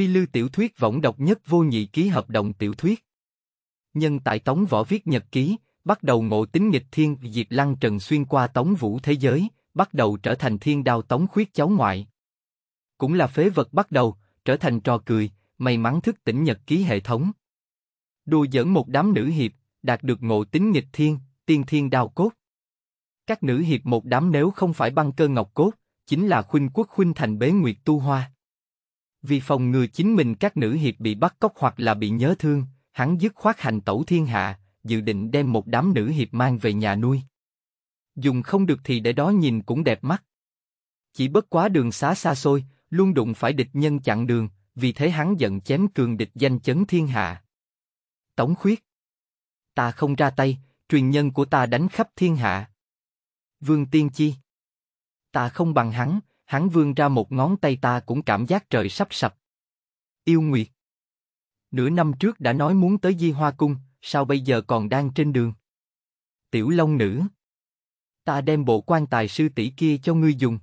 Phi Lưu tiểu thuyết võng độc nhất vô nhị ký hợp đồng tiểu thuyết. Nhân tại Tống Võ viết nhật ký, bắt đầu ngộ tính nghịch thiên diệt lăng trần xuyên qua Tống Vũ thế giới, bắt đầu trở thành thiên đao Tống khuyết cháu ngoại. Cũng là phế vật bắt đầu, trở thành trò cười, may mắn thức tỉnh nhật ký hệ thống. Đùa dẫn một đám nữ hiệp, đạt được ngộ tính nghịch thiên, tiên thiên đao cốt. Các nữ hiệp một đám nếu không phải băng cơ ngọc cốt, chính là khuynh quốc khuynh thành bế nguyệt tu hoa. Vì phòng ngừa chính mình các nữ hiệp bị bắt cóc hoặc là bị nhớ thương, hắn dứt khoát hành tẩu thiên hạ, dự định đem một đám nữ hiệp mang về nhà nuôi. Dùng không được thì để đó nhìn cũng đẹp mắt. Chỉ bất quá đường xá xa xôi, luôn đụng phải địch nhân chặn đường, vì thế hắn giận chém cường địch danh chấn thiên hạ. Tống khuyết. Ta không ra tay, truyền nhân của ta đánh khắp thiên hạ. Vương Tiên Chi. Ta không bằng hắn, hắn vươn ra một ngón tay ta cũng cảm giác trời sắp sập. Yêu Nguyệt. Nửa năm trước đã nói muốn tới Di Hoa Cung, sao bây giờ còn đang trên đường? Tiểu Long Nữ. Ta đem bộ quan tài sư tỷ kia cho ngươi dùng.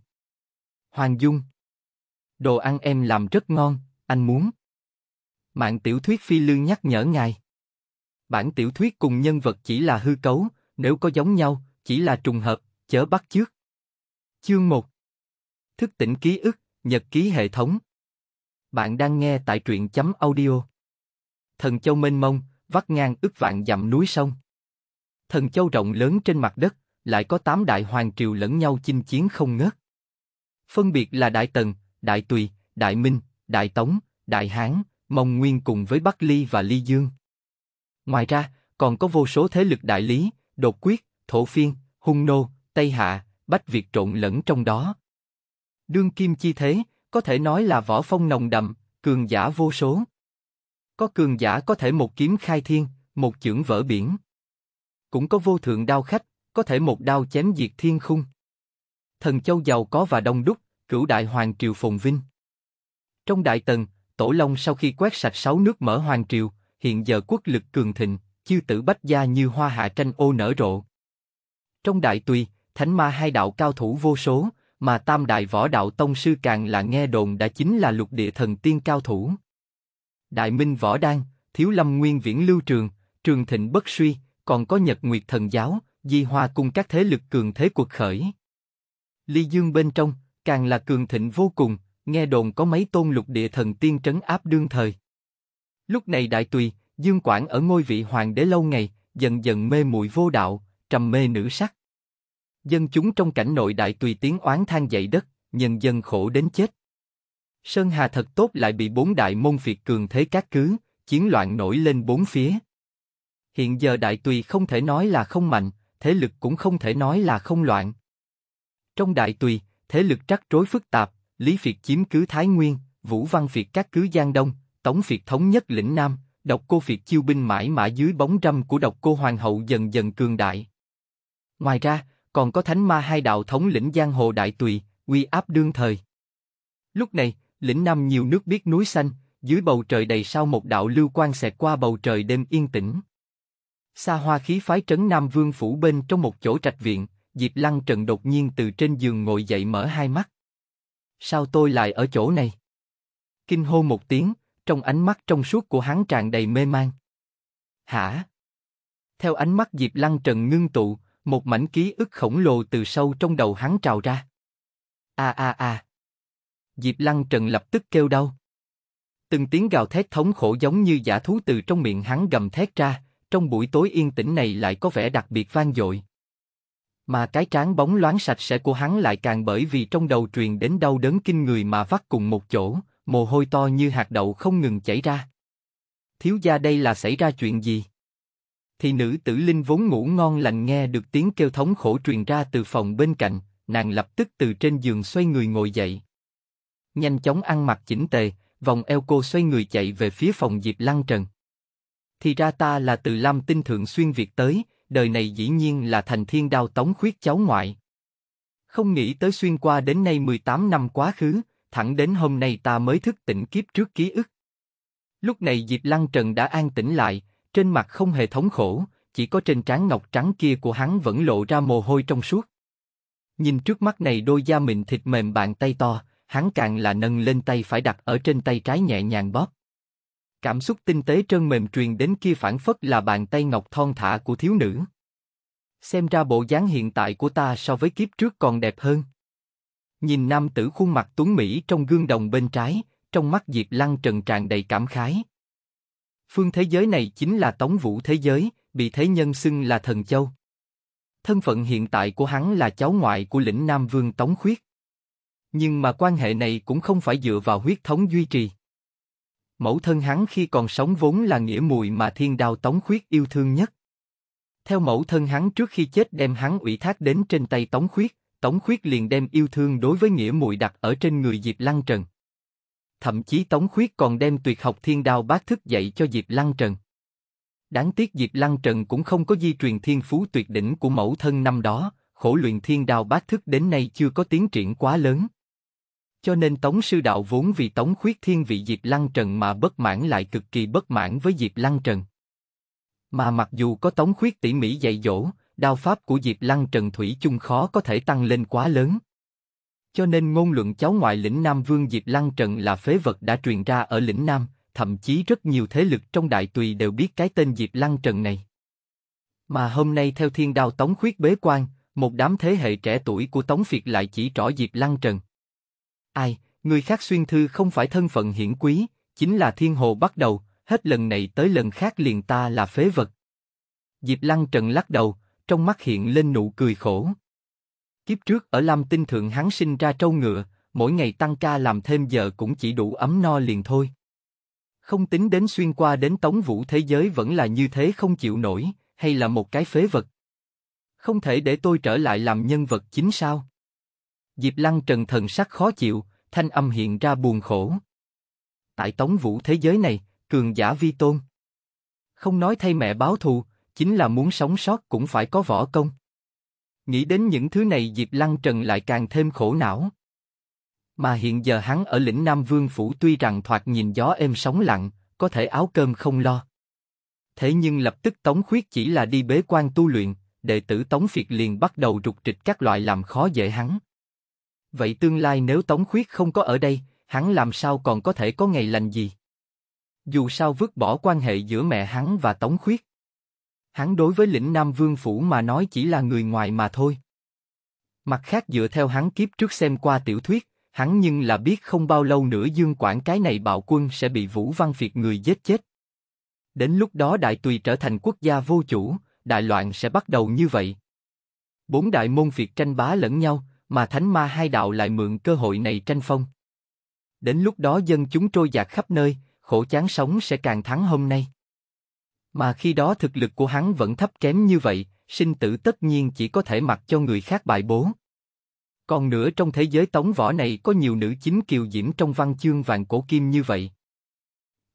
Hoàng Dung. Đồ ăn em làm rất ngon, anh muốn. Mạng tiểu thuyết phi lương nhắc nhở ngài. Bản tiểu thuyết cùng nhân vật chỉ là hư cấu, nếu có giống nhau, chỉ là trùng hợp, chớ bắt chước. Chương 1 Thức tỉnh ký ức, nhật ký hệ thống. Bạn đang nghe tại truyện chấm audio. Thần châu mênh mông, vắt ngang ức vạn dặm núi sông. Thần châu rộng lớn trên mặt đất, lại có tám đại hoàng triều lẫn nhau chinh chiến không ngớt. Phân biệt là Đại Tần, Đại Tùy, Đại Minh, Đại Tống, Đại Hán, Mông Nguyên cùng với Bắc Ly và Ly Dương. Ngoài ra, còn có vô số thế lực đại lý, đột quyết, thổ phiên, hung nô, Tây Hạ, Bách Việt trộn lẫn trong đó. Đương kim chi thế, có thể nói là võ phong nồng đậm, cường giả vô số. Có cường giả có thể một kiếm khai thiên, một chưởng vỡ biển. Cũng có vô thượng đao khách, có thể một đao chém diệt thiên khung. Thần châu giàu có và đông đúc, cửu đại hoàng triều phồn vinh. Trong đại tần, Tổ Long sau khi quét sạch sáu nước mở hoàng triều, hiện giờ quốc lực cường thịnh, chư tử bách gia như hoa hạ tranh ô nở rộ. Trong đại tùy, thánh ma hai đạo cao thủ vô số, mà tam đại võ đạo tông sư càng là nghe đồn đã chính là lục địa thần tiên cao thủ. Đại Minh Võ Đan, Thiếu Lâm Nguyên Viễn Lưu Trường, Trường Thịnh Bất Suy, còn có Nhật Nguyệt Thần Giáo, Di Hoa cùng các thế lực cường thế cuộc khởi. Ly Dương bên trong, càng là cường thịnh vô cùng, nghe đồn có mấy tôn lục địa thần tiên trấn áp đương thời. Lúc này Đại Tùy, Dương Quảng ở ngôi vị hoàng đế lâu ngày, dần dần mê muội vô đạo, trầm mê nữ sắc. Dân chúng trong cảnh nội đại tùy tiếng oán than dậy đất, nhân dân khổ đến chết. Sơn Hà thật tốt lại bị bốn đại môn phiệt cường thế các cứ, chiến loạn nổi lên bốn phía. Hiện giờ đại tùy không thể nói là không mạnh, thế lực cũng không thể nói là không loạn. Trong đại tùy, thế lực trắc rối phức tạp, Lý phiệt chiếm cứ Thái Nguyên, Vũ Văn phiệt các cứ Giang Đông, Tống phiệt thống nhất lĩnh Nam, Độc Cô phiệt chiêu binh mãi mãi dưới bóng râm của Độc Cô Hoàng hậu dần dần cường đại. Ngoài ra, còn có thánh ma hai đạo thống lĩnh giang hồ đại tùy, uy áp đương thời. Lúc này, lĩnh Nam nhiều nước biết núi xanh, dưới bầu trời đầy sao một đạo lưu quang xẹt qua bầu trời đêm yên tĩnh. Xa hoa khí phái trấn Nam Vương phủ bên trong một chỗ trạch viện, Diệp Lăng Trần đột nhiên từ trên giường ngồi dậy mở hai mắt. Sao tôi lại ở chỗ này? Kinh hô một tiếng, trong ánh mắt trong suốt của hắn tràn đầy mê mang. Hả? Theo ánh mắt Diệp Lăng Trần ngưng tụ, một mảnh ký ức khổng lồ từ sâu trong đầu hắn trào ra. A a a. Diệp Lăng Trần lập tức kêu đau. Từng tiếng gào thét thống khổ giống như giả thú từ trong miệng hắn gầm thét ra, trong buổi tối yên tĩnh này lại có vẻ đặc biệt vang dội. Mà cái trán bóng loáng sạch sẽ của hắn lại càng bởi vì trong đầu truyền đến đau đớn kinh người mà vắt cùng một chỗ, mồ hôi to như hạt đậu không ngừng chảy ra. Thiếu gia đây là xảy ra chuyện gì? thì nữ tử linh vốn ngủ ngon lành nghe được tiếng kêu thống khổ truyền ra từ phòng bên cạnh, nàng lập tức từ trên giường xoay người ngồi dậy. Nhanh chóng ăn mặc chỉnh tề, vòng eo cô xoay người chạy về phía phòng Diệp Lăng Trần. Thì ra ta là từ Lam Tinh Thượng Xuyên Việt tới, đời này dĩ nhiên là thành thiên đao tống khuyết cháu ngoại. Không nghĩ tới xuyên qua đến nay 18 năm quá khứ, thẳng đến hôm nay ta mới thức tỉnh kiếp trước ký ức. Lúc này Diệp Lăng Trần đã an tĩnh lại, trên mặt không hề thống khổ, chỉ có trên trán ngọc trắng kia của hắn vẫn lộ ra mồ hôi trong suốt. Nhìn trước mắt này đôi da mịn thịt mềm bàn tay to, hắn càng là nâng lên tay phải đặt ở trên tay trái nhẹ nhàng bóp. Cảm xúc tinh tế trơn mềm truyền đến kia phản phất là bàn tay ngọc thon thả của thiếu nữ. Xem ra bộ dáng hiện tại của ta so với kiếp trước còn đẹp hơn. Nhìn nam tử khuôn mặt tuấn Mỹ trong gương đồng bên trái, trong mắt Diệp Lăng trần tràn đầy cảm khái. Phương thế giới này chính là Tống Vũ thế giới, bị thế nhân xưng là Thần Châu. Thân phận hiện tại của hắn là cháu ngoại của lĩnh Nam Vương Tống Khuyết. Nhưng mà quan hệ này cũng không phải dựa vào huyết thống duy trì. Mẫu thân hắn khi còn sống vốn là nghĩa mùi mà thiên đao Tống Khuyết yêu thương nhất. Theo mẫu thân hắn trước khi chết đem hắn ủy thác đến trên tay Tống Khuyết, Tống Khuyết liền đem yêu thương đối với nghĩa mùi đặt ở trên người Diệp Lăng Trần thậm chí Tống Khuyết còn đem tuyệt học thiên đao bát thức dạy cho Diệp Lăng Trần. Đáng tiếc Diệp Lăng Trần cũng không có di truyền thiên phú tuyệt đỉnh của mẫu thân năm đó, khổ luyện thiên đao bát thức đến nay chưa có tiến triển quá lớn. Cho nên Tống Sư Đạo vốn vì Tống Khuyết thiên vị Diệp Lăng Trần mà bất mãn lại cực kỳ bất mãn với Diệp Lăng Trần. Mà mặc dù có Tống Khuyết tỉ mỉ dạy dỗ, đao pháp của Diệp Lăng Trần Thủy chung khó có thể tăng lên quá lớn. Cho nên ngôn luận cháu ngoại lĩnh Nam Vương Diệp Lăng Trần là phế vật đã truyền ra ở lĩnh Nam, thậm chí rất nhiều thế lực trong đại tùy đều biết cái tên Diệp Lăng Trần này. Mà hôm nay theo thiên đao Tống Khuyết bế quan, một đám thế hệ trẻ tuổi của Tống Việt lại chỉ rõ Diệp Lăng Trần. Ai, người khác xuyên thư không phải thân phận hiển quý, chính là thiên hồ bắt đầu, hết lần này tới lần khác liền ta là phế vật. Diệp Lăng Trần lắc đầu, trong mắt hiện lên nụ cười khổ. Kiếp trước ở Lam Tinh Thượng hắn sinh ra trâu ngựa, mỗi ngày tăng ca làm thêm giờ cũng chỉ đủ ấm no liền thôi. Không tính đến xuyên qua đến tống vũ thế giới vẫn là như thế không chịu nổi, hay là một cái phế vật. Không thể để tôi trở lại làm nhân vật chính sao? Diệp Lăng Trần thần sắc khó chịu, thanh âm hiện ra buồn khổ. Tại tống vũ thế giới này, cường giả vi tôn. Không nói thay mẹ báo thù, chính là muốn sống sót cũng phải có võ công. Nghĩ đến những thứ này Diệp Lăng Trần lại càng thêm khổ não. Mà hiện giờ hắn ở lĩnh Nam Vương Phủ tuy rằng thoạt nhìn gió êm sóng lặng, có thể áo cơm không lo. Thế nhưng lập tức Tống Khuyết chỉ là đi bế quan tu luyện, đệ tử Tống Phiệt liền bắt đầu rục trịch các loại làm khó dễ hắn. Vậy tương lai nếu Tống Khuyết không có ở đây, hắn làm sao còn có thể có ngày lành gì? Dù sao vứt bỏ quan hệ giữa mẹ hắn và Tống Khuyết. Hắn đối với lĩnh Nam Vương Phủ mà nói chỉ là người ngoài mà thôi. Mặt khác dựa theo hắn kiếp trước xem qua tiểu thuyết, hắn nhưng là biết không bao lâu nữa dương quản cái này bạo quân sẽ bị Vũ Văn Việt người giết chết. Đến lúc đó Đại Tùy trở thành quốc gia vô chủ, đại loạn sẽ bắt đầu như vậy. Bốn đại môn Việt tranh bá lẫn nhau, mà thánh ma hai đạo lại mượn cơ hội này tranh phong. Đến lúc đó dân chúng trôi dạt khắp nơi, khổ chán sống sẽ càng thắng hôm nay. Mà khi đó thực lực của hắn vẫn thấp kém như vậy, sinh tử tất nhiên chỉ có thể mặc cho người khác bài bố. Còn nữa trong thế giới tống võ này có nhiều nữ chính kiều diễm trong văn chương vàng cổ kim như vậy.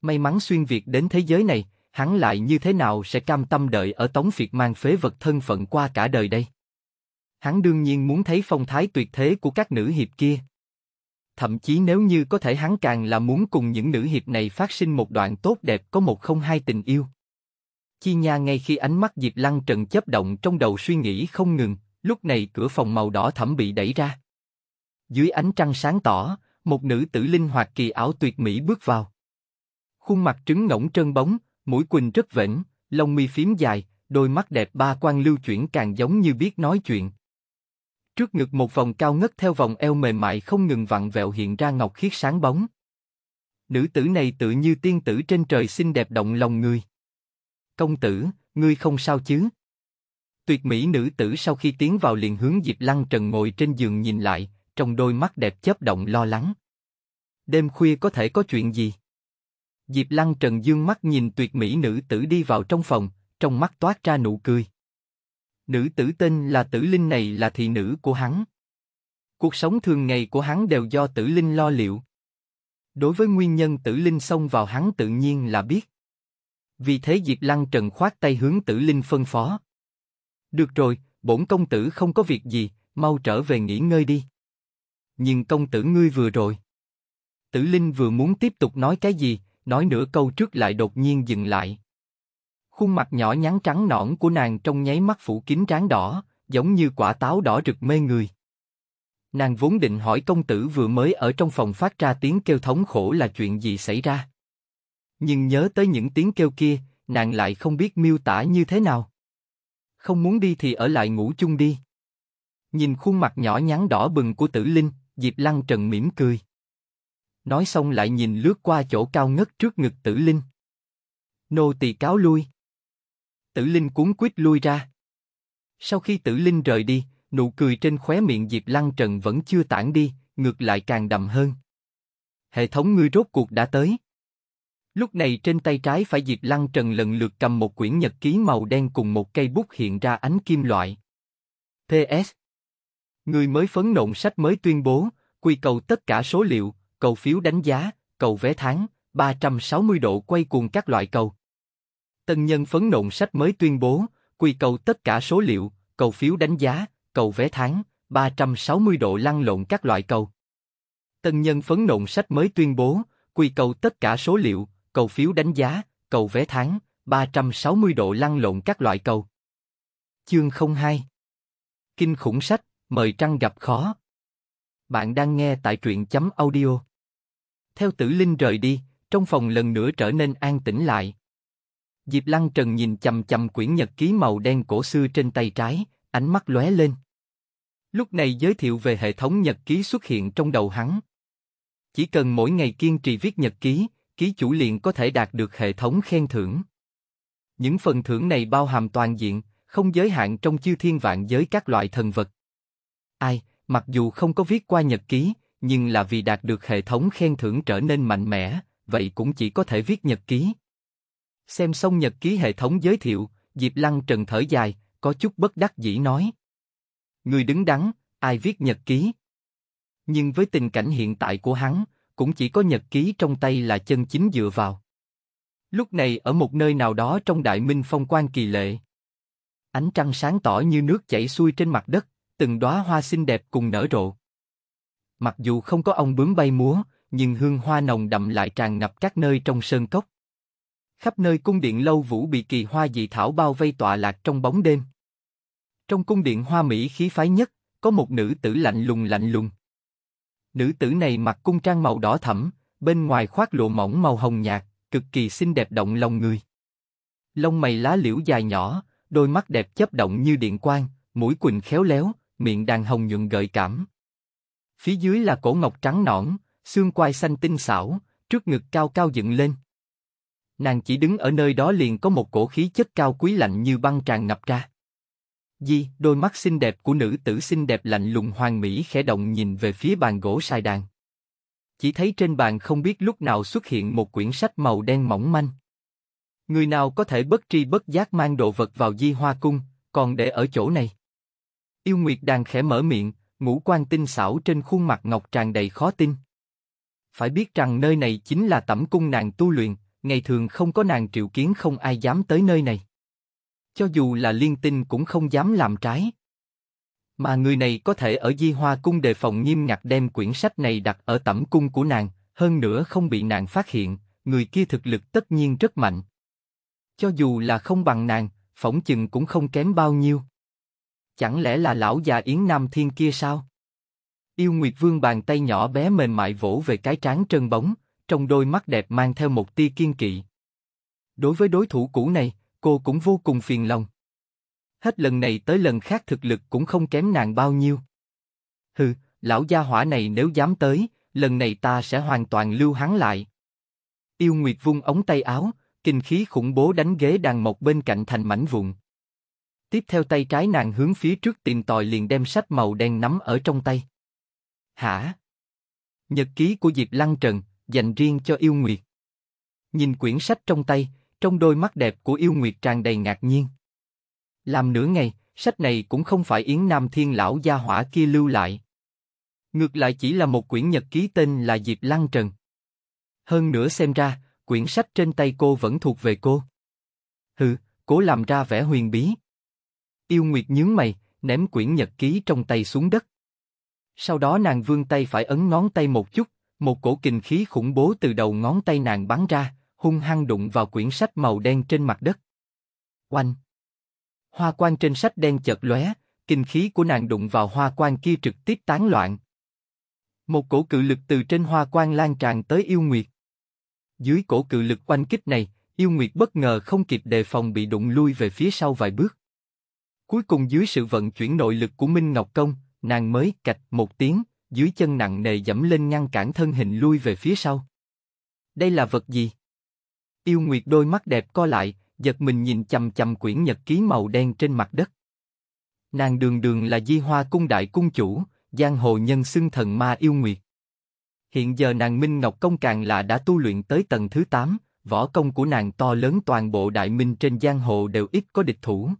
May mắn xuyên Việt đến thế giới này, hắn lại như thế nào sẽ cam tâm đợi ở tống phiệt mang phế vật thân phận qua cả đời đây? Hắn đương nhiên muốn thấy phong thái tuyệt thế của các nữ hiệp kia. Thậm chí nếu như có thể hắn càng là muốn cùng những nữ hiệp này phát sinh một đoạn tốt đẹp có một không hai tình yêu. Chi Nha ngay khi ánh mắt Diệp Lăng Trần chớp động trong đầu suy nghĩ không ngừng, lúc này cửa phòng màu đỏ thẫm bị đẩy ra. Dưới ánh trăng sáng tỏ, một nữ tử linh hoạt kỳ ảo tuyệt mỹ bước vào. Khuôn mặt trứng ngỗng trơn bóng, mũi quỳnh rất vểnh, lông mi phím dài, đôi mắt đẹp ba quan lưu chuyển càng giống như biết nói chuyện. Trước ngực một vòng cao ngất theo vòng eo mềm mại không ngừng vặn vẹo hiện ra ngọc khiết sáng bóng. Nữ tử này tự như tiên tử trên trời xinh đẹp động lòng người công tử, ngươi không sao chứ? Tuyệt mỹ nữ tử sau khi tiến vào liền hướng Diệp Lăng Trần ngồi trên giường nhìn lại, trong đôi mắt đẹp chớp động lo lắng. Đêm khuya có thể có chuyện gì? Diệp Lăng Trần dương mắt nhìn tuyệt mỹ nữ tử đi vào trong phòng, trong mắt toát ra nụ cười. Nữ tử tên là Tử Linh này là thị nữ của hắn. Cuộc sống thường ngày của hắn đều do Tử Linh lo liệu. Đối với nguyên nhân Tử Linh xông vào hắn tự nhiên là biết. Vì thế Diệp Lăng Trần khoát tay hướng Tử Linh phân phó. Được rồi, bổn công tử không có việc gì, mau trở về nghỉ ngơi đi. Nhưng công tử ngươi vừa rồi. Tử Linh vừa muốn tiếp tục nói cái gì, nói nửa câu trước lại đột nhiên dừng lại. Khuôn mặt nhỏ nhắn trắng nõn của nàng trong nháy mắt phủ kín trán đỏ, giống như quả táo đỏ rực mê người. Nàng vốn định hỏi công tử vừa mới ở trong phòng phát ra tiếng kêu thống khổ là chuyện gì xảy ra nhưng nhớ tới những tiếng kêu kia, nàng lại không biết miêu tả như thế nào. Không muốn đi thì ở lại ngủ chung đi. Nhìn khuôn mặt nhỏ nhắn đỏ bừng của Tử Linh, Diệp Lăng Trần mỉm cười. Nói xong lại nhìn lướt qua chỗ cao ngất trước ngực Tử Linh. Nô tỳ cáo lui. Tử Linh cuốn quýt lui ra. Sau khi Tử Linh rời đi, nụ cười trên khóe miệng Diệp Lăng Trần vẫn chưa tản đi, ngược lại càng đậm hơn. Hệ thống ngươi rốt cuộc đã tới. Lúc này trên tay trái phải Diệp Lăng Trần lần lượt cầm một quyển nhật ký màu đen cùng một cây bút hiện ra ánh kim loại. PS Người mới phấn nộn sách mới tuyên bố, quy cầu tất cả số liệu, cầu phiếu đánh giá, cầu vé tháng, 360 độ quay cuồng các loại cầu. Tân nhân phấn nộn sách mới tuyên bố, quy cầu tất cả số liệu, cầu phiếu đánh giá, cầu vé tháng, 360 độ lăn lộn các loại cầu. Tân nhân phấn nộn sách mới tuyên bố, quy cầu tất cả số liệu, cầu phiếu đánh giá, cầu vé tháng, 360 độ lăn lộn các loại cầu. Chương 02 Kinh khủng sách, mời trăng gặp khó. Bạn đang nghe tại truyện chấm audio. Theo tử linh rời đi, trong phòng lần nữa trở nên an tĩnh lại. Diệp Lăng Trần nhìn chầm chầm quyển nhật ký màu đen cổ xưa trên tay trái, ánh mắt lóe lên. Lúc này giới thiệu về hệ thống nhật ký xuất hiện trong đầu hắn. Chỉ cần mỗi ngày kiên trì viết nhật ký, ký chủ liền có thể đạt được hệ thống khen thưởng. Những phần thưởng này bao hàm toàn diện, không giới hạn trong chư thiên vạn giới các loại thần vật. Ai, mặc dù không có viết qua nhật ký, nhưng là vì đạt được hệ thống khen thưởng trở nên mạnh mẽ, vậy cũng chỉ có thể viết nhật ký. Xem xong nhật ký hệ thống giới thiệu, Diệp Lăng Trần thở dài, có chút bất đắc dĩ nói. Người đứng đắn, ai viết nhật ký? Nhưng với tình cảnh hiện tại của hắn, cũng chỉ có nhật ký trong tay là chân chính dựa vào. Lúc này ở một nơi nào đó trong đại minh phong quan kỳ lệ. Ánh trăng sáng tỏ như nước chảy xuôi trên mặt đất, từng đóa hoa xinh đẹp cùng nở rộ. Mặc dù không có ông bướm bay múa, nhưng hương hoa nồng đậm lại tràn ngập các nơi trong sơn cốc. Khắp nơi cung điện lâu vũ bị kỳ hoa dị thảo bao vây tọa lạc trong bóng đêm. Trong cung điện hoa Mỹ khí phái nhất, có một nữ tử lạnh lùng lạnh lùng. Nữ tử này mặc cung trang màu đỏ thẫm, bên ngoài khoác lụa mỏng màu hồng nhạt, cực kỳ xinh đẹp động lòng người. Lông mày lá liễu dài nhỏ, đôi mắt đẹp chớp động như điện quang, mũi quỳnh khéo léo, miệng đàn hồng nhuận gợi cảm. Phía dưới là cổ ngọc trắng nõn, xương quai xanh tinh xảo, trước ngực cao cao dựng lên. Nàng chỉ đứng ở nơi đó liền có một cổ khí chất cao quý lạnh như băng tràn ngập ra. Di, đôi mắt xinh đẹp của nữ tử xinh đẹp lạnh lùng hoàng mỹ khẽ động nhìn về phía bàn gỗ sai đàn. Chỉ thấy trên bàn không biết lúc nào xuất hiện một quyển sách màu đen mỏng manh. Người nào có thể bất tri bất giác mang đồ vật vào di hoa cung, còn để ở chỗ này. Yêu Nguyệt đàn khẽ mở miệng, ngũ quan tinh xảo trên khuôn mặt ngọc tràn đầy khó tin. Phải biết rằng nơi này chính là tẩm cung nàng tu luyện, ngày thường không có nàng triệu kiến không ai dám tới nơi này cho dù là liên tinh cũng không dám làm trái. Mà người này có thể ở Di Hoa Cung đề phòng nghiêm ngặt đem quyển sách này đặt ở tẩm cung của nàng, hơn nữa không bị nàng phát hiện, người kia thực lực tất nhiên rất mạnh. Cho dù là không bằng nàng, phỏng chừng cũng không kém bao nhiêu. Chẳng lẽ là lão già Yến Nam Thiên kia sao? Yêu Nguyệt Vương bàn tay nhỏ bé mềm mại vỗ về cái trán trơn bóng, trong đôi mắt đẹp mang theo một tia kiên kỵ. Đối với đối thủ cũ này, cô cũng vô cùng phiền lòng. Hết lần này tới lần khác thực lực cũng không kém nàng bao nhiêu. Hừ, lão gia hỏa này nếu dám tới, lần này ta sẽ hoàn toàn lưu hắn lại. Yêu Nguyệt vung ống tay áo, kinh khí khủng bố đánh ghế đàn mộc bên cạnh thành mảnh vụn. Tiếp theo tay trái nàng hướng phía trước tìm tòi liền đem sách màu đen nắm ở trong tay. Hả? Nhật ký của Diệp Lăng Trần, dành riêng cho Yêu Nguyệt. Nhìn quyển sách trong tay, trong đôi mắt đẹp của yêu nguyệt tràn đầy ngạc nhiên. Làm nửa ngày, sách này cũng không phải Yến Nam Thiên lão gia hỏa kia lưu lại. Ngược lại chỉ là một quyển nhật ký tên là Diệp Lăng Trần. Hơn nữa xem ra, quyển sách trên tay cô vẫn thuộc về cô. Hừ, cố làm ra vẻ huyền bí. Yêu Nguyệt nhướng mày, ném quyển nhật ký trong tay xuống đất. Sau đó nàng vươn tay phải ấn ngón tay một chút, một cổ kình khí khủng bố từ đầu ngón tay nàng bắn ra, hung hăng đụng vào quyển sách màu đen trên mặt đất. Oanh! Hoa quan trên sách đen chợt lóe, kinh khí của nàng đụng vào hoa quan kia trực tiếp tán loạn. Một cổ cự lực từ trên hoa quan lan tràn tới yêu nguyệt. Dưới cổ cự lực quanh kích này, yêu nguyệt bất ngờ không kịp đề phòng bị đụng lui về phía sau vài bước. Cuối cùng dưới sự vận chuyển nội lực của Minh Ngọc Công, nàng mới cạch một tiếng, dưới chân nặng nề dẫm lên ngăn cản thân hình lui về phía sau. Đây là vật gì? Yêu Nguyệt đôi mắt đẹp co lại, giật mình nhìn chầm chầm quyển nhật ký màu đen trên mặt đất. Nàng đường đường là di hoa cung đại cung chủ, giang hồ nhân xưng thần ma Yêu Nguyệt. Hiện giờ nàng Minh Ngọc Công càng là đã tu luyện tới tầng thứ 8, võ công của nàng to lớn toàn bộ đại minh trên giang hồ đều ít có địch thủ.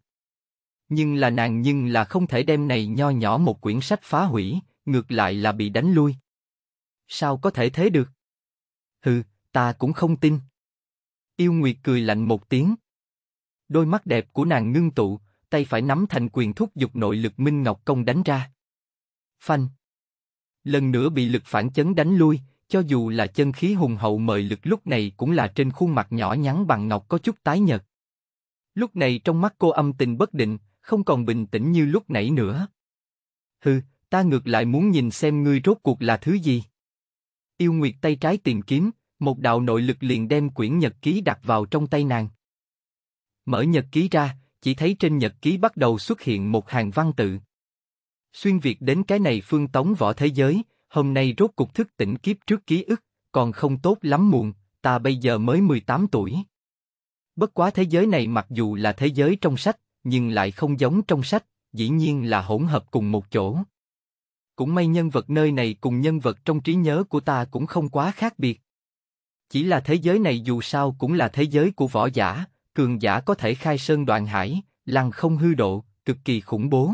Nhưng là nàng nhưng là không thể đem này nho nhỏ một quyển sách phá hủy, ngược lại là bị đánh lui. Sao có thể thế được? Hừ, ta cũng không tin. Yêu Nguyệt cười lạnh một tiếng. Đôi mắt đẹp của nàng ngưng tụ, tay phải nắm thành quyền thúc dục nội lực Minh Ngọc Công đánh ra. Phanh. Lần nữa bị lực phản chấn đánh lui, cho dù là chân khí hùng hậu mời lực lúc này cũng là trên khuôn mặt nhỏ nhắn bằng ngọc có chút tái nhợt. Lúc này trong mắt cô âm tình bất định, không còn bình tĩnh như lúc nãy nữa. Hừ, ta ngược lại muốn nhìn xem ngươi rốt cuộc là thứ gì. Yêu Nguyệt tay trái tìm kiếm, một đạo nội lực liền đem quyển nhật ký đặt vào trong tay nàng. Mở nhật ký ra, chỉ thấy trên nhật ký bắt đầu xuất hiện một hàng văn tự. Xuyên Việt đến cái này phương tống võ thế giới, hôm nay rốt cục thức tỉnh kiếp trước ký ức, còn không tốt lắm muộn, ta bây giờ mới 18 tuổi. Bất quá thế giới này mặc dù là thế giới trong sách, nhưng lại không giống trong sách, dĩ nhiên là hỗn hợp cùng một chỗ. Cũng may nhân vật nơi này cùng nhân vật trong trí nhớ của ta cũng không quá khác biệt. Chỉ là thế giới này dù sao cũng là thế giới của võ giả, cường giả có thể khai sơn đoạn hải, lăng không hư độ, cực kỳ khủng bố.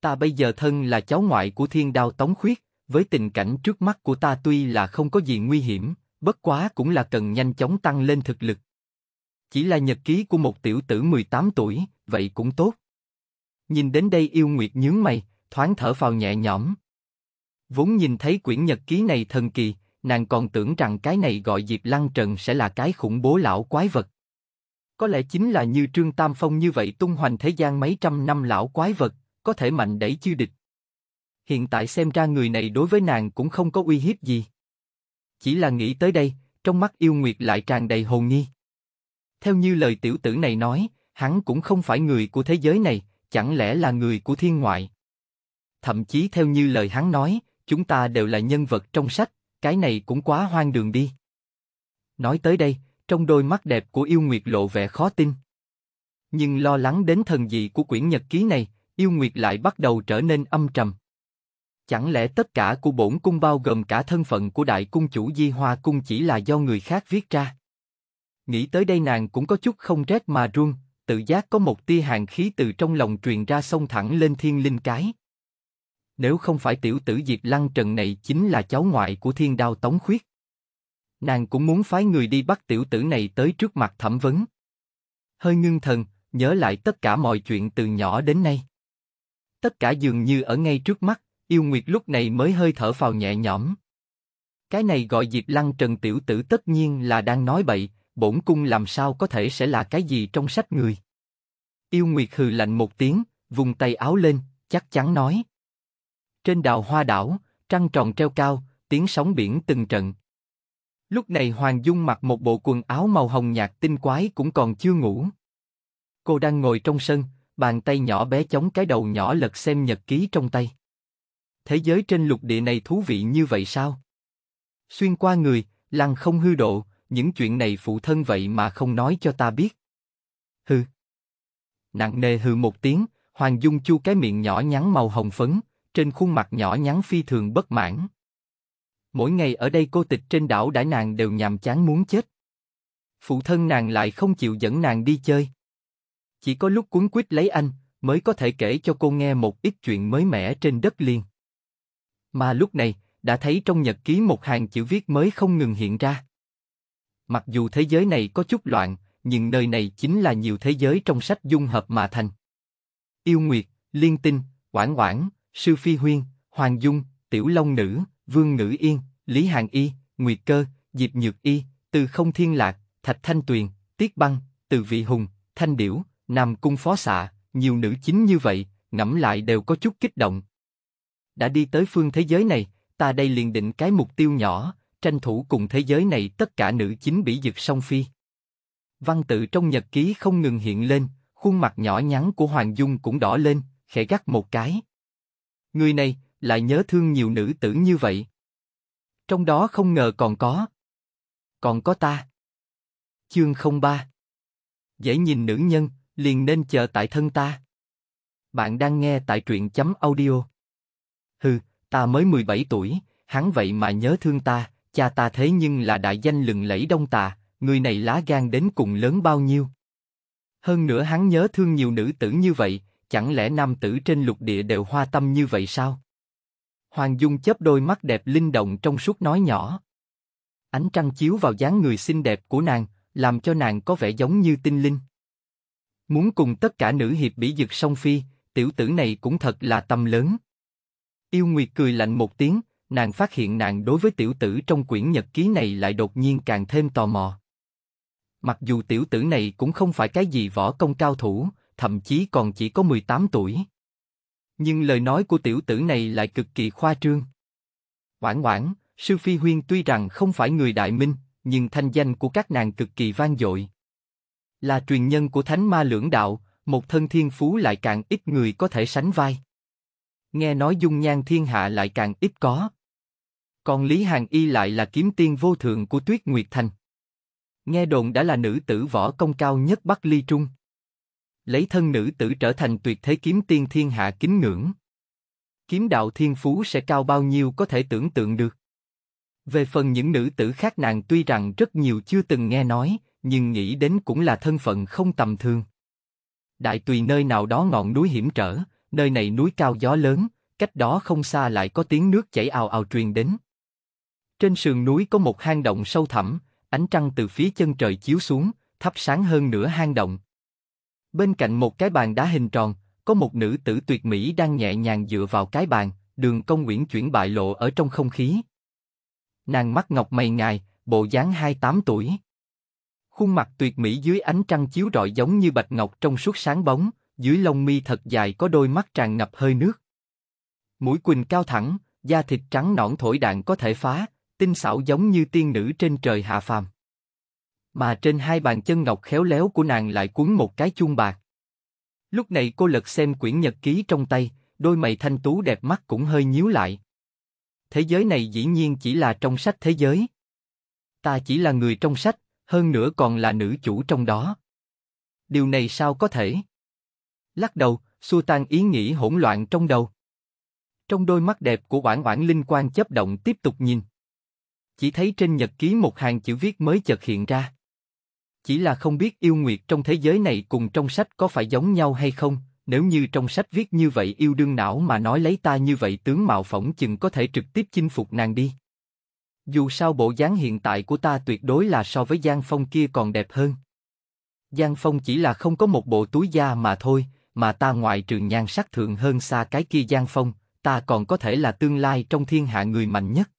Ta bây giờ thân là cháu ngoại của thiên đao tống khuyết, với tình cảnh trước mắt của ta tuy là không có gì nguy hiểm, bất quá cũng là cần nhanh chóng tăng lên thực lực. Chỉ là nhật ký của một tiểu tử 18 tuổi, vậy cũng tốt. Nhìn đến đây yêu nguyệt nhướng mày, thoáng thở vào nhẹ nhõm. Vốn nhìn thấy quyển nhật ký này thần kỳ, nàng còn tưởng rằng cái này gọi Diệp Lăng Trần sẽ là cái khủng bố lão quái vật. Có lẽ chính là như Trương Tam Phong như vậy tung hoành thế gian mấy trăm năm lão quái vật, có thể mạnh đẩy chư địch. Hiện tại xem ra người này đối với nàng cũng không có uy hiếp gì. Chỉ là nghĩ tới đây, trong mắt yêu nguyệt lại tràn đầy hồn nghi. Theo như lời tiểu tử này nói, hắn cũng không phải người của thế giới này, chẳng lẽ là người của thiên ngoại. Thậm chí theo như lời hắn nói, chúng ta đều là nhân vật trong sách, cái này cũng quá hoang đường đi. Nói tới đây, trong đôi mắt đẹp của yêu nguyệt lộ vẻ khó tin. Nhưng lo lắng đến thần dị của quyển nhật ký này, yêu nguyệt lại bắt đầu trở nên âm trầm. Chẳng lẽ tất cả của bổn cung bao gồm cả thân phận của đại cung chủ Di Hoa cung chỉ là do người khác viết ra? Nghĩ tới đây nàng cũng có chút không rét mà run, tự giác có một tia hàn khí từ trong lòng truyền ra sông thẳng lên thiên linh cái nếu không phải tiểu tử Diệp Lăng Trần này chính là cháu ngoại của thiên đao Tống Khuyết. Nàng cũng muốn phái người đi bắt tiểu tử này tới trước mặt thẩm vấn. Hơi ngưng thần, nhớ lại tất cả mọi chuyện từ nhỏ đến nay. Tất cả dường như ở ngay trước mắt, yêu nguyệt lúc này mới hơi thở vào nhẹ nhõm. Cái này gọi Diệp Lăng Trần tiểu tử tất nhiên là đang nói bậy, bổn cung làm sao có thể sẽ là cái gì trong sách người. Yêu Nguyệt hừ lạnh một tiếng, vùng tay áo lên, chắc chắn nói. Trên đào hoa đảo, trăng tròn treo cao, tiếng sóng biển từng trận. Lúc này Hoàng Dung mặc một bộ quần áo màu hồng nhạt tinh quái cũng còn chưa ngủ. Cô đang ngồi trong sân, bàn tay nhỏ bé chống cái đầu nhỏ lật xem nhật ký trong tay. Thế giới trên lục địa này thú vị như vậy sao? Xuyên qua người, lăng không hư độ, những chuyện này phụ thân vậy mà không nói cho ta biết. Hừ. Nặng nề hừ một tiếng, Hoàng Dung chu cái miệng nhỏ nhắn màu hồng phấn, trên khuôn mặt nhỏ nhắn phi thường bất mãn. Mỗi ngày ở đây cô tịch trên đảo đã nàng đều nhàm chán muốn chết. Phụ thân nàng lại không chịu dẫn nàng đi chơi. Chỉ có lúc cuốn quýt lấy anh, mới có thể kể cho cô nghe một ít chuyện mới mẻ trên đất liền. Mà lúc này, đã thấy trong nhật ký một hàng chữ viết mới không ngừng hiện ra. Mặc dù thế giới này có chút loạn, nhưng nơi này chính là nhiều thế giới trong sách dung hợp mà thành. Yêu Nguyệt, Liên Tinh, Quảng Quảng, Sư Phi Huyên, Hoàng Dung, Tiểu Long Nữ, Vương Ngữ Yên, Lý Hàn Y, Nguyệt Cơ, Diệp Nhược Y, Từ Không Thiên Lạc, Thạch Thanh Tuyền, Tiết Băng, Từ Vị Hùng, Thanh Điểu, Nam Cung Phó Xạ, nhiều nữ chính như vậy, ngẫm lại đều có chút kích động. Đã đi tới phương thế giới này, ta đây liền định cái mục tiêu nhỏ, tranh thủ cùng thế giới này tất cả nữ chính bị dực song phi. Văn tự trong nhật ký không ngừng hiện lên, khuôn mặt nhỏ nhắn của Hoàng Dung cũng đỏ lên, khẽ gắt một cái người này lại nhớ thương nhiều nữ tử như vậy. Trong đó không ngờ còn có, còn có ta. Chương 03 Dễ nhìn nữ nhân, liền nên chờ tại thân ta. Bạn đang nghe tại truyện chấm audio. Hừ, ta mới 17 tuổi, hắn vậy mà nhớ thương ta, cha ta thế nhưng là đại danh lừng lẫy đông tà, người này lá gan đến cùng lớn bao nhiêu. Hơn nữa hắn nhớ thương nhiều nữ tử như vậy, chẳng lẽ nam tử trên lục địa đều hoa tâm như vậy sao? Hoàng Dung chớp đôi mắt đẹp linh động trong suốt nói nhỏ. Ánh trăng chiếu vào dáng người xinh đẹp của nàng, làm cho nàng có vẻ giống như tinh linh. Muốn cùng tất cả nữ hiệp bị dực song phi, tiểu tử này cũng thật là tâm lớn. Yêu Nguyệt cười lạnh một tiếng, nàng phát hiện nàng đối với tiểu tử trong quyển nhật ký này lại đột nhiên càng thêm tò mò. Mặc dù tiểu tử này cũng không phải cái gì võ công cao thủ, thậm chí còn chỉ có 18 tuổi. Nhưng lời nói của tiểu tử này lại cực kỳ khoa trương. Quảng Quảng, Sư Phi Huyên tuy rằng không phải người đại minh, nhưng thanh danh của các nàng cực kỳ vang dội. Là truyền nhân của thánh ma lưỡng đạo, một thân thiên phú lại càng ít người có thể sánh vai. Nghe nói dung nhan thiên hạ lại càng ít có. Còn Lý Hàng Y lại là kiếm tiên vô thượng của Tuyết Nguyệt Thành. Nghe đồn đã là nữ tử võ công cao nhất Bắc Ly Trung lấy thân nữ tử trở thành tuyệt thế kiếm tiên thiên hạ kính ngưỡng. Kiếm đạo thiên phú sẽ cao bao nhiêu có thể tưởng tượng được. Về phần những nữ tử khác nàng tuy rằng rất nhiều chưa từng nghe nói, nhưng nghĩ đến cũng là thân phận không tầm thường. Đại tùy nơi nào đó ngọn núi hiểm trở, nơi này núi cao gió lớn, cách đó không xa lại có tiếng nước chảy ào ào truyền đến. Trên sườn núi có một hang động sâu thẳm, ánh trăng từ phía chân trời chiếu xuống, thắp sáng hơn nửa hang động. Bên cạnh một cái bàn đá hình tròn, có một nữ tử tuyệt mỹ đang nhẹ nhàng dựa vào cái bàn, đường công nguyễn chuyển bại lộ ở trong không khí. Nàng mắt ngọc mày ngài, bộ dáng 28 tuổi. Khuôn mặt tuyệt mỹ dưới ánh trăng chiếu rọi giống như bạch ngọc trong suốt sáng bóng, dưới lông mi thật dài có đôi mắt tràn ngập hơi nước. Mũi quỳnh cao thẳng, da thịt trắng nõn thổi đạn có thể phá, tinh xảo giống như tiên nữ trên trời hạ phàm mà trên hai bàn chân ngọc khéo léo của nàng lại cuốn một cái chuông bạc. Lúc này cô lật xem quyển nhật ký trong tay, đôi mày thanh tú đẹp mắt cũng hơi nhíu lại. Thế giới này dĩ nhiên chỉ là trong sách thế giới. Ta chỉ là người trong sách, hơn nữa còn là nữ chủ trong đó. Điều này sao có thể? Lắc đầu, xua tan ý nghĩ hỗn loạn trong đầu. Trong đôi mắt đẹp của Oản Oản linh quan chấp động tiếp tục nhìn. Chỉ thấy trên nhật ký một hàng chữ viết mới chợt hiện ra chỉ là không biết yêu nguyệt trong thế giới này cùng trong sách có phải giống nhau hay không. Nếu như trong sách viết như vậy yêu đương não mà nói lấy ta như vậy tướng mạo phỏng chừng có thể trực tiếp chinh phục nàng đi. Dù sao bộ dáng hiện tại của ta tuyệt đối là so với Giang Phong kia còn đẹp hơn. Giang Phong chỉ là không có một bộ túi da mà thôi, mà ta ngoại trường nhan sắc thượng hơn xa cái kia Giang Phong, ta còn có thể là tương lai trong thiên hạ người mạnh nhất.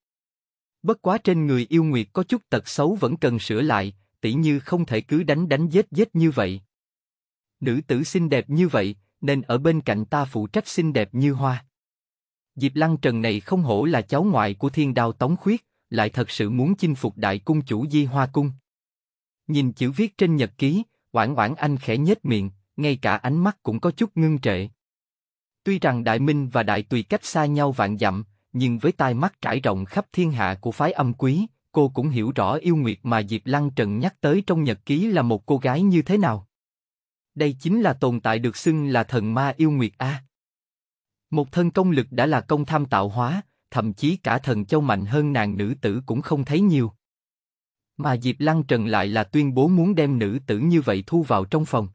Bất quá trên người yêu nguyệt có chút tật xấu vẫn cần sửa lại, tỷ như không thể cứ đánh đánh giết giết như vậy. Nữ tử xinh đẹp như vậy, nên ở bên cạnh ta phụ trách xinh đẹp như hoa. Diệp Lăng Trần này không hổ là cháu ngoại của thiên đao tống khuyết, lại thật sự muốn chinh phục đại cung chủ Di Hoa Cung. Nhìn chữ viết trên nhật ký, Quảng Quảng Anh khẽ nhếch miệng, ngay cả ánh mắt cũng có chút ngưng trệ. Tuy rằng Đại Minh và Đại Tùy cách xa nhau vạn dặm, nhưng với tai mắt trải rộng khắp thiên hạ của phái âm quý, cô cũng hiểu rõ yêu nguyệt mà Diệp Lăng Trần nhắc tới trong nhật ký là một cô gái như thế nào. Đây chính là tồn tại được xưng là thần ma yêu nguyệt A. Một thân công lực đã là công tham tạo hóa, thậm chí cả thần châu mạnh hơn nàng nữ tử cũng không thấy nhiều. Mà Diệp Lăng Trần lại là tuyên bố muốn đem nữ tử như vậy thu vào trong phòng.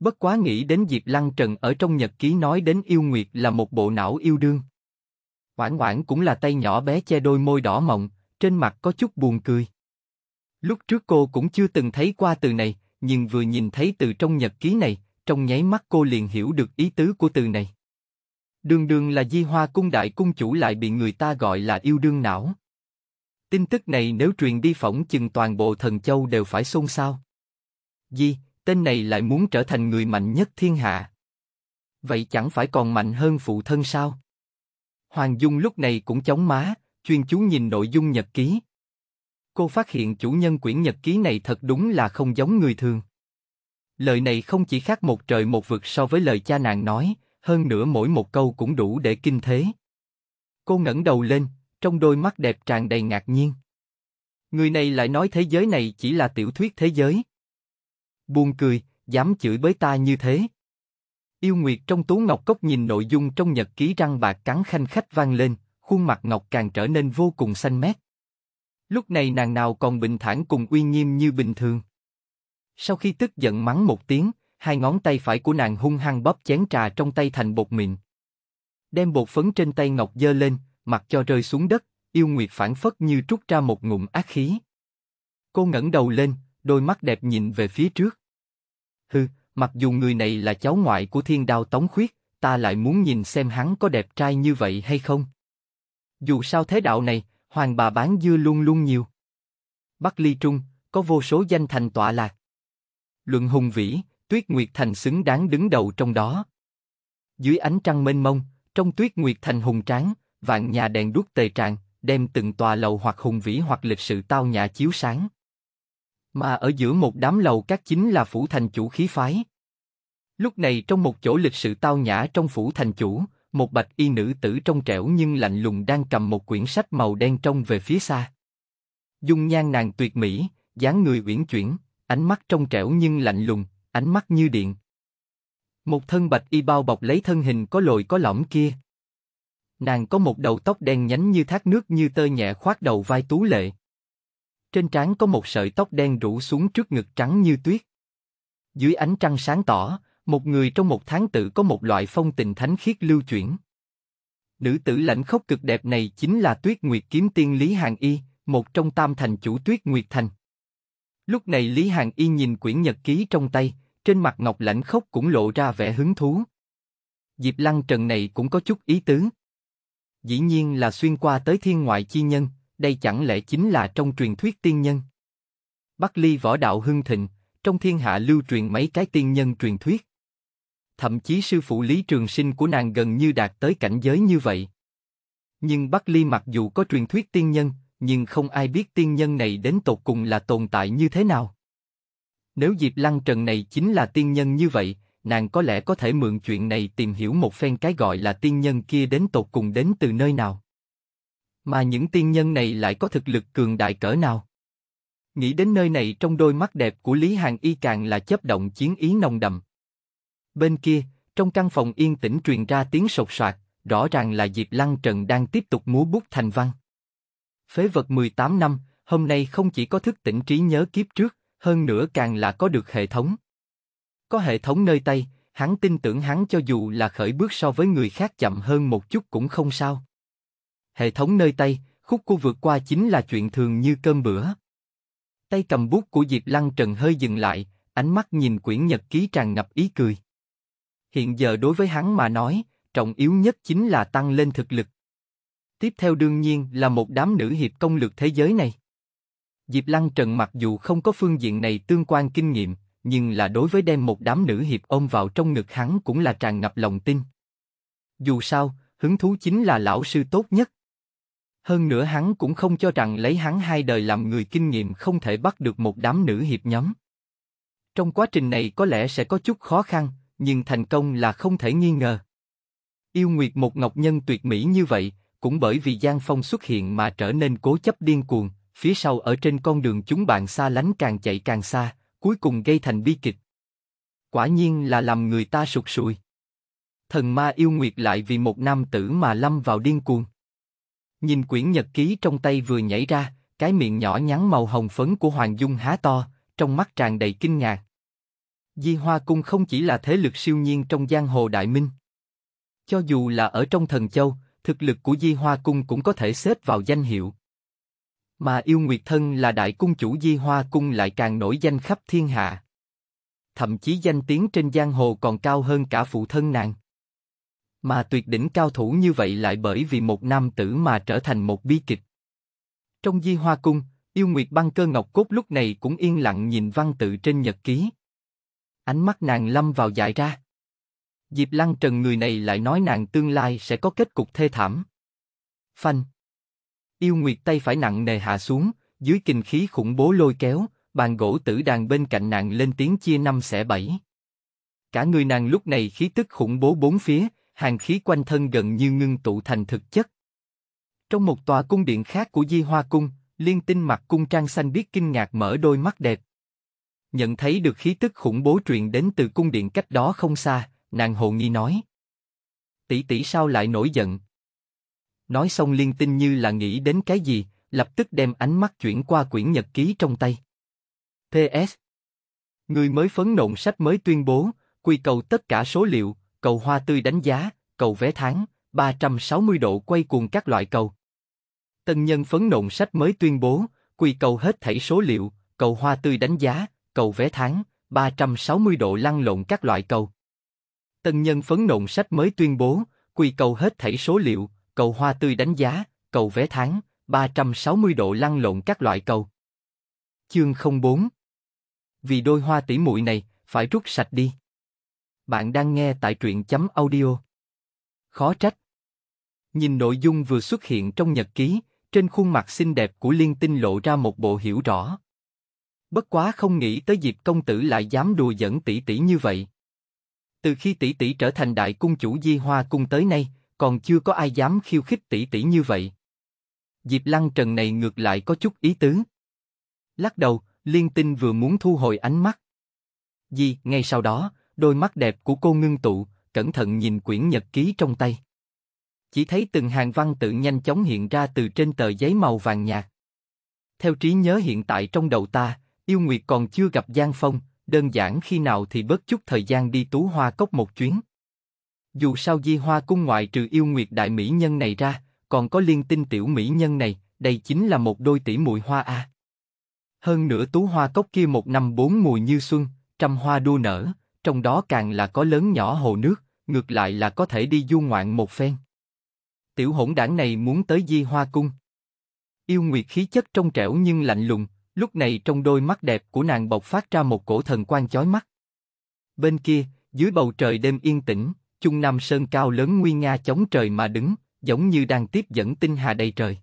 Bất quá nghĩ đến Diệp Lăng Trần ở trong nhật ký nói đến yêu nguyệt là một bộ não yêu đương. Hoảng hoảng cũng là tay nhỏ bé che đôi môi đỏ mọng, trên mặt có chút buồn cười. Lúc trước cô cũng chưa từng thấy qua từ này, nhưng vừa nhìn thấy từ trong nhật ký này, trong nháy mắt cô liền hiểu được ý tứ của từ này. Đường đường là di hoa cung đại cung chủ lại bị người ta gọi là yêu đương não. Tin tức này nếu truyền đi phỏng chừng toàn bộ thần châu đều phải xôn xao. Di, tên này lại muốn trở thành người mạnh nhất thiên hạ. Vậy chẳng phải còn mạnh hơn phụ thân sao? Hoàng Dung lúc này cũng chóng má chuyên chú nhìn nội dung nhật ký. Cô phát hiện chủ nhân quyển nhật ký này thật đúng là không giống người thường. Lời này không chỉ khác một trời một vực so với lời cha nàng nói, hơn nữa mỗi một câu cũng đủ để kinh thế. Cô ngẩng đầu lên, trong đôi mắt đẹp tràn đầy ngạc nhiên. Người này lại nói thế giới này chỉ là tiểu thuyết thế giới. Buồn cười, dám chửi bới ta như thế. Yêu Nguyệt trong tú ngọc cốc nhìn nội dung trong nhật ký răng bạc cắn khanh khách vang lên, khuôn mặt ngọc càng trở nên vô cùng xanh mét. Lúc này nàng nào còn bình thản cùng uy nghiêm như bình thường. Sau khi tức giận mắng một tiếng, hai ngón tay phải của nàng hung hăng bóp chén trà trong tay thành bột mịn. Đem bột phấn trên tay ngọc dơ lên, mặt cho rơi xuống đất, yêu nguyệt phản phất như trút ra một ngụm ác khí. Cô ngẩng đầu lên, đôi mắt đẹp nhìn về phía trước. Hừ, mặc dù người này là cháu ngoại của thiên đao tống khuyết, ta lại muốn nhìn xem hắn có đẹp trai như vậy hay không. Dù sao thế đạo này, hoàng bà bán dưa luôn luôn nhiều. Bắc Ly Trung, có vô số danh thành tọa lạc. Luận hùng vĩ, Tuyết Nguyệt Thành xứng đáng đứng đầu trong đó. Dưới ánh trăng mênh mông, trong Tuyết Nguyệt Thành hùng tráng, vạn nhà đèn đuốc tề trạng, đem từng tòa lầu hoặc hùng vĩ hoặc lịch sự tao nhã chiếu sáng. Mà ở giữa một đám lầu các chính là phủ thành chủ khí phái. Lúc này trong một chỗ lịch sự tao nhã trong phủ thành chủ, một bạch y nữ tử trong trẻo nhưng lạnh lùng đang cầm một quyển sách màu đen trông về phía xa. Dung nhan nàng tuyệt mỹ, dáng người uyển chuyển, ánh mắt trong trẻo nhưng lạnh lùng, ánh mắt như điện. Một thân bạch y bao bọc lấy thân hình có lồi có lõm kia. Nàng có một đầu tóc đen nhánh như thác nước như tơ nhẹ khoác đầu vai tú lệ. Trên trán có một sợi tóc đen rủ xuống trước ngực trắng như tuyết. Dưới ánh trăng sáng tỏ, một người trong một tháng tự có một loại phong tình thánh khiết lưu chuyển. Nữ tử lãnh khốc cực đẹp này chính là Tuyết Nguyệt kiếm tiên Lý Hàng Y, một trong tam thành chủ Tuyết Nguyệt Thành. Lúc này Lý Hàng Y nhìn quyển nhật ký trong tay, trên mặt ngọc lãnh khốc cũng lộ ra vẻ hứng thú. Diệp Lăng Trần này cũng có chút ý tứ. Dĩ nhiên là xuyên qua tới thiên ngoại chi nhân, đây chẳng lẽ chính là trong truyền thuyết tiên nhân? Bắc Ly võ đạo hưng thịnh, trong thiên hạ lưu truyền mấy cái tiên nhân truyền thuyết thậm chí sư phụ Lý Trường Sinh của nàng gần như đạt tới cảnh giới như vậy. Nhưng Bắc Ly mặc dù có truyền thuyết tiên nhân, nhưng không ai biết tiên nhân này đến tột cùng là tồn tại như thế nào. Nếu Diệp Lăng Trần này chính là tiên nhân như vậy, nàng có lẽ có thể mượn chuyện này tìm hiểu một phen cái gọi là tiên nhân kia đến tột cùng đến từ nơi nào. Mà những tiên nhân này lại có thực lực cường đại cỡ nào? Nghĩ đến nơi này trong đôi mắt đẹp của Lý Hàng Y càng là chấp động chiến ý nồng đậm. Bên kia, trong căn phòng yên tĩnh truyền ra tiếng sột soạt, rõ ràng là Diệp Lăng Trần đang tiếp tục múa bút thành văn. Phế vật 18 năm, hôm nay không chỉ có thức tỉnh trí nhớ kiếp trước, hơn nữa càng là có được hệ thống. Có hệ thống nơi tay, hắn tin tưởng hắn cho dù là khởi bước so với người khác chậm hơn một chút cũng không sao. Hệ thống nơi tay, khúc cô vượt qua chính là chuyện thường như cơm bữa. Tay cầm bút của Diệp Lăng Trần hơi dừng lại, ánh mắt nhìn quyển nhật ký tràn ngập ý cười hiện giờ đối với hắn mà nói, trọng yếu nhất chính là tăng lên thực lực. Tiếp theo đương nhiên là một đám nữ hiệp công lược thế giới này. Diệp Lăng Trần mặc dù không có phương diện này tương quan kinh nghiệm, nhưng là đối với đem một đám nữ hiệp ôm vào trong ngực hắn cũng là tràn ngập lòng tin. Dù sao, hứng thú chính là lão sư tốt nhất. Hơn nữa hắn cũng không cho rằng lấy hắn hai đời làm người kinh nghiệm không thể bắt được một đám nữ hiệp nhóm. Trong quá trình này có lẽ sẽ có chút khó khăn, nhưng thành công là không thể nghi ngờ. Yêu Nguyệt một ngọc nhân tuyệt mỹ như vậy, cũng bởi vì Giang Phong xuất hiện mà trở nên cố chấp điên cuồng, phía sau ở trên con đường chúng bạn xa lánh càng chạy càng xa, cuối cùng gây thành bi kịch. Quả nhiên là làm người ta sụt sùi. Thần ma yêu nguyệt lại vì một nam tử mà lâm vào điên cuồng. Nhìn quyển nhật ký trong tay vừa nhảy ra, cái miệng nhỏ nhắn màu hồng phấn của Hoàng Dung há to, trong mắt tràn đầy kinh ngạc. Di Hoa Cung không chỉ là thế lực siêu nhiên trong giang hồ Đại Minh. Cho dù là ở trong thần châu, thực lực của Di Hoa Cung cũng có thể xếp vào danh hiệu. Mà yêu Nguyệt Thân là đại cung chủ Di Hoa Cung lại càng nổi danh khắp thiên hạ. Thậm chí danh tiếng trên giang hồ còn cao hơn cả phụ thân nàng. Mà tuyệt đỉnh cao thủ như vậy lại bởi vì một nam tử mà trở thành một bi kịch. Trong Di Hoa Cung, yêu Nguyệt băng cơ ngọc cốt lúc này cũng yên lặng nhìn văn tự trên nhật ký. Ánh mắt nàng lâm vào dại ra. Diệp Lăng Trần người này lại nói nàng tương lai sẽ có kết cục thê thảm. Phanh. Yêu Nguyệt tay phải nặng nề hạ xuống, dưới kinh khí khủng bố lôi kéo, bàn gỗ tử đàn bên cạnh nàng lên tiếng chia năm xẻ bảy. Cả người nàng lúc này khí tức khủng bố bốn phía, hàng khí quanh thân gần như ngưng tụ thành thực chất. Trong một tòa cung điện khác của Di Hoa Cung, liên tinh mặt cung trang xanh biết kinh ngạc mở đôi mắt đẹp nhận thấy được khí tức khủng bố truyền đến từ cung điện cách đó không xa, nàng hồ nghi nói. Tỷ tỷ sao lại nổi giận? Nói xong liên tinh như là nghĩ đến cái gì, lập tức đem ánh mắt chuyển qua quyển nhật ký trong tay. PS Người mới phấn nộn sách mới tuyên bố, quy cầu tất cả số liệu, cầu hoa tươi đánh giá, cầu vé tháng, 360 độ quay cuồng các loại cầu. Tân nhân phấn nộn sách mới tuyên bố, quy cầu hết thảy số liệu, cầu hoa tươi đánh giá, cầu vé tháng, 360 độ lăn lộn các loại cầu. Tân nhân phấn nộn sách mới tuyên bố, quy cầu hết thảy số liệu, cầu hoa tươi đánh giá, cầu vé tháng, 360 độ lăn lộn các loại cầu. Chương 04 Vì đôi hoa tỷ muội này, phải rút sạch đi. Bạn đang nghe tại truyện chấm audio. Khó trách. Nhìn nội dung vừa xuất hiện trong nhật ký, trên khuôn mặt xinh đẹp của Liên Tinh lộ ra một bộ hiểu rõ. Bất quá không nghĩ tới dịp công tử lại dám đùa giỡn tỷ tỷ như vậy. Từ khi tỷ tỷ trở thành đại cung chủ Di Hoa cung tới nay, còn chưa có ai dám khiêu khích tỷ tỷ như vậy. Diệp Lăng Trần này ngược lại có chút ý tứ. Lắc đầu, Liên Tinh vừa muốn thu hồi ánh mắt. Di, ngay sau đó, đôi mắt đẹp của cô ngưng tụ, cẩn thận nhìn quyển nhật ký trong tay. Chỉ thấy từng hàng văn tự nhanh chóng hiện ra từ trên tờ giấy màu vàng nhạt. Theo trí nhớ hiện tại trong đầu ta, Yêu Nguyệt còn chưa gặp Giang Phong, đơn giản khi nào thì bớt chút thời gian đi tú hoa cốc một chuyến. Dù sao Di Hoa Cung ngoại trừ Yêu Nguyệt đại mỹ nhân này ra, còn có liên tinh tiểu mỹ nhân này, đây chính là một đôi tỷ muội hoa a. Hơn nữa tú hoa cốc kia một năm bốn mùa như xuân, trăm hoa đua nở, trong đó càng là có lớn nhỏ hồ nước, ngược lại là có thể đi du ngoạn một phen. Tiểu hỗn đảng này muốn tới Di Hoa Cung. Yêu Nguyệt khí chất trong trẻo nhưng lạnh lùng, Lúc này trong đôi mắt đẹp của nàng bộc phát ra một cổ thần quan chói mắt. Bên kia, dưới bầu trời đêm yên tĩnh, Trung Nam Sơn cao lớn nguy nga chống trời mà đứng, giống như đang tiếp dẫn tinh hà đầy trời.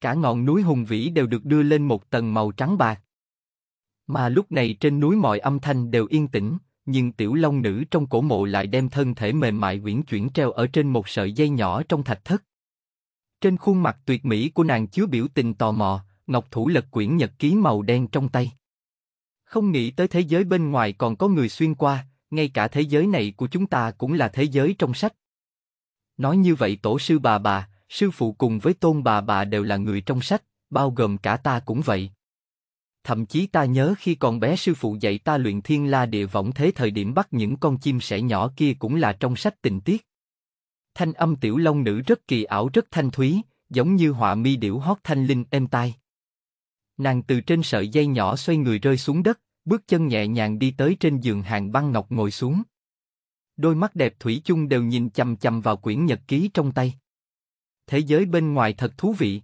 Cả ngọn núi hùng vĩ đều được đưa lên một tầng màu trắng bạc. Mà lúc này trên núi mọi âm thanh đều yên tĩnh, nhưng tiểu long nữ trong cổ mộ lại đem thân thể mềm mại uyển chuyển treo ở trên một sợi dây nhỏ trong thạch thất. Trên khuôn mặt tuyệt mỹ của nàng chứa biểu tình tò mò, Ngọc Thủ lật quyển nhật ký màu đen trong tay. Không nghĩ tới thế giới bên ngoài còn có người xuyên qua, ngay cả thế giới này của chúng ta cũng là thế giới trong sách. Nói như vậy tổ sư bà bà, sư phụ cùng với tôn bà bà đều là người trong sách, bao gồm cả ta cũng vậy. Thậm chí ta nhớ khi còn bé sư phụ dạy ta luyện thiên la địa võng thế thời điểm bắt những con chim sẻ nhỏ kia cũng là trong sách tình tiết. Thanh âm tiểu long nữ rất kỳ ảo rất thanh thúy, giống như họa mi điểu hót thanh linh êm tai. Nàng từ trên sợi dây nhỏ xoay người rơi xuống đất, bước chân nhẹ nhàng đi tới trên giường hàng băng ngọc ngồi xuống. Đôi mắt đẹp thủy chung đều nhìn chầm chầm vào quyển nhật ký trong tay. Thế giới bên ngoài thật thú vị.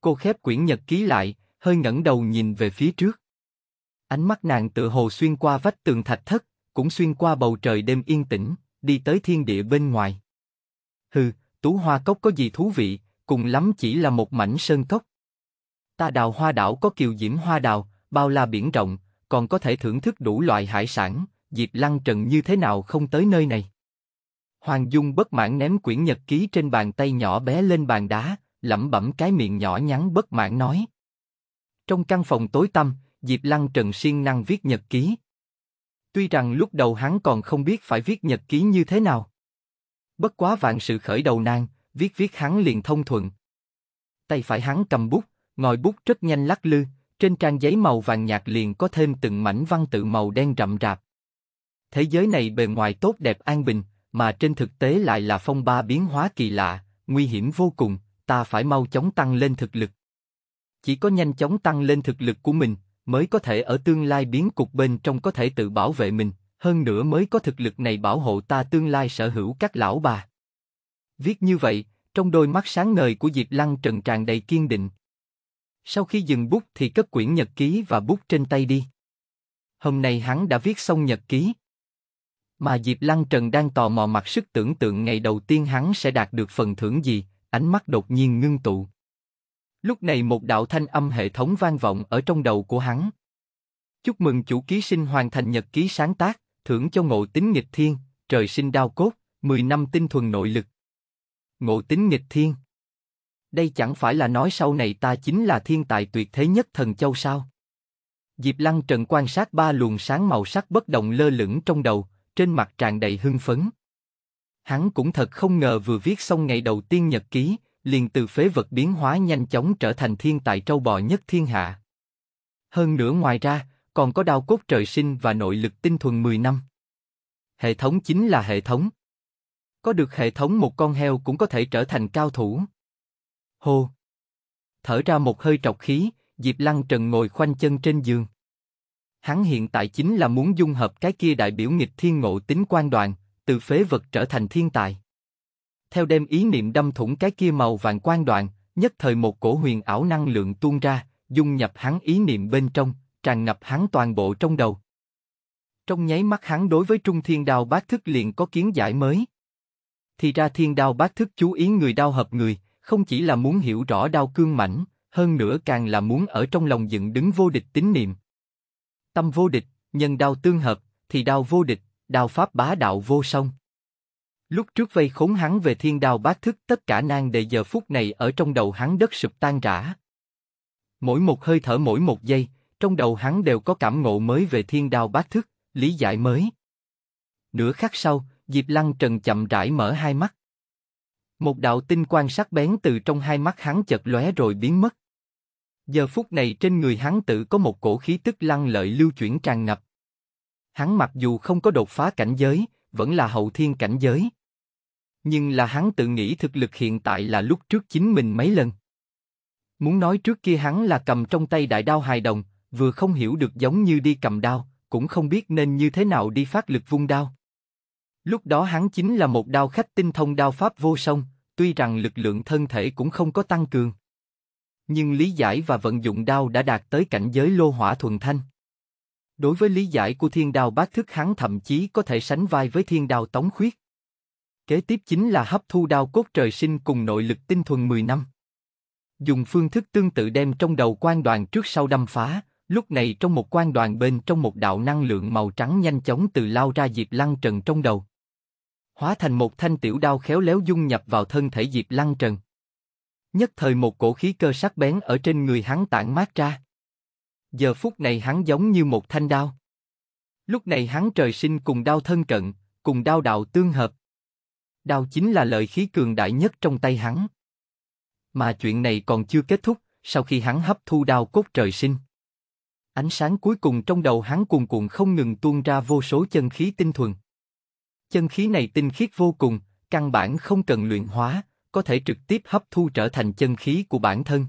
Cô khép quyển nhật ký lại, hơi ngẩng đầu nhìn về phía trước. Ánh mắt nàng tự hồ xuyên qua vách tường thạch thất, cũng xuyên qua bầu trời đêm yên tĩnh, đi tới thiên địa bên ngoài. Hừ, tú hoa cốc có gì thú vị, cùng lắm chỉ là một mảnh sơn cốc. Ta đào hoa đảo có kiều diễm hoa đào, bao la biển rộng, còn có thể thưởng thức đủ loại hải sản, Diệp Lăng Trần như thế nào không tới nơi này. Hoàng Dung bất mãn ném quyển nhật ký trên bàn tay nhỏ bé lên bàn đá, lẩm bẩm cái miệng nhỏ nhắn bất mãn nói. Trong căn phòng tối tăm, Diệp Lăng Trần siêng năng viết nhật ký. Tuy rằng lúc đầu hắn còn không biết phải viết nhật ký như thế nào. Bất quá vạn sự khởi đầu nan, viết viết hắn liền thông thuận. Tay phải hắn cầm bút, Ngòi bút rất nhanh lắc lư, trên trang giấy màu vàng nhạt liền có thêm từng mảnh văn tự màu đen rậm rạp. Thế giới này bề ngoài tốt đẹp an bình, mà trên thực tế lại là phong ba biến hóa kỳ lạ, nguy hiểm vô cùng, ta phải mau chóng tăng lên thực lực. Chỉ có nhanh chóng tăng lên thực lực của mình, mới có thể ở tương lai biến cục bên trong có thể tự bảo vệ mình, hơn nữa mới có thực lực này bảo hộ ta tương lai sở hữu các lão bà. Viết như vậy, trong đôi mắt sáng ngời của Diệp Lăng Trần tràn đầy kiên định. Sau khi dừng bút thì cất quyển nhật ký và bút trên tay đi. Hôm nay hắn đã viết xong nhật ký. Mà Diệp Lăng Trần đang tò mò mặc sức tưởng tượng ngày đầu tiên hắn sẽ đạt được phần thưởng gì, ánh mắt đột nhiên ngưng tụ. Lúc này một đạo thanh âm hệ thống vang vọng ở trong đầu của hắn. Chúc mừng chủ ký sinh hoàn thành nhật ký sáng tác, thưởng cho ngộ tính nghịch thiên, trời sinh đao cốt, 10 năm tinh thuần nội lực. Ngộ tính nghịch thiên đây chẳng phải là nói sau này ta chính là thiên tài tuyệt thế nhất thần châu sao? Diệp Lăng Trần quan sát ba luồng sáng màu sắc bất động lơ lửng trong đầu, trên mặt tràn đầy hưng phấn. Hắn cũng thật không ngờ vừa viết xong ngày đầu tiên nhật ký, liền từ phế vật biến hóa nhanh chóng trở thành thiên tài trâu bò nhất thiên hạ. Hơn nữa ngoài ra, còn có đao cốt trời sinh và nội lực tinh thuần 10 năm. Hệ thống chính là hệ thống. Có được hệ thống một con heo cũng có thể trở thành cao thủ. Hô! Thở ra một hơi trọc khí, Diệp Lăng Trần ngồi khoanh chân trên giường. Hắn hiện tại chính là muốn dung hợp cái kia đại biểu nghịch thiên ngộ tính quan đoàn, từ phế vật trở thành thiên tài. Theo đem ý niệm đâm thủng cái kia màu vàng quan đoàn, nhất thời một cổ huyền ảo năng lượng tuôn ra, dung nhập hắn ý niệm bên trong, tràn ngập hắn toàn bộ trong đầu. Trong nháy mắt hắn đối với trung thiên đao bát thức liền có kiến giải mới. Thì ra thiên đao bát thức chú ý người đao hợp người, không chỉ là muốn hiểu rõ đao cương mảnh, hơn nữa càng là muốn ở trong lòng dựng đứng vô địch tín niệm. Tâm vô địch, nhân đao tương hợp, thì đao vô địch, đao pháp bá đạo vô song. Lúc trước vây khốn hắn về thiên đao bát thức tất cả nan đề giờ phút này ở trong đầu hắn đất sụp tan rã. Mỗi một hơi thở mỗi một giây, trong đầu hắn đều có cảm ngộ mới về thiên đao bát thức, lý giải mới. Nửa khắc sau, Diệp Lăng Trần chậm rãi mở hai mắt. Một đạo tinh quang sắc bén từ trong hai mắt hắn chợt lóe rồi biến mất. Giờ phút này trên người hắn tự có một cổ khí tức lăng lợi lưu chuyển tràn ngập. Hắn mặc dù không có đột phá cảnh giới, vẫn là hậu thiên cảnh giới. Nhưng là hắn tự nghĩ thực lực hiện tại là lúc trước chính mình mấy lần. Muốn nói trước kia hắn là cầm trong tay đại đao hài đồng, vừa không hiểu được giống như đi cầm đao, cũng không biết nên như thế nào đi phát lực vung đao. Lúc đó hắn chính là một đao khách tinh thông đao pháp vô song, tuy rằng lực lượng thân thể cũng không có tăng cường. Nhưng lý giải và vận dụng đao đã đạt tới cảnh giới lô hỏa thuần thanh. Đối với lý giải của thiên đao bát thức hắn thậm chí có thể sánh vai với thiên đao tống khuyết. Kế tiếp chính là hấp thu đao cốt trời sinh cùng nội lực tinh thuần 10 năm. Dùng phương thức tương tự đem trong đầu quan đoàn trước sau đâm phá, lúc này trong một quan đoàn bên trong một đạo năng lượng màu trắng nhanh chóng từ lao ra Diệp Lăng Trần trong đầu hóa thành một thanh tiểu đao khéo léo dung nhập vào thân thể Diệp Lăng Trần. Nhất thời một cổ khí cơ sắc bén ở trên người hắn tản mát ra. Giờ phút này hắn giống như một thanh đao. Lúc này hắn trời sinh cùng đao thân cận, cùng đao đạo tương hợp. Đao chính là lợi khí cường đại nhất trong tay hắn. Mà chuyện này còn chưa kết thúc, sau khi hắn hấp thu đao cốt trời sinh. Ánh sáng cuối cùng trong đầu hắn cuồn cuộn không ngừng tuôn ra vô số chân khí tinh thuần Chân khí này tinh khiết vô cùng, căn bản không cần luyện hóa, có thể trực tiếp hấp thu trở thành chân khí của bản thân.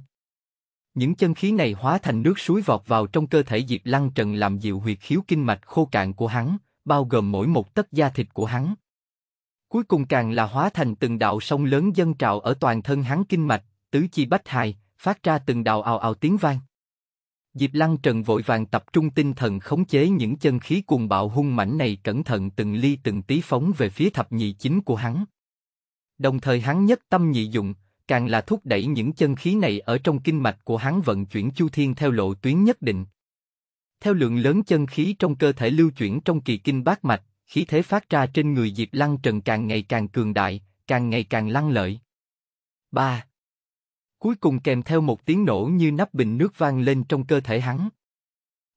Những chân khí này hóa thành nước suối vọt vào trong cơ thể Diệp Lăng Trần làm dịu huyệt khiếu kinh mạch khô cạn của hắn, bao gồm mỗi một tấc da thịt của hắn. Cuối cùng càng là hóa thành từng đạo sông lớn dân trào ở toàn thân hắn kinh mạch, tứ chi bách hài, phát ra từng đạo ào ào tiếng vang. Diệp Lăng Trần vội vàng tập trung tinh thần khống chế những chân khí cuồng bạo hung mãnh này cẩn thận từng ly từng tí phóng về phía thập nhị chính của hắn. Đồng thời hắn nhất tâm nhị dụng, càng là thúc đẩy những chân khí này ở trong kinh mạch của hắn vận chuyển chu thiên theo lộ tuyến nhất định. Theo lượng lớn chân khí trong cơ thể lưu chuyển trong kỳ kinh bát mạch, khí thế phát ra trên người Diệp Lăng Trần càng ngày càng cường đại, càng ngày càng lăng lợi. 3. Cuối cùng kèm theo một tiếng nổ như nắp bình nước vang lên trong cơ thể hắn.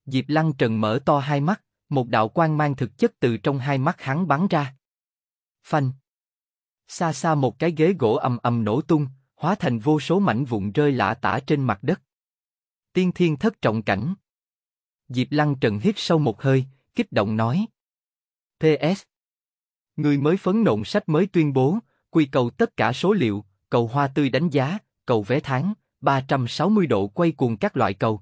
Diệp Lăng Trần mở to hai mắt, một đạo quang mang thực chất từ trong hai mắt hắn bắn ra. Phanh. Xa xa một cái ghế gỗ ầm ầm nổ tung, hóa thành vô số mảnh vụn rơi lả tả trên mặt đất. Tiên thiên thất trọng cảnh. Diệp Lăng Trần hít sâu một hơi, kích động nói. PS. Người mới phấn nộn sách mới tuyên bố, quy cầu tất cả số liệu, cầu hoa tươi đánh giá, cầu vé tháng, 360 độ quay cuồng các loại cầu.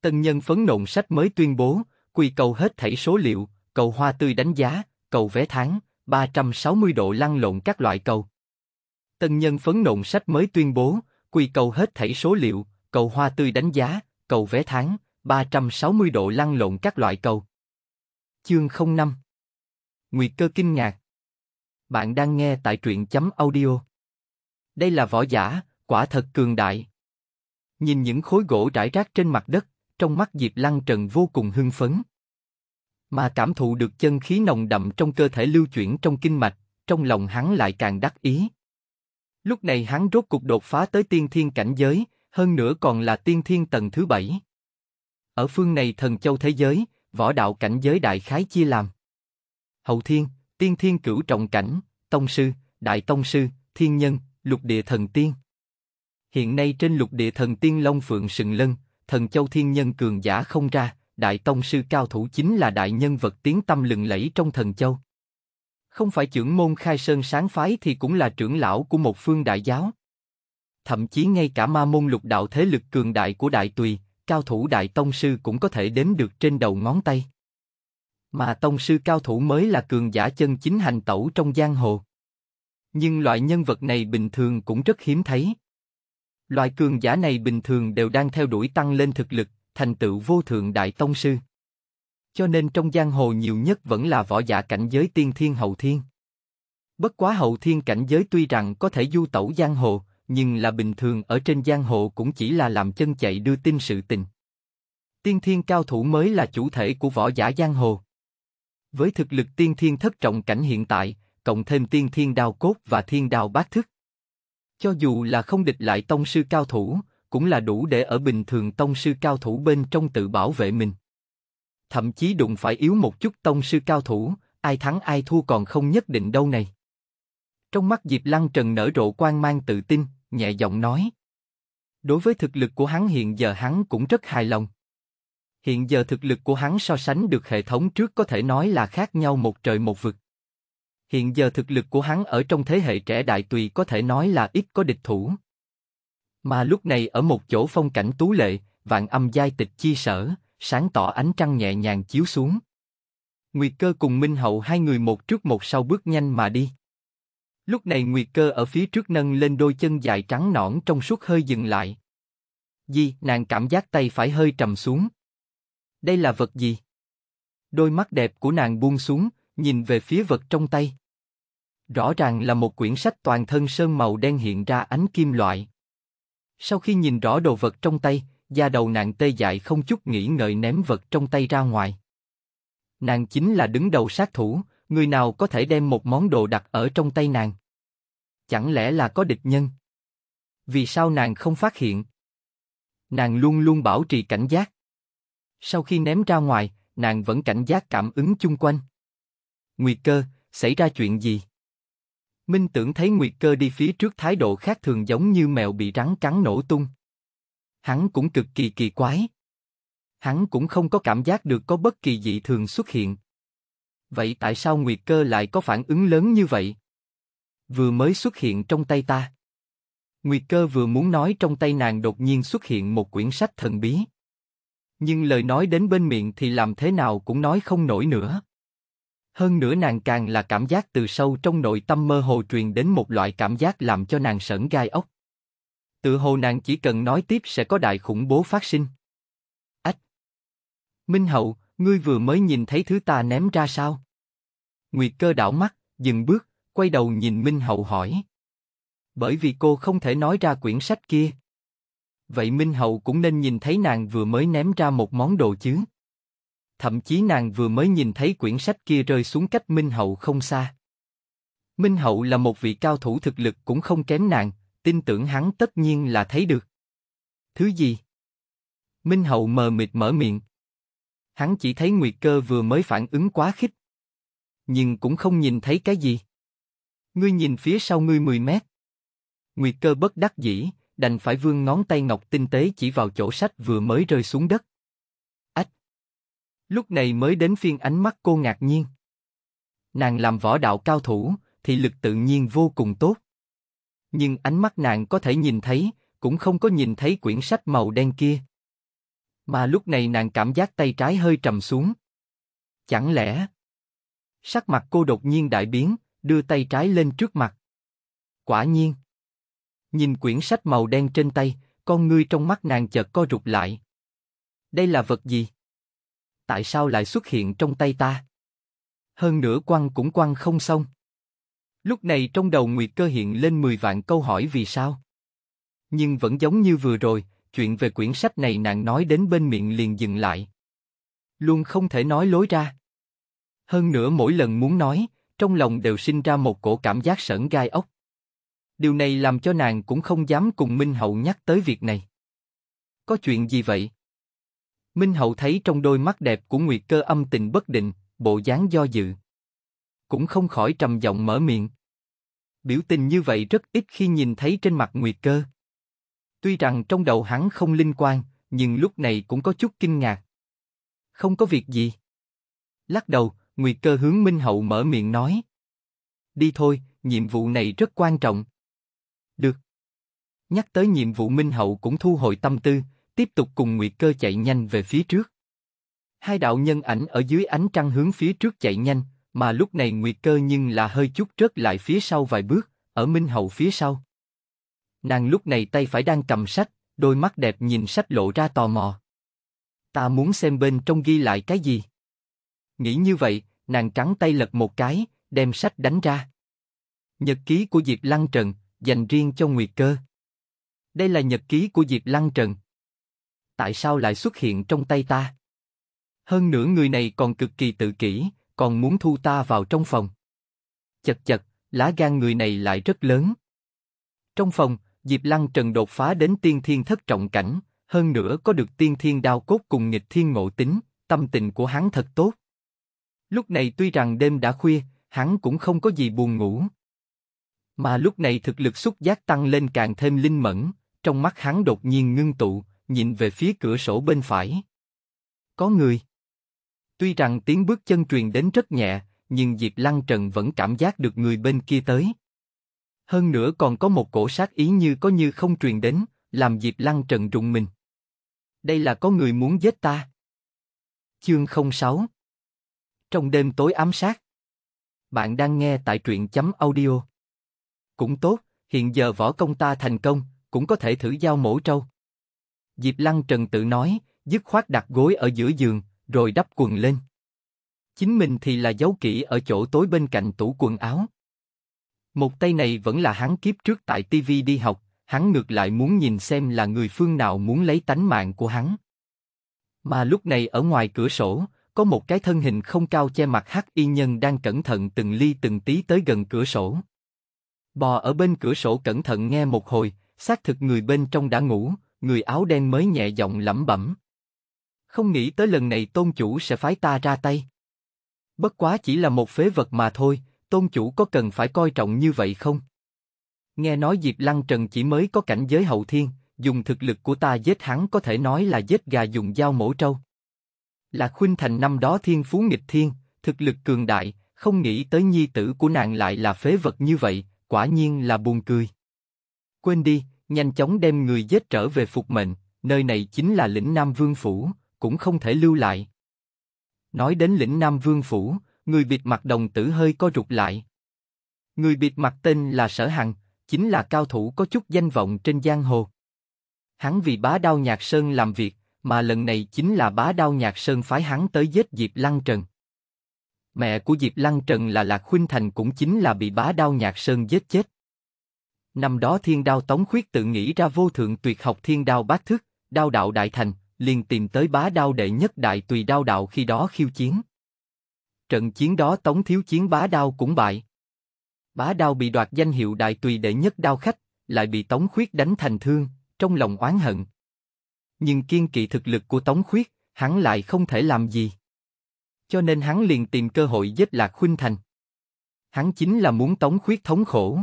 Tân nhân phấn nộn sách mới tuyên bố, quy cầu hết thảy số liệu, cầu hoa tươi đánh giá, cầu vé tháng, 360 độ lăn lộn các loại cầu. Tân nhân phấn nộn sách mới tuyên bố, quy cầu hết thảy số liệu, cầu hoa tươi đánh giá, cầu vé tháng, 360 độ lăn lộn các loại cầu. Chương 05 nguy cơ kinh ngạc Bạn đang nghe tại truyện chấm audio. Đây là võ giả, quả thật cường đại. Nhìn những khối gỗ rải rác trên mặt đất, trong mắt Diệp Lăng Trần vô cùng hưng phấn. Mà cảm thụ được chân khí nồng đậm trong cơ thể lưu chuyển trong kinh mạch, trong lòng hắn lại càng đắc ý. Lúc này hắn rốt cục đột phá tới tiên thiên cảnh giới, hơn nữa còn là tiên thiên tầng thứ bảy. Ở phương này thần châu thế giới, võ đạo cảnh giới đại khái chia làm. Hậu thiên, tiên thiên cửu trọng cảnh, tông sư, đại tông sư, thiên nhân, lục địa thần tiên. Hiện nay trên lục địa thần tiên Long Phượng Sừng Lân, thần châu thiên nhân cường giả không ra, đại tông sư cao thủ chính là đại nhân vật tiếng tâm lừng lẫy trong thần châu. Không phải trưởng môn khai sơn sáng phái thì cũng là trưởng lão của một phương đại giáo. Thậm chí ngay cả ma môn lục đạo thế lực cường đại của đại tùy, cao thủ đại tông sư cũng có thể đếm được trên đầu ngón tay. Mà tông sư cao thủ mới là cường giả chân chính hành tẩu trong giang hồ. Nhưng loại nhân vật này bình thường cũng rất hiếm thấy. Loại cường giả này bình thường đều đang theo đuổi tăng lên thực lực, thành tựu vô thượng đại tông sư. Cho nên trong giang hồ nhiều nhất vẫn là võ giả cảnh giới tiên thiên hậu thiên. Bất quá hậu thiên cảnh giới tuy rằng có thể du tẩu giang hồ, nhưng là bình thường ở trên giang hồ cũng chỉ là làm chân chạy đưa tin sự tình. Tiên thiên cao thủ mới là chủ thể của võ giả giang hồ. Với thực lực tiên thiên thất trọng cảnh hiện tại, cộng thêm tiên thiên đao cốt và thiên đao bát thức. Cho dù là không địch lại tông sư cao thủ, cũng là đủ để ở bình thường tông sư cao thủ bên trong tự bảo vệ mình. Thậm chí đụng phải yếu một chút tông sư cao thủ, ai thắng ai thua còn không nhất định đâu này. Trong mắt Diệp Lăng Trần nở rộ quang mang tự tin, nhẹ giọng nói. Đối với thực lực của hắn hiện giờ hắn cũng rất hài lòng. Hiện giờ thực lực của hắn so sánh được hệ thống trước có thể nói là khác nhau một trời một vực hiện giờ thực lực của hắn ở trong thế hệ trẻ đại tùy có thể nói là ít có địch thủ. Mà lúc này ở một chỗ phong cảnh tú lệ, vạn âm giai tịch chi sở, sáng tỏ ánh trăng nhẹ nhàng chiếu xuống. Nguyệt cơ cùng Minh Hậu hai người một trước một sau bước nhanh mà đi. Lúc này Nguyệt cơ ở phía trước nâng lên đôi chân dài trắng nõn trong suốt hơi dừng lại. Di, nàng cảm giác tay phải hơi trầm xuống. Đây là vật gì? Đôi mắt đẹp của nàng buông xuống, nhìn về phía vật trong tay. Rõ ràng là một quyển sách toàn thân sơn màu đen hiện ra ánh kim loại. Sau khi nhìn rõ đồ vật trong tay, da đầu nàng tê dại không chút nghĩ ngợi ném vật trong tay ra ngoài. Nàng chính là đứng đầu sát thủ, người nào có thể đem một món đồ đặt ở trong tay nàng? Chẳng lẽ là có địch nhân? Vì sao nàng không phát hiện? Nàng luôn luôn bảo trì cảnh giác. Sau khi ném ra ngoài, nàng vẫn cảnh giác cảm ứng chung quanh. Nguyệt Cơ, xảy ra chuyện gì? Minh tưởng thấy Nguyệt Cơ đi phía trước thái độ khác thường giống như mèo bị rắn cắn nổ tung. Hắn cũng cực kỳ kỳ quái. Hắn cũng không có cảm giác được có bất kỳ dị thường xuất hiện. Vậy tại sao Nguyệt Cơ lại có phản ứng lớn như vậy? Vừa mới xuất hiện trong tay ta. Nguyệt Cơ vừa muốn nói trong tay nàng đột nhiên xuất hiện một quyển sách thần bí. Nhưng lời nói đến bên miệng thì làm thế nào cũng nói không nổi nữa. Hơn nữa nàng càng là cảm giác từ sâu trong nội tâm mơ hồ truyền đến một loại cảm giác làm cho nàng sẩn gai ốc. Tự hồ nàng chỉ cần nói tiếp sẽ có đại khủng bố phát sinh. Ách! Minh Hậu, ngươi vừa mới nhìn thấy thứ ta ném ra sao? Nguyệt cơ đảo mắt, dừng bước, quay đầu nhìn Minh Hậu hỏi. Bởi vì cô không thể nói ra quyển sách kia. Vậy Minh Hậu cũng nên nhìn thấy nàng vừa mới ném ra một món đồ chứ thậm chí nàng vừa mới nhìn thấy quyển sách kia rơi xuống cách Minh Hậu không xa. Minh Hậu là một vị cao thủ thực lực cũng không kém nàng, tin tưởng hắn tất nhiên là thấy được. Thứ gì? Minh Hậu mờ mịt mở miệng. Hắn chỉ thấy Nguyệt Cơ vừa mới phản ứng quá khích. Nhưng cũng không nhìn thấy cái gì. Ngươi nhìn phía sau ngươi 10 mét. Nguyệt Cơ bất đắc dĩ, đành phải vươn ngón tay ngọc tinh tế chỉ vào chỗ sách vừa mới rơi xuống đất. Lúc này mới đến phiên ánh mắt cô ngạc nhiên. Nàng làm võ đạo cao thủ, thì lực tự nhiên vô cùng tốt. Nhưng ánh mắt nàng có thể nhìn thấy, cũng không có nhìn thấy quyển sách màu đen kia. Mà lúc này nàng cảm giác tay trái hơi trầm xuống. Chẳng lẽ... Sắc mặt cô đột nhiên đại biến, đưa tay trái lên trước mặt. Quả nhiên. Nhìn quyển sách màu đen trên tay, con ngươi trong mắt nàng chợt co rụt lại. Đây là vật gì? tại sao lại xuất hiện trong tay ta? Hơn nữa quăng cũng quăng không xong. Lúc này trong đầu Nguyệt Cơ hiện lên 10 vạn câu hỏi vì sao. Nhưng vẫn giống như vừa rồi, chuyện về quyển sách này nàng nói đến bên miệng liền dừng lại. Luôn không thể nói lối ra. Hơn nữa mỗi lần muốn nói, trong lòng đều sinh ra một cổ cảm giác sởn gai ốc. Điều này làm cho nàng cũng không dám cùng Minh Hậu nhắc tới việc này. Có chuyện gì vậy? Minh Hậu thấy trong đôi mắt đẹp của Nguyệt Cơ âm tình bất định, bộ dáng do dự, cũng không khỏi trầm giọng mở miệng. Biểu tình như vậy rất ít khi nhìn thấy trên mặt Nguyệt Cơ. Tuy rằng trong đầu hắn không linh quan, nhưng lúc này cũng có chút kinh ngạc. Không có việc gì. Lắc đầu, Nguyệt Cơ hướng Minh Hậu mở miệng nói. Đi thôi, nhiệm vụ này rất quan trọng. Được. Nhắc tới nhiệm vụ Minh Hậu cũng thu hồi tâm tư, tiếp tục cùng Nguyệt Cơ chạy nhanh về phía trước. Hai đạo nhân ảnh ở dưới ánh trăng hướng phía trước chạy nhanh, mà lúc này Nguyệt Cơ nhưng là hơi chút rớt lại phía sau vài bước, ở Minh Hậu phía sau. Nàng lúc này tay phải đang cầm sách, đôi mắt đẹp nhìn sách lộ ra tò mò. Ta muốn xem bên trong ghi lại cái gì. Nghĩ như vậy, nàng trắng tay lật một cái, đem sách đánh ra. Nhật ký của Diệp Lăng Trần, dành riêng cho Nguyệt Cơ. Đây là nhật ký của Diệp Lăng Trần tại sao lại xuất hiện trong tay ta? Hơn nữa người này còn cực kỳ tự kỷ, còn muốn thu ta vào trong phòng. Chật chật, lá gan người này lại rất lớn. Trong phòng, Diệp Lăng Trần đột phá đến tiên thiên thất trọng cảnh, hơn nữa có được tiên thiên đao cốt cùng nghịch thiên ngộ tính, tâm tình của hắn thật tốt. Lúc này tuy rằng đêm đã khuya, hắn cũng không có gì buồn ngủ. Mà lúc này thực lực xúc giác tăng lên càng thêm linh mẫn, trong mắt hắn đột nhiên ngưng tụ, nhìn về phía cửa sổ bên phải. Có người. Tuy rằng tiếng bước chân truyền đến rất nhẹ, nhưng Diệp Lăng Trần vẫn cảm giác được người bên kia tới. Hơn nữa còn có một cổ sát ý như có như không truyền đến, làm Diệp Lăng Trần rụng mình. Đây là có người muốn giết ta. Chương 06 Trong đêm tối ám sát Bạn đang nghe tại truyện chấm audio. Cũng tốt, hiện giờ võ công ta thành công, cũng có thể thử giao mổ trâu. Diệp Lăng Trần tự nói, dứt khoát đặt gối ở giữa giường, rồi đắp quần lên. Chính mình thì là giấu kỹ ở chỗ tối bên cạnh tủ quần áo. Một tay này vẫn là hắn kiếp trước tại TV đi học, hắn ngược lại muốn nhìn xem là người phương nào muốn lấy tánh mạng của hắn. Mà lúc này ở ngoài cửa sổ, có một cái thân hình không cao che mặt hắc y nhân đang cẩn thận từng ly từng tí tới gần cửa sổ. Bò ở bên cửa sổ cẩn thận nghe một hồi, xác thực người bên trong đã ngủ, người áo đen mới nhẹ giọng lẩm bẩm. Không nghĩ tới lần này tôn chủ sẽ phái ta ra tay. Bất quá chỉ là một phế vật mà thôi, tôn chủ có cần phải coi trọng như vậy không? Nghe nói Diệp Lăng Trần chỉ mới có cảnh giới hậu thiên, dùng thực lực của ta giết hắn có thể nói là giết gà dùng dao mổ trâu. Là khuynh thành năm đó thiên phú nghịch thiên, thực lực cường đại, không nghĩ tới nhi tử của nàng lại là phế vật như vậy, quả nhiên là buồn cười. Quên đi, nhanh chóng đem người giết trở về phục mệnh, nơi này chính là lĩnh Nam Vương Phủ, cũng không thể lưu lại. Nói đến lĩnh Nam Vương Phủ, người bịt mặt đồng tử hơi co rụt lại. Người bịt mặt tên là Sở Hằng, chính là cao thủ có chút danh vọng trên giang hồ. Hắn vì bá đao nhạc sơn làm việc, mà lần này chính là bá đao nhạc sơn phái hắn tới giết Diệp Lăng Trần. Mẹ của Diệp Lăng Trần là Lạc Khuynh Thành cũng chính là bị bá đao nhạc sơn giết chết. Năm đó thiên đao tống khuyết tự nghĩ ra vô thượng tuyệt học thiên đao bát thức, đao đạo đại thành, liền tìm tới bá đao đệ nhất đại tùy đao đạo khi đó khiêu chiến. Trận chiến đó tống thiếu chiến bá đao cũng bại. Bá đao bị đoạt danh hiệu đại tùy đệ nhất đao khách, lại bị tống khuyết đánh thành thương, trong lòng oán hận. Nhưng kiên kỵ thực lực của tống khuyết, hắn lại không thể làm gì. Cho nên hắn liền tìm cơ hội giết lạc huynh thành. Hắn chính là muốn tống khuyết thống khổ.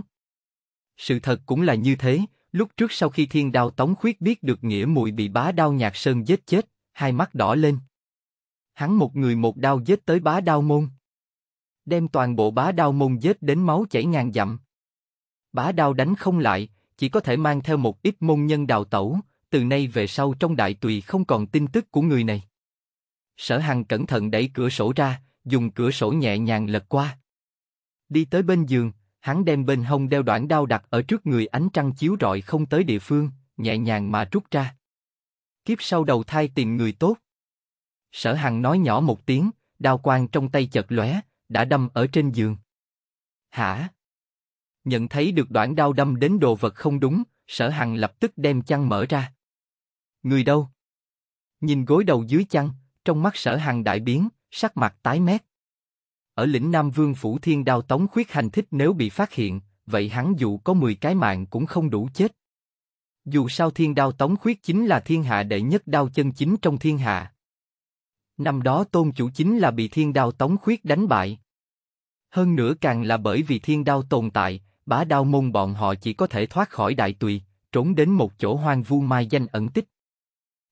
Sự thật cũng là như thế, lúc trước sau khi thiên đao tống khuyết biết được nghĩa muội bị bá đao nhạc sơn giết chết, hai mắt đỏ lên. Hắn một người một đao giết tới bá đao môn. Đem toàn bộ bá đao môn giết đến máu chảy ngàn dặm. Bá đao đánh không lại, chỉ có thể mang theo một ít môn nhân đào tẩu, từ nay về sau trong đại tùy không còn tin tức của người này. Sở Hằng cẩn thận đẩy cửa sổ ra, dùng cửa sổ nhẹ nhàng lật qua. Đi tới bên giường, Hắn đem bên hông đeo đoạn đao đặt ở trước người ánh trăng chiếu rọi không tới địa phương, nhẹ nhàng mà rút ra. Kiếp sau đầu thai tìm người tốt. Sở Hằng nói nhỏ một tiếng, đao quang trong tay chợt lóe, đã đâm ở trên giường. Hả? Nhận thấy được đoạn đao đâm đến đồ vật không đúng, Sở Hằng lập tức đem chăn mở ra. Người đâu? Nhìn gối đầu dưới chăn, trong mắt Sở Hằng đại biến, sắc mặt tái mét ở lĩnh Nam Vương Phủ Thiên Đao Tống Khuyết hành thích nếu bị phát hiện, vậy hắn dù có 10 cái mạng cũng không đủ chết. Dù sao Thiên Đao Tống Khuyết chính là thiên hạ đệ nhất đao chân chính trong thiên hạ. Năm đó tôn chủ chính là bị Thiên Đao Tống Khuyết đánh bại. Hơn nữa càng là bởi vì Thiên Đao tồn tại, bá đao môn bọn họ chỉ có thể thoát khỏi đại tùy, trốn đến một chỗ hoang vu mai danh ẩn tích.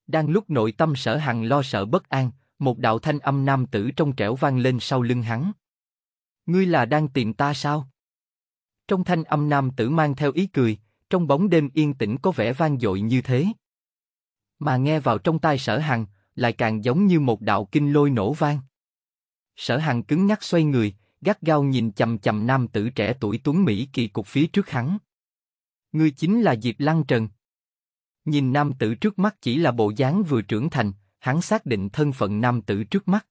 Đang lúc nội tâm sở hằng lo sợ bất an, một đạo thanh âm nam tử trong trẻo vang lên sau lưng hắn. Ngươi là đang tìm ta sao? Trong thanh âm nam tử mang theo ý cười, trong bóng đêm yên tĩnh có vẻ vang dội như thế. Mà nghe vào trong tai sở hằng, lại càng giống như một đạo kinh lôi nổ vang. Sở hằng cứng nhắc xoay người, gắt gao nhìn chầm chầm nam tử trẻ tuổi tuấn Mỹ kỳ cục phía trước hắn. Ngươi chính là Diệp Lăng Trần. Nhìn nam tử trước mắt chỉ là bộ dáng vừa trưởng thành, hắn xác định thân phận nam tử trước mắt.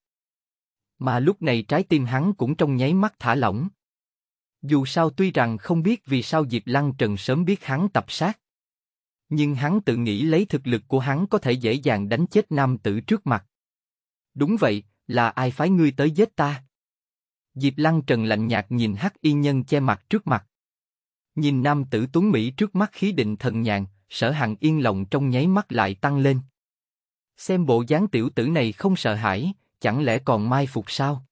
Mà lúc này trái tim hắn cũng trong nháy mắt thả lỏng. Dù sao tuy rằng không biết vì sao Diệp Lăng Trần sớm biết hắn tập sát. Nhưng hắn tự nghĩ lấy thực lực của hắn có thể dễ dàng đánh chết nam tử trước mặt. Đúng vậy, là ai phái ngươi tới giết ta? Diệp Lăng Trần lạnh nhạt nhìn Hắc Y Nhân che mặt trước mặt. Nhìn nam tử tuấn Mỹ trước mắt khí định thần nhàn, sở hằng yên lòng trong nháy mắt lại tăng lên. Xem bộ dáng tiểu tử này không sợ hãi, chẳng lẽ còn mai phục sao?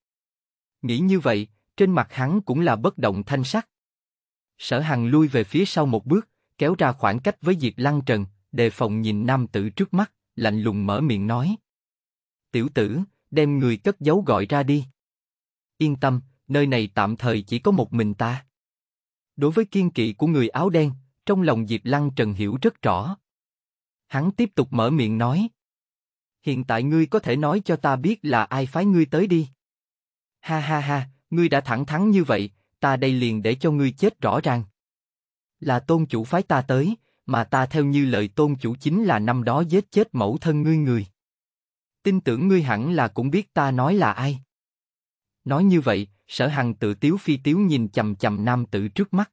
Nghĩ như vậy, trên mặt hắn cũng là bất động thanh sắc. Sở Hằng lui về phía sau một bước, kéo ra khoảng cách với Diệp Lăng Trần, đề phòng nhìn nam tử trước mắt, lạnh lùng mở miệng nói. Tiểu tử, đem người cất giấu gọi ra đi. Yên tâm, nơi này tạm thời chỉ có một mình ta. Đối với kiên kỵ của người áo đen, trong lòng Diệp Lăng Trần hiểu rất rõ. Hắn tiếp tục mở miệng nói hiện tại ngươi có thể nói cho ta biết là ai phái ngươi tới đi. Ha ha ha, ngươi đã thẳng thắn như vậy, ta đây liền để cho ngươi chết rõ ràng. Là tôn chủ phái ta tới, mà ta theo như lời tôn chủ chính là năm đó giết chết mẫu thân ngươi người. Tin tưởng ngươi hẳn là cũng biết ta nói là ai. Nói như vậy, sở hằng tự tiếu phi tiếu nhìn chầm chầm nam tử trước mắt.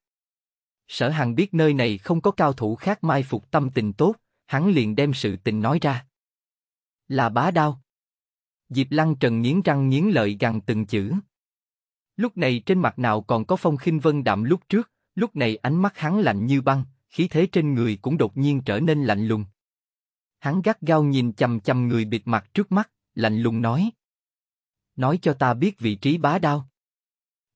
Sở hằng biết nơi này không có cao thủ khác mai phục tâm tình tốt, hắn liền đem sự tình nói ra. Là bá đao. Diệp Lăng Trần nghiến răng nghiến lợi gằn từng chữ. Lúc này trên mặt nào còn có phong khinh vân đạm lúc trước, lúc này ánh mắt hắn lạnh như băng, khí thế trên người cũng đột nhiên trở nên lạnh lùng. Hắn gắt gao nhìn chầm chầm người bịt mặt trước mắt, lạnh lùng nói. Nói cho ta biết vị trí bá đao.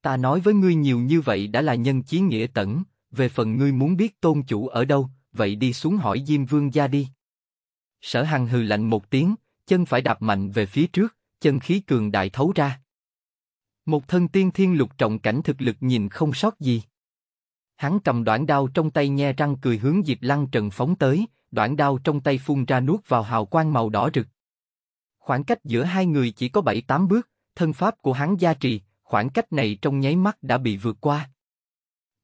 Ta nói với ngươi nhiều như vậy đã là nhân chí nghĩa tận. về phần ngươi muốn biết tôn chủ ở đâu, vậy đi xuống hỏi Diêm Vương gia đi. Sở Hằng hừ lạnh một tiếng, chân phải đạp mạnh về phía trước, chân khí cường đại thấu ra. Một thân tiên thiên lục trọng cảnh thực lực nhìn không sót gì. Hắn cầm đoạn đao trong tay nhe răng cười hướng Diệp Lăng Trần phóng tới, đoạn đao trong tay phun ra nuốt vào hào quang màu đỏ rực. Khoảng cách giữa hai người chỉ có bảy tám bước, thân pháp của hắn gia trì, khoảng cách này trong nháy mắt đã bị vượt qua.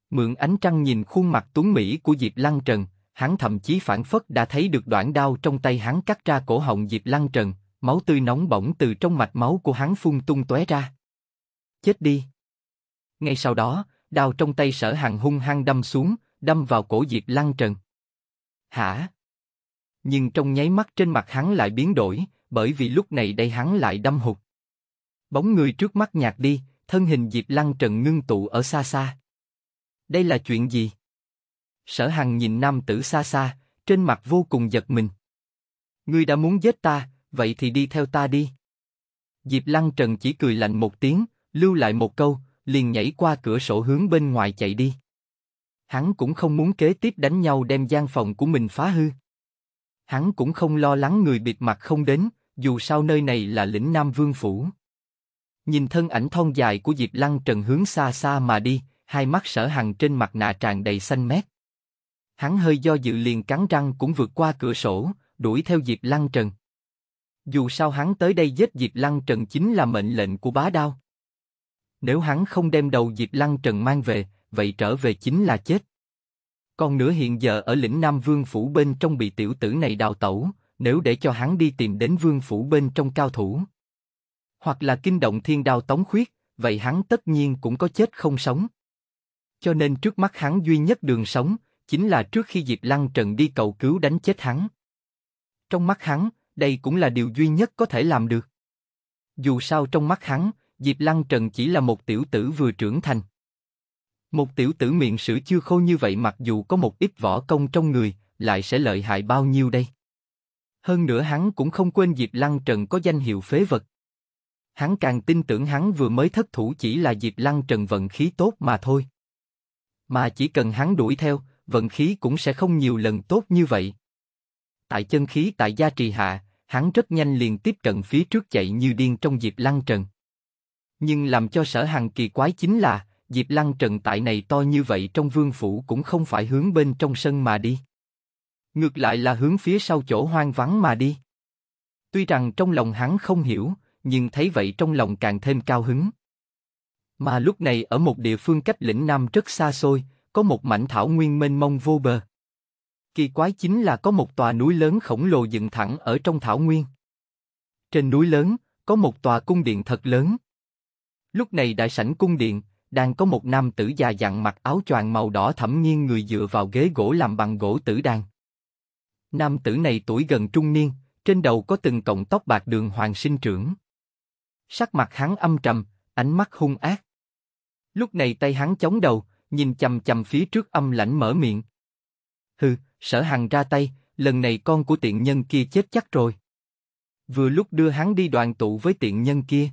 Mượn ánh trăng nhìn khuôn mặt tuấn mỹ của Diệp Lăng Trần, hắn thậm chí phản phất đã thấy được đoạn đao trong tay hắn cắt ra cổ họng Diệp Lăng Trần, máu tươi nóng bỏng từ trong mạch máu của hắn phun tung tóe ra. Chết đi. Ngay sau đó, đao trong tay Sở hằng hung hăng đâm xuống, đâm vào cổ Diệp Lăng Trần. Hả? Nhưng trong nháy mắt trên mặt hắn lại biến đổi, bởi vì lúc này đây hắn lại đâm hụt. Bóng người trước mắt nhạt đi, thân hình Diệp Lăng Trần ngưng tụ ở xa xa. Đây là chuyện gì? Sở Hằng nhìn nam tử xa xa, trên mặt vô cùng giật mình. Ngươi đã muốn giết ta, vậy thì đi theo ta đi. Diệp Lăng Trần chỉ cười lạnh một tiếng, lưu lại một câu, liền nhảy qua cửa sổ hướng bên ngoài chạy đi. Hắn cũng không muốn kế tiếp đánh nhau đem gian phòng của mình phá hư. Hắn cũng không lo lắng người bịt mặt không đến, dù sao nơi này là lĩnh Nam Vương Phủ. Nhìn thân ảnh thon dài của Diệp Lăng Trần hướng xa xa mà đi, hai mắt sở hằng trên mặt nạ tràn đầy xanh mét. Hắn hơi do dự liền cắn răng cũng vượt qua cửa sổ, đuổi theo Diệp Lăng Trần. Dù sao hắn tới đây giết Diệp Lăng Trần chính là mệnh lệnh của bá đao. Nếu hắn không đem đầu Diệp Lăng Trần mang về, vậy trở về chính là chết. Còn nửa hiện giờ ở lĩnh Nam Vương Phủ bên trong bị tiểu tử này đào tẩu, nếu để cho hắn đi tìm đến Vương Phủ bên trong cao thủ. Hoặc là kinh động thiên đao tống khuyết, vậy hắn tất nhiên cũng có chết không sống. Cho nên trước mắt hắn duy nhất đường sống chính là trước khi Diệp Lăng Trần đi cầu cứu đánh chết hắn. Trong mắt hắn, đây cũng là điều duy nhất có thể làm được. Dù sao trong mắt hắn, Diệp Lăng Trần chỉ là một tiểu tử vừa trưởng thành. Một tiểu tử miệng sữa chưa khô như vậy mặc dù có một ít võ công trong người, lại sẽ lợi hại bao nhiêu đây? Hơn nữa hắn cũng không quên Diệp Lăng Trần có danh hiệu phế vật. Hắn càng tin tưởng hắn vừa mới thất thủ chỉ là Diệp Lăng Trần vận khí tốt mà thôi. Mà chỉ cần hắn đuổi theo, vận khí cũng sẽ không nhiều lần tốt như vậy. Tại chân khí tại gia trì hạ, hắn rất nhanh liền tiếp cận phía trước chạy như điên trong dịp Lăng Trần. Nhưng làm cho sở hằng kỳ quái chính là, dịp Lăng Trần tại này to như vậy trong vương phủ cũng không phải hướng bên trong sân mà đi. Ngược lại là hướng phía sau chỗ hoang vắng mà đi. Tuy rằng trong lòng hắn không hiểu, nhưng thấy vậy trong lòng càng thêm cao hứng. Mà lúc này ở một địa phương cách lĩnh Nam rất xa xôi, có một mảnh thảo nguyên mênh mông vô bờ. Kỳ quái chính là có một tòa núi lớn khổng lồ dựng thẳng ở trong thảo nguyên. Trên núi lớn, có một tòa cung điện thật lớn. Lúc này đại sảnh cung điện, đang có một nam tử già dặn mặc áo choàng màu đỏ thẫm nhiên người dựa vào ghế gỗ làm bằng gỗ tử đàn. Nam tử này tuổi gần trung niên, trên đầu có từng cọng tóc bạc đường hoàng sinh trưởng. Sắc mặt hắn âm trầm, ánh mắt hung ác. Lúc này tay hắn chống đầu, nhìn chầm chầm phía trước âm lãnh mở miệng. Hừ, sở hằng ra tay, lần này con của tiện nhân kia chết chắc rồi. Vừa lúc đưa hắn đi đoàn tụ với tiện nhân kia.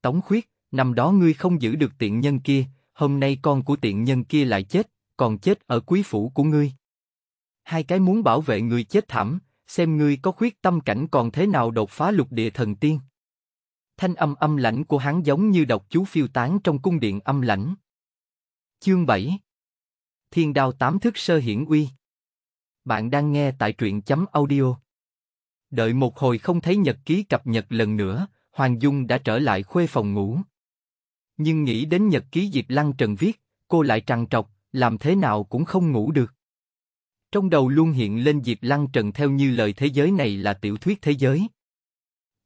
Tống khuyết, năm đó ngươi không giữ được tiện nhân kia, hôm nay con của tiện nhân kia lại chết, còn chết ở quý phủ của ngươi. Hai cái muốn bảo vệ người chết thảm, xem ngươi có khuyết tâm cảnh còn thế nào đột phá lục địa thần tiên. Thanh âm âm lãnh của hắn giống như độc chú phiêu tán trong cung điện âm lãnh. Chương 7 Thiên đao tám thức sơ hiển uy Bạn đang nghe tại truyện chấm audio Đợi một hồi không thấy nhật ký cập nhật lần nữa, Hoàng Dung đã trở lại khuê phòng ngủ. Nhưng nghĩ đến nhật ký Diệp Lăng Trần viết, cô lại trằn trọc, làm thế nào cũng không ngủ được. Trong đầu luôn hiện lên Diệp Lăng Trần theo như lời thế giới này là tiểu thuyết thế giới.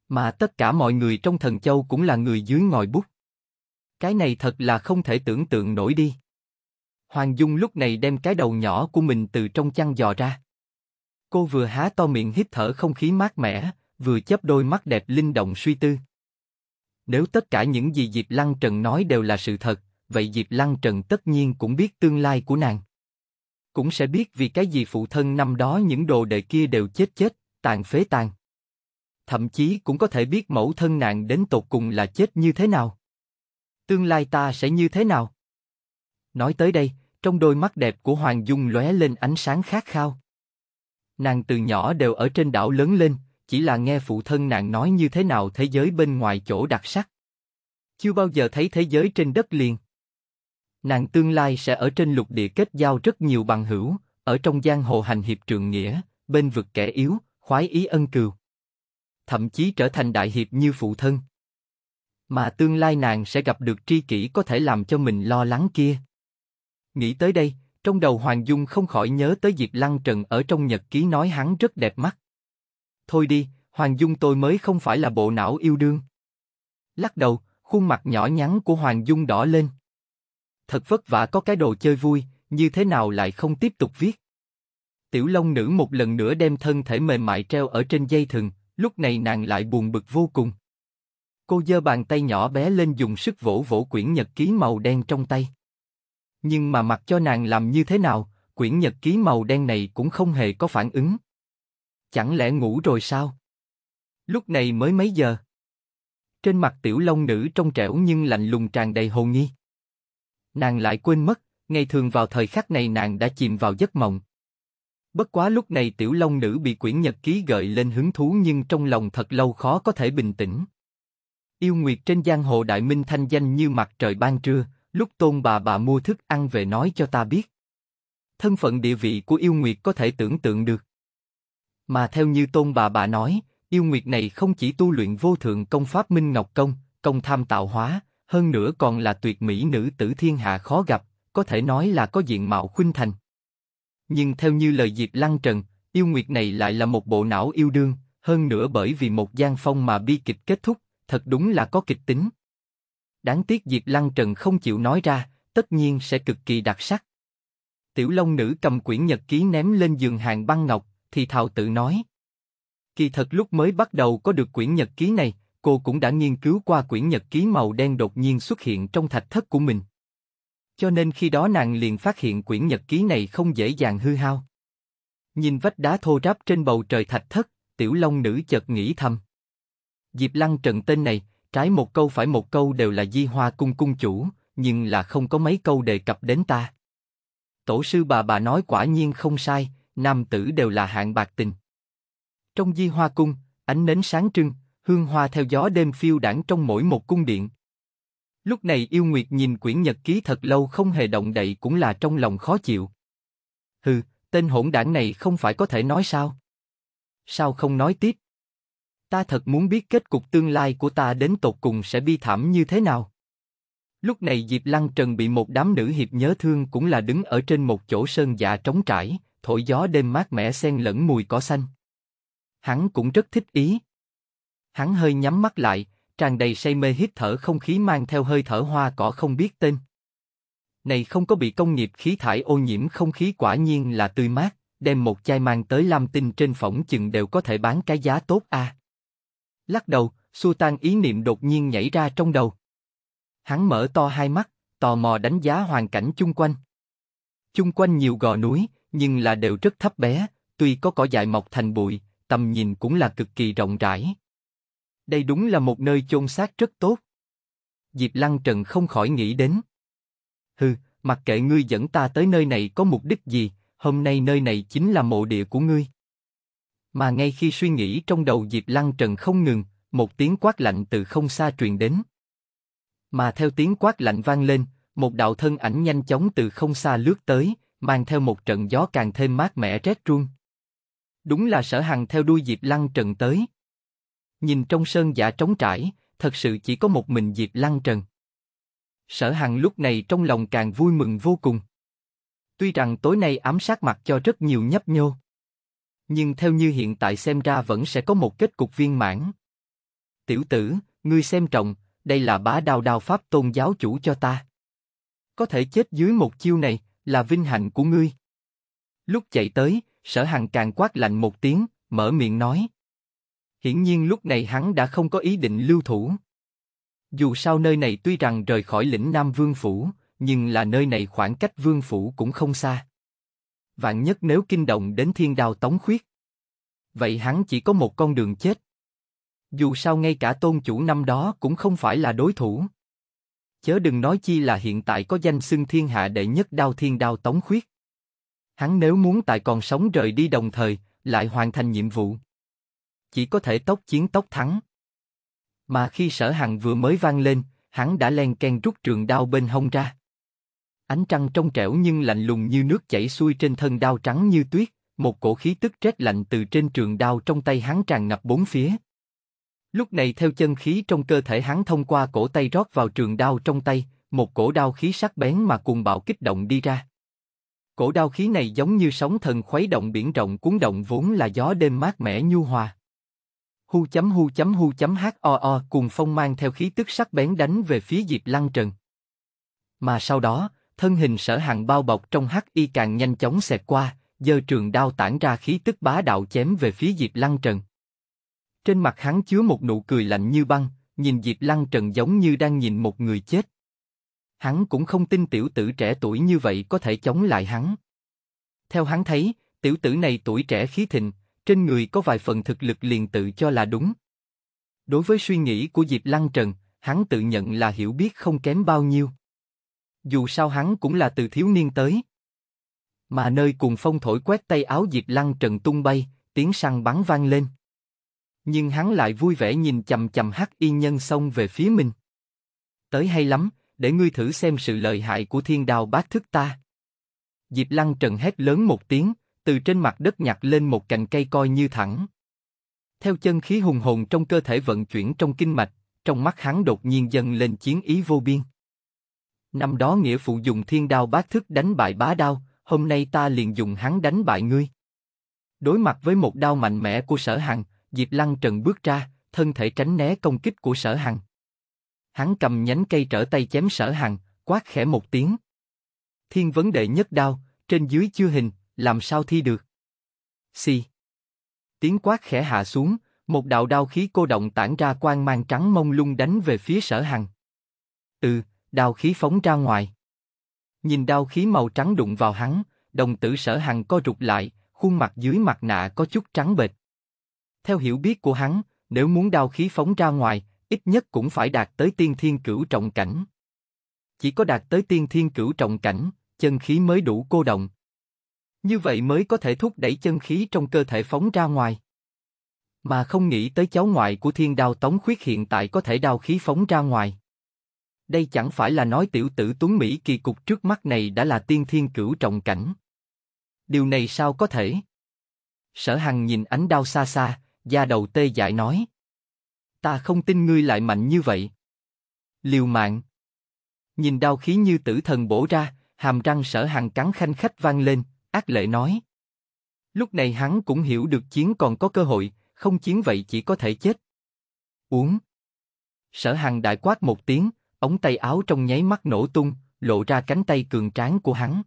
Mà tất cả mọi người trong thần châu cũng là người dưới ngòi bút. Cái này thật là không thể tưởng tượng nổi đi. Hoàng Dung lúc này đem cái đầu nhỏ của mình từ trong chăn dò ra. Cô vừa há to miệng hít thở không khí mát mẻ, vừa chớp đôi mắt đẹp linh động suy tư. Nếu tất cả những gì Diệp Lăng Trần nói đều là sự thật, vậy Diệp Lăng Trần tất nhiên cũng biết tương lai của nàng. Cũng sẽ biết vì cái gì phụ thân năm đó những đồ đệ kia đều chết chết, tàn phế tàn. Thậm chí cũng có thể biết mẫu thân nàng đến tột cùng là chết như thế nào. Tương lai ta sẽ như thế nào? Nói tới đây, trong đôi mắt đẹp của Hoàng Dung lóe lên ánh sáng khát khao. Nàng từ nhỏ đều ở trên đảo lớn lên, chỉ là nghe phụ thân nàng nói như thế nào thế giới bên ngoài chỗ đặc sắc. Chưa bao giờ thấy thế giới trên đất liền. Nàng tương lai sẽ ở trên lục địa kết giao rất nhiều bằng hữu, ở trong giang hồ hành hiệp trường nghĩa, bên vực kẻ yếu, khoái ý ân cừu. Thậm chí trở thành đại hiệp như phụ thân. Mà tương lai nàng sẽ gặp được tri kỷ có thể làm cho mình lo lắng kia. Nghĩ tới đây, trong đầu Hoàng Dung không khỏi nhớ tới Diệp Lăng Trần ở trong nhật ký nói hắn rất đẹp mắt. Thôi đi, Hoàng Dung tôi mới không phải là bộ não yêu đương. Lắc đầu, khuôn mặt nhỏ nhắn của Hoàng Dung đỏ lên. Thật vất vả có cái đồ chơi vui, như thế nào lại không tiếp tục viết. Tiểu Long nữ một lần nữa đem thân thể mềm mại treo ở trên dây thừng, lúc này nàng lại buồn bực vô cùng. Cô giơ bàn tay nhỏ bé lên dùng sức vỗ vỗ quyển nhật ký màu đen trong tay. Nhưng mà mặc cho nàng làm như thế nào, quyển nhật ký màu đen này cũng không hề có phản ứng. Chẳng lẽ ngủ rồi sao? Lúc này mới mấy giờ? Trên mặt tiểu long nữ trong trẻo nhưng lạnh lùng tràn đầy hồ nghi. Nàng lại quên mất, ngày thường vào thời khắc này nàng đã chìm vào giấc mộng. Bất quá lúc này tiểu long nữ bị quyển nhật ký gợi lên hứng thú nhưng trong lòng thật lâu khó có thể bình tĩnh. Yêu Nguyệt trên giang hồ đại minh thanh danh như mặt trời ban trưa, Lúc tôn bà bà mua thức ăn về nói cho ta biết. Thân phận địa vị của yêu nguyệt có thể tưởng tượng được. Mà theo như tôn bà bà nói, yêu nguyệt này không chỉ tu luyện vô thượng công pháp Minh Ngọc Công, công tham tạo hóa, hơn nữa còn là tuyệt mỹ nữ tử thiên hạ khó gặp, có thể nói là có diện mạo khuynh thành. Nhưng theo như lời Diệp Lăng Trần, yêu nguyệt này lại là một bộ não yêu đương, hơn nữa bởi vì một gian phong mà bi kịch kết thúc, thật đúng là có kịch tính. Đáng tiếc Diệp Lăng Trần không chịu nói ra, tất nhiên sẽ cực kỳ đặc sắc. Tiểu Long Nữ cầm quyển nhật ký ném lên giường hàng băng ngọc, thì thào tự nói. Kỳ thật lúc mới bắt đầu có được quyển nhật ký này, cô cũng đã nghiên cứu qua quyển nhật ký màu đen đột nhiên xuất hiện trong thạch thất của mình. Cho nên khi đó nàng liền phát hiện quyển nhật ký này không dễ dàng hư hao. Nhìn vách đá thô ráp trên bầu trời thạch thất, tiểu long nữ chợt nghĩ thầm. Diệp Lăng Trần tên này, trái một câu phải một câu đều là di hoa cung cung chủ, nhưng là không có mấy câu đề cập đến ta. Tổ sư bà bà nói quả nhiên không sai, nam tử đều là hạng bạc tình. Trong di hoa cung, ánh nến sáng trưng, hương hoa theo gió đêm phiêu đảng trong mỗi một cung điện. Lúc này yêu nguyệt nhìn quyển nhật ký thật lâu không hề động đậy cũng là trong lòng khó chịu. Hừ, tên hỗn đảng này không phải có thể nói sao? Sao không nói tiếp? Ta thật muốn biết kết cục tương lai của ta đến tột cùng sẽ bi thảm như thế nào. Lúc này Diệp Lăng Trần bị một đám nữ hiệp nhớ thương cũng là đứng ở trên một chỗ sơn dạ trống trải, thổi gió đêm mát mẻ xen lẫn mùi cỏ xanh. Hắn cũng rất thích ý. Hắn hơi nhắm mắt lại, tràn đầy say mê hít thở không khí mang theo hơi thở hoa cỏ không biết tên. Này không có bị công nghiệp khí thải ô nhiễm không khí quả nhiên là tươi mát, đem một chai mang tới Lam Tinh trên phỏng chừng đều có thể bán cái giá tốt a. À. Lắc đầu, xua tan ý niệm đột nhiên nhảy ra trong đầu. Hắn mở to hai mắt, tò mò đánh giá hoàn cảnh chung quanh. Chung quanh nhiều gò núi, nhưng là đều rất thấp bé, tuy có cỏ dại mọc thành bụi, tầm nhìn cũng là cực kỳ rộng rãi. Đây đúng là một nơi chôn xác rất tốt. Diệp Lăng Trần không khỏi nghĩ đến. Hừ, mặc kệ ngươi dẫn ta tới nơi này có mục đích gì, hôm nay nơi này chính là mộ địa của ngươi mà ngay khi suy nghĩ trong đầu Diệp Lăng Trần không ngừng, một tiếng quát lạnh từ không xa truyền đến. Mà theo tiếng quát lạnh vang lên, một đạo thân ảnh nhanh chóng từ không xa lướt tới, mang theo một trận gió càng thêm mát mẻ rét run. Đúng là sở hằng theo đuôi Diệp Lăng Trần tới. Nhìn trong sơn giả trống trải, thật sự chỉ có một mình Diệp Lăng Trần. Sở hằng lúc này trong lòng càng vui mừng vô cùng. Tuy rằng tối nay ám sát mặt cho rất nhiều nhấp nhô nhưng theo như hiện tại xem ra vẫn sẽ có một kết cục viên mãn. Tiểu tử, ngươi xem trọng, đây là bá đao đao pháp tôn giáo chủ cho ta. Có thể chết dưới một chiêu này là vinh hạnh của ngươi. Lúc chạy tới, sở hằng càng quát lạnh một tiếng, mở miệng nói. Hiển nhiên lúc này hắn đã không có ý định lưu thủ. Dù sao nơi này tuy rằng rời khỏi lĩnh Nam Vương Phủ, nhưng là nơi này khoảng cách Vương Phủ cũng không xa vạn nhất nếu kinh động đến thiên đào tống khuyết. Vậy hắn chỉ có một con đường chết. Dù sao ngay cả tôn chủ năm đó cũng không phải là đối thủ. Chớ đừng nói chi là hiện tại có danh xưng thiên hạ đệ nhất đao thiên đao tống khuyết. Hắn nếu muốn tại còn sống rời đi đồng thời, lại hoàn thành nhiệm vụ. Chỉ có thể tốc chiến tốc thắng. Mà khi sở hằng vừa mới vang lên, hắn đã len ken rút trường đao bên hông ra. Ánh trăng trong trẻo nhưng lạnh lùng như nước chảy xuôi trên thân đao trắng như tuyết, một cổ khí tức rét lạnh từ trên trường đao trong tay hắn tràn ngập bốn phía. Lúc này theo chân khí trong cơ thể hắn thông qua cổ tay rót vào trường đao trong tay, một cổ đao khí sắc bén mà cuồng bạo kích động đi ra. Cổ đao khí này giống như sóng thần khuấy động biển rộng cuốn động vốn là gió đêm mát mẻ nhu hòa. Hu chấm hu chấm hu chấm h o o cùng phong mang theo khí tức sắc bén đánh về phía Diệp Lăng Trần. Mà sau đó, thân hình sở hàng bao bọc trong hắc y càng nhanh chóng xẹt qua, giơ trường đao tản ra khí tức bá đạo chém về phía Diệp Lăng Trần. Trên mặt hắn chứa một nụ cười lạnh như băng, nhìn Diệp Lăng Trần giống như đang nhìn một người chết. Hắn cũng không tin tiểu tử trẻ tuổi như vậy có thể chống lại hắn. Theo hắn thấy, tiểu tử này tuổi trẻ khí thịnh, trên người có vài phần thực lực liền tự cho là đúng. Đối với suy nghĩ của Diệp Lăng Trần, hắn tự nhận là hiểu biết không kém bao nhiêu dù sao hắn cũng là từ thiếu niên tới. Mà nơi cùng phong thổi quét tay áo Diệp Lăng Trần tung bay, tiếng săn bắn vang lên. Nhưng hắn lại vui vẻ nhìn chầm chầm hắc y nhân xông về phía mình. Tới hay lắm, để ngươi thử xem sự lợi hại của thiên đào bát thức ta. Diệp Lăng Trần hét lớn một tiếng, từ trên mặt đất nhặt lên một cành cây coi như thẳng. Theo chân khí hùng hồn trong cơ thể vận chuyển trong kinh mạch, trong mắt hắn đột nhiên dâng lên chiến ý vô biên. Năm đó nghĩa phụ dùng thiên đao bát thức đánh bại bá đao, hôm nay ta liền dùng hắn đánh bại ngươi. Đối mặt với một đao mạnh mẽ của sở hằng, Diệp Lăng Trần bước ra, thân thể tránh né công kích của sở hằng. Hắn cầm nhánh cây trở tay chém sở hằng, quát khẽ một tiếng. Thiên vấn đệ nhất đao, trên dưới chưa hình, làm sao thi được? Xì. Si. Tiếng quát khẽ hạ xuống, một đạo đao khí cô động tản ra quang mang trắng mông lung đánh về phía sở hằng. Ừ, đao khí phóng ra ngoài. Nhìn đao khí màu trắng đụng vào hắn, đồng tử sở hằng co rụt lại, khuôn mặt dưới mặt nạ có chút trắng bệch. Theo hiểu biết của hắn, nếu muốn đao khí phóng ra ngoài, ít nhất cũng phải đạt tới tiên thiên cửu trọng cảnh. Chỉ có đạt tới tiên thiên cửu trọng cảnh, chân khí mới đủ cô động. Như vậy mới có thể thúc đẩy chân khí trong cơ thể phóng ra ngoài. Mà không nghĩ tới cháu ngoại của thiên đao tống khuyết hiện tại có thể đao khí phóng ra ngoài. Đây chẳng phải là nói tiểu tử Tuấn Mỹ kỳ cục trước mắt này đã là tiên thiên cửu trọng cảnh. Điều này sao có thể? Sở Hằng nhìn ánh đao xa xa, da đầu tê dại nói. Ta không tin ngươi lại mạnh như vậy. Liều mạng. Nhìn đao khí như tử thần bổ ra, hàm răng sở Hằng cắn khanh khách vang lên, ác lệ nói. Lúc này hắn cũng hiểu được chiến còn có cơ hội, không chiến vậy chỉ có thể chết. Uống. Sở Hằng đại quát một tiếng, ống tay áo trong nháy mắt nổ tung, lộ ra cánh tay cường tráng của hắn.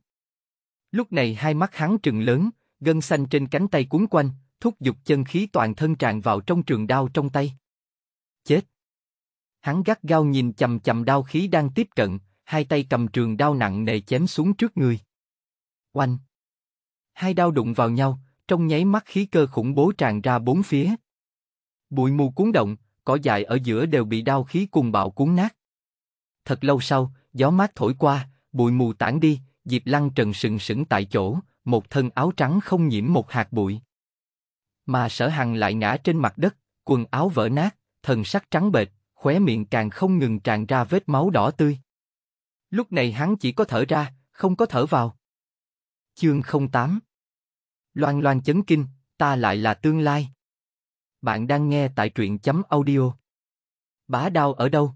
Lúc này hai mắt hắn trừng lớn, gân xanh trên cánh tay cuốn quanh, thúc giục chân khí toàn thân tràn vào trong trường đao trong tay. Chết! Hắn gắt gao nhìn chầm chầm đao khí đang tiếp cận, hai tay cầm trường đao nặng nề chém xuống trước người. Oanh! Hai đao đụng vào nhau, trong nháy mắt khí cơ khủng bố tràn ra bốn phía. Bụi mù cuốn động, cỏ dại ở giữa đều bị đao khí cùng bạo cuốn nát. Thật lâu sau, gió mát thổi qua, bụi mù tản đi, Diệp Lăng Trần sừng sững tại chỗ, một thân áo trắng không nhiễm một hạt bụi. Mà sở hằng lại ngã trên mặt đất, quần áo vỡ nát, thần sắc trắng bệch, khóe miệng càng không ngừng tràn ra vết máu đỏ tươi. Lúc này hắn chỉ có thở ra, không có thở vào. Chương không tám Loan loan chấn kinh, ta lại là tương lai. Bạn đang nghe tại truyện chấm audio. Bá đao ở đâu?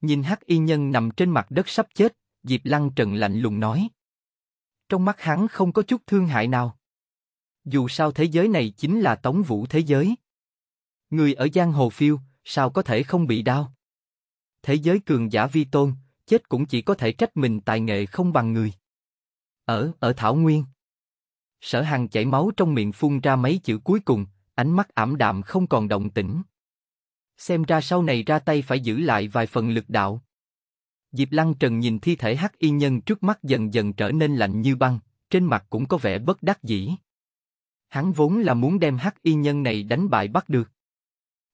Nhìn hắc y nhân nằm trên mặt đất sắp chết, Diệp Lăng Trần lạnh lùng nói. Trong mắt hắn không có chút thương hại nào. Dù sao thế giới này chính là tống vũ thế giới. Người ở giang hồ phiêu, sao có thể không bị đau? Thế giới cường giả vi tôn, chết cũng chỉ có thể trách mình tài nghệ không bằng người. Ở, ở Thảo Nguyên. Sở hằng chảy máu trong miệng phun ra mấy chữ cuối cùng, ánh mắt ảm đạm không còn động tĩnh. Xem ra sau này ra tay phải giữ lại vài phần lực đạo. Diệp Lăng Trần nhìn thi thể hắc y nhân trước mắt dần dần trở nên lạnh như băng, trên mặt cũng có vẻ bất đắc dĩ. Hắn vốn là muốn đem hắc y nhân này đánh bại bắt được.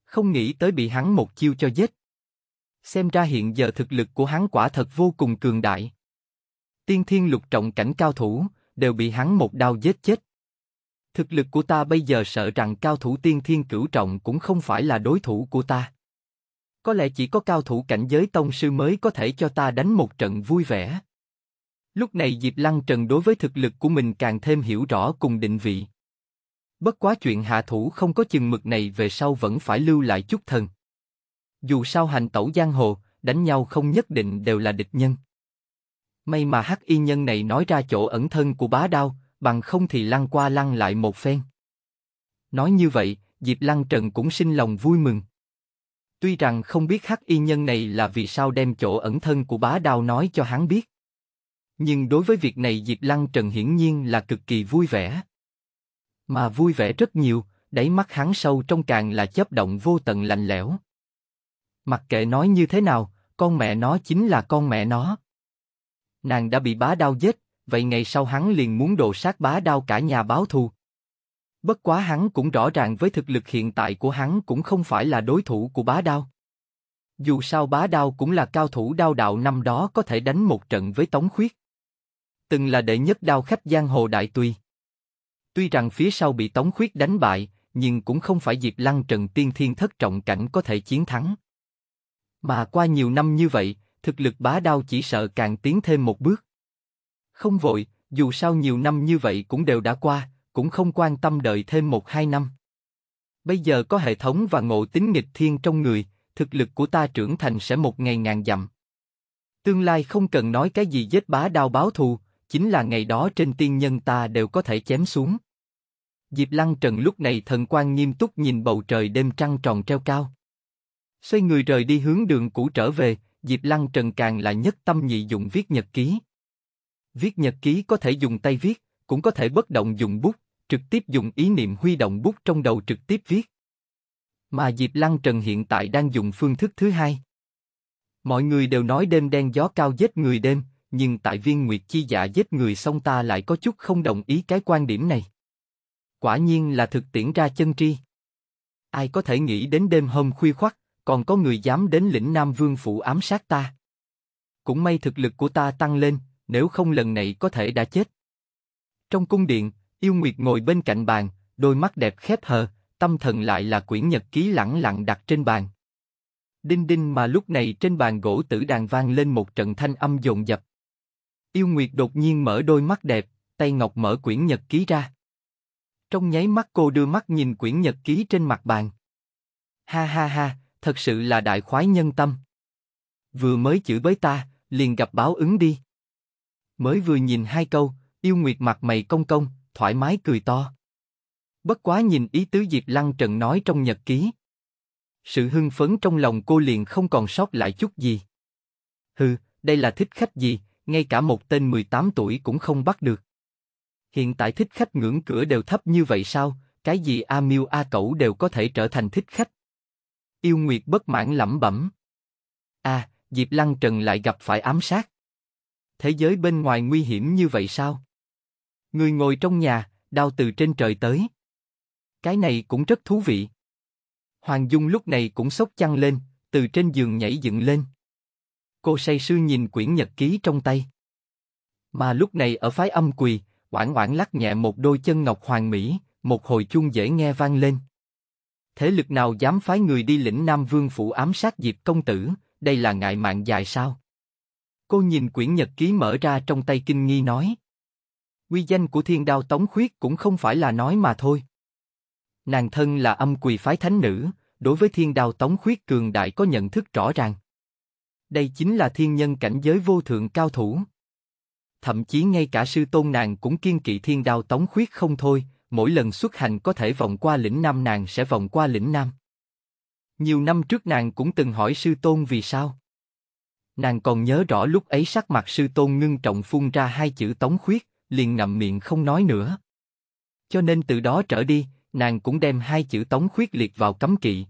Không nghĩ tới bị hắn một chiêu cho giết. Xem ra hiện giờ thực lực của hắn quả thật vô cùng cường đại. Tiên thiên lục trọng cảnh cao thủ, đều bị hắn một đao giết chết thực lực của ta bây giờ sợ rằng cao thủ tiên thiên cửu trọng cũng không phải là đối thủ của ta. Có lẽ chỉ có cao thủ cảnh giới tông sư mới có thể cho ta đánh một trận vui vẻ. Lúc này Diệp Lăng Trần đối với thực lực của mình càng thêm hiểu rõ cùng định vị. Bất quá chuyện hạ thủ không có chừng mực này về sau vẫn phải lưu lại chút thần. Dù sao hành tẩu giang hồ, đánh nhau không nhất định đều là địch nhân. May mà hắc y nhân này nói ra chỗ ẩn thân của bá đao, bằng không thì lăn qua lăn lại một phen. Nói như vậy, Diệp Lăng Trần cũng sinh lòng vui mừng. Tuy rằng không biết hắc y nhân này là vì sao đem chỗ ẩn thân của bá đao nói cho hắn biết. Nhưng đối với việc này Diệp Lăng Trần hiển nhiên là cực kỳ vui vẻ. Mà vui vẻ rất nhiều, đáy mắt hắn sâu trong càng là chớp động vô tận lạnh lẽo. Mặc kệ nói như thế nào, con mẹ nó chính là con mẹ nó. Nàng đã bị bá đao giết, vậy ngày sau hắn liền muốn đồ sát bá đao cả nhà báo thù. Bất quá hắn cũng rõ ràng với thực lực hiện tại của hắn cũng không phải là đối thủ của bá đao. Dù sao bá đao cũng là cao thủ đao đạo năm đó có thể đánh một trận với Tống Khuyết. Từng là đệ nhất đao khách giang hồ đại tùy. Tuy rằng phía sau bị Tống Khuyết đánh bại, nhưng cũng không phải Diệp Lăng Trần tiên thiên thất trọng cảnh có thể chiến thắng. Mà qua nhiều năm như vậy, thực lực bá đao chỉ sợ càng tiến thêm một bước. Không vội, dù sao nhiều năm như vậy cũng đều đã qua, cũng không quan tâm đợi thêm một hai năm. Bây giờ có hệ thống và ngộ tính nghịch thiên trong người, thực lực của ta trưởng thành sẽ một ngày ngàn dặm. Tương lai không cần nói cái gì giết bá đao báo thù, chính là ngày đó trên tiên nhân ta đều có thể chém xuống. Diệp Lăng Trần lúc này thần quan nghiêm túc nhìn bầu trời đêm trăng tròn treo cao. Xoay người rời đi hướng đường cũ trở về, Diệp Lăng Trần càng là nhất tâm nhị dụng viết nhật ký. Viết nhật ký có thể dùng tay viết, cũng có thể bất động dùng bút, trực tiếp dùng ý niệm huy động bút trong đầu trực tiếp viết. Mà Diệp Lăng Trần hiện tại đang dùng phương thức thứ hai. Mọi người đều nói đêm đen gió cao giết người đêm, nhưng tại viên nguyệt chi dạ giết người xong ta lại có chút không đồng ý cái quan điểm này. Quả nhiên là thực tiễn ra chân tri. Ai có thể nghĩ đến đêm hôm khuya khoắt, còn có người dám đến lĩnh Nam Vương Phủ ám sát ta. Cũng may thực lực của ta tăng lên, nếu không lần này có thể đã chết. Trong cung điện, Yêu Nguyệt ngồi bên cạnh bàn, đôi mắt đẹp khép hờ, tâm thần lại là quyển nhật ký lẳng lặng đặt trên bàn. Đinh đinh mà lúc này trên bàn gỗ tử đàn vang lên một trận thanh âm dồn dập. Yêu Nguyệt đột nhiên mở đôi mắt đẹp, tay ngọc mở quyển nhật ký ra. Trong nháy mắt cô đưa mắt nhìn quyển nhật ký trên mặt bàn. Ha ha ha, thật sự là đại khoái nhân tâm. Vừa mới chửi bới ta, liền gặp báo ứng đi mới vừa nhìn hai câu, yêu nguyệt mặt mày công công, thoải mái cười to. Bất quá nhìn ý tứ Diệp Lăng Trần nói trong nhật ký. Sự hưng phấn trong lòng cô liền không còn sót lại chút gì. Hừ, đây là thích khách gì, ngay cả một tên 18 tuổi cũng không bắt được. Hiện tại thích khách ngưỡng cửa đều thấp như vậy sao, cái gì A Miu A Cẩu đều có thể trở thành thích khách. Yêu Nguyệt bất mãn lẩm bẩm. A, à, Diệp Lăng Trần lại gặp phải ám sát thế giới bên ngoài nguy hiểm như vậy sao? Người ngồi trong nhà, đau từ trên trời tới. Cái này cũng rất thú vị. Hoàng Dung lúc này cũng sốc chăn lên, từ trên giường nhảy dựng lên. Cô say sư nhìn quyển nhật ký trong tay. Mà lúc này ở phái âm quỳ, Quảng Quảng lắc nhẹ một đôi chân ngọc hoàng mỹ, một hồi chuông dễ nghe vang lên. Thế lực nào dám phái người đi lĩnh Nam Vương phủ ám sát Diệp công tử, đây là ngại mạng dài sao? Cô nhìn quyển nhật ký mở ra trong tay kinh nghi nói. Quy danh của thiên đao tống khuyết cũng không phải là nói mà thôi. Nàng thân là âm quỳ phái thánh nữ, đối với thiên đao tống khuyết cường đại có nhận thức rõ ràng. Đây chính là thiên nhân cảnh giới vô thượng cao thủ. Thậm chí ngay cả sư tôn nàng cũng kiên kỵ thiên đao tống khuyết không thôi, mỗi lần xuất hành có thể vòng qua lĩnh Nam nàng sẽ vòng qua lĩnh Nam. Nhiều năm trước nàng cũng từng hỏi sư tôn vì sao. Nàng còn nhớ rõ lúc ấy sắc mặt sư tôn ngưng trọng phun ra hai chữ tống khuyết, liền ngậm miệng không nói nữa. Cho nên từ đó trở đi, nàng cũng đem hai chữ tống khuyết liệt vào cấm kỵ.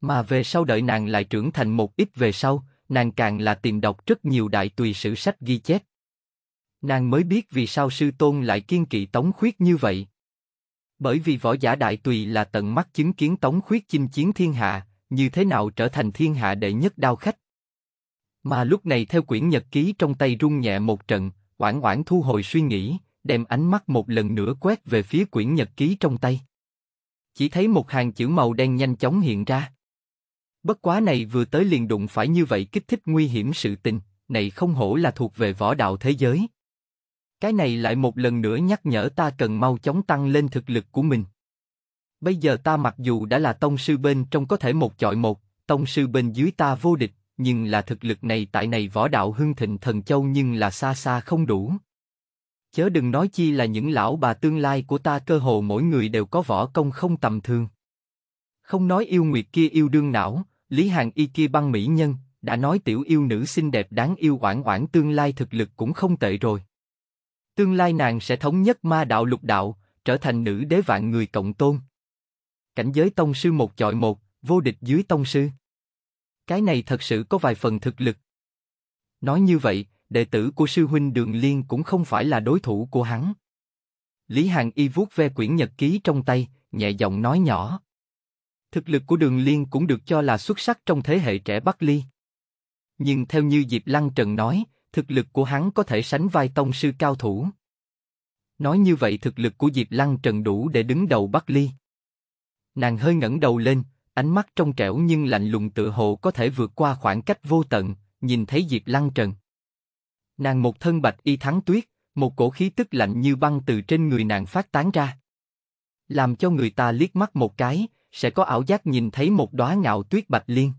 Mà về sau đợi nàng lại trưởng thành một ít về sau, nàng càng là tìm đọc rất nhiều đại tùy sử sách ghi chép. Nàng mới biết vì sao sư tôn lại kiên kỵ tống khuyết như vậy. Bởi vì võ giả đại tùy là tận mắt chứng kiến tống khuyết chinh chiến thiên hạ, như thế nào trở thành thiên hạ đệ nhất đao khách. Mà lúc này theo quyển nhật ký trong tay rung nhẹ một trận, Oản Oản thu hồi suy nghĩ, đem ánh mắt một lần nữa quét về phía quyển nhật ký trong tay. Chỉ thấy một hàng chữ màu đen nhanh chóng hiện ra. Bất quá này vừa tới liền đụng phải như vậy kích thích nguy hiểm sự tình, này không hổ là thuộc về võ đạo thế giới. Cái này lại một lần nữa nhắc nhở ta cần mau chóng tăng lên thực lực của mình. Bây giờ ta mặc dù đã là tông sư bên trong có thể một chọi một, tông sư bên dưới ta vô địch, nhưng là thực lực này tại này võ đạo hưng thịnh thần châu nhưng là xa xa không đủ. Chớ đừng nói chi là những lão bà tương lai của ta cơ hồ mỗi người đều có võ công không tầm thường. Không nói yêu nguyệt kia yêu đương não, Lý Hàng y kia băng mỹ nhân, đã nói tiểu yêu nữ xinh đẹp đáng yêu oản oản tương lai thực lực cũng không tệ rồi. Tương lai nàng sẽ thống nhất ma đạo lục đạo, trở thành nữ đế vạn người cộng tôn. Cảnh giới tông sư một chọi một, vô địch dưới tông sư. Cái này thật sự có vài phần thực lực. Nói như vậy, đệ tử của sư huynh Đường Liên cũng không phải là đối thủ của hắn. Lý Hàn Y vuốt ve quyển nhật ký trong tay, nhẹ giọng nói nhỏ. Thực lực của Đường Liên cũng được cho là xuất sắc trong thế hệ trẻ Bắc Ly. Nhưng theo như Diệp Lăng Trần nói, thực lực của hắn có thể sánh vai tông sư cao thủ. Nói như vậy thực lực của Diệp Lăng Trần đủ để đứng đầu Bắc Ly. Nàng hơi ngẩng đầu lên, ánh mắt trong trẻo nhưng lạnh lùng tựa hồ có thể vượt qua khoảng cách vô tận, nhìn thấy Diệp Lăng Trần. Nàng một thân bạch y thắng tuyết, một cổ khí tức lạnh như băng từ trên người nàng phát tán ra. Làm cho người ta liếc mắt một cái, sẽ có ảo giác nhìn thấy một đóa ngạo tuyết bạch liên.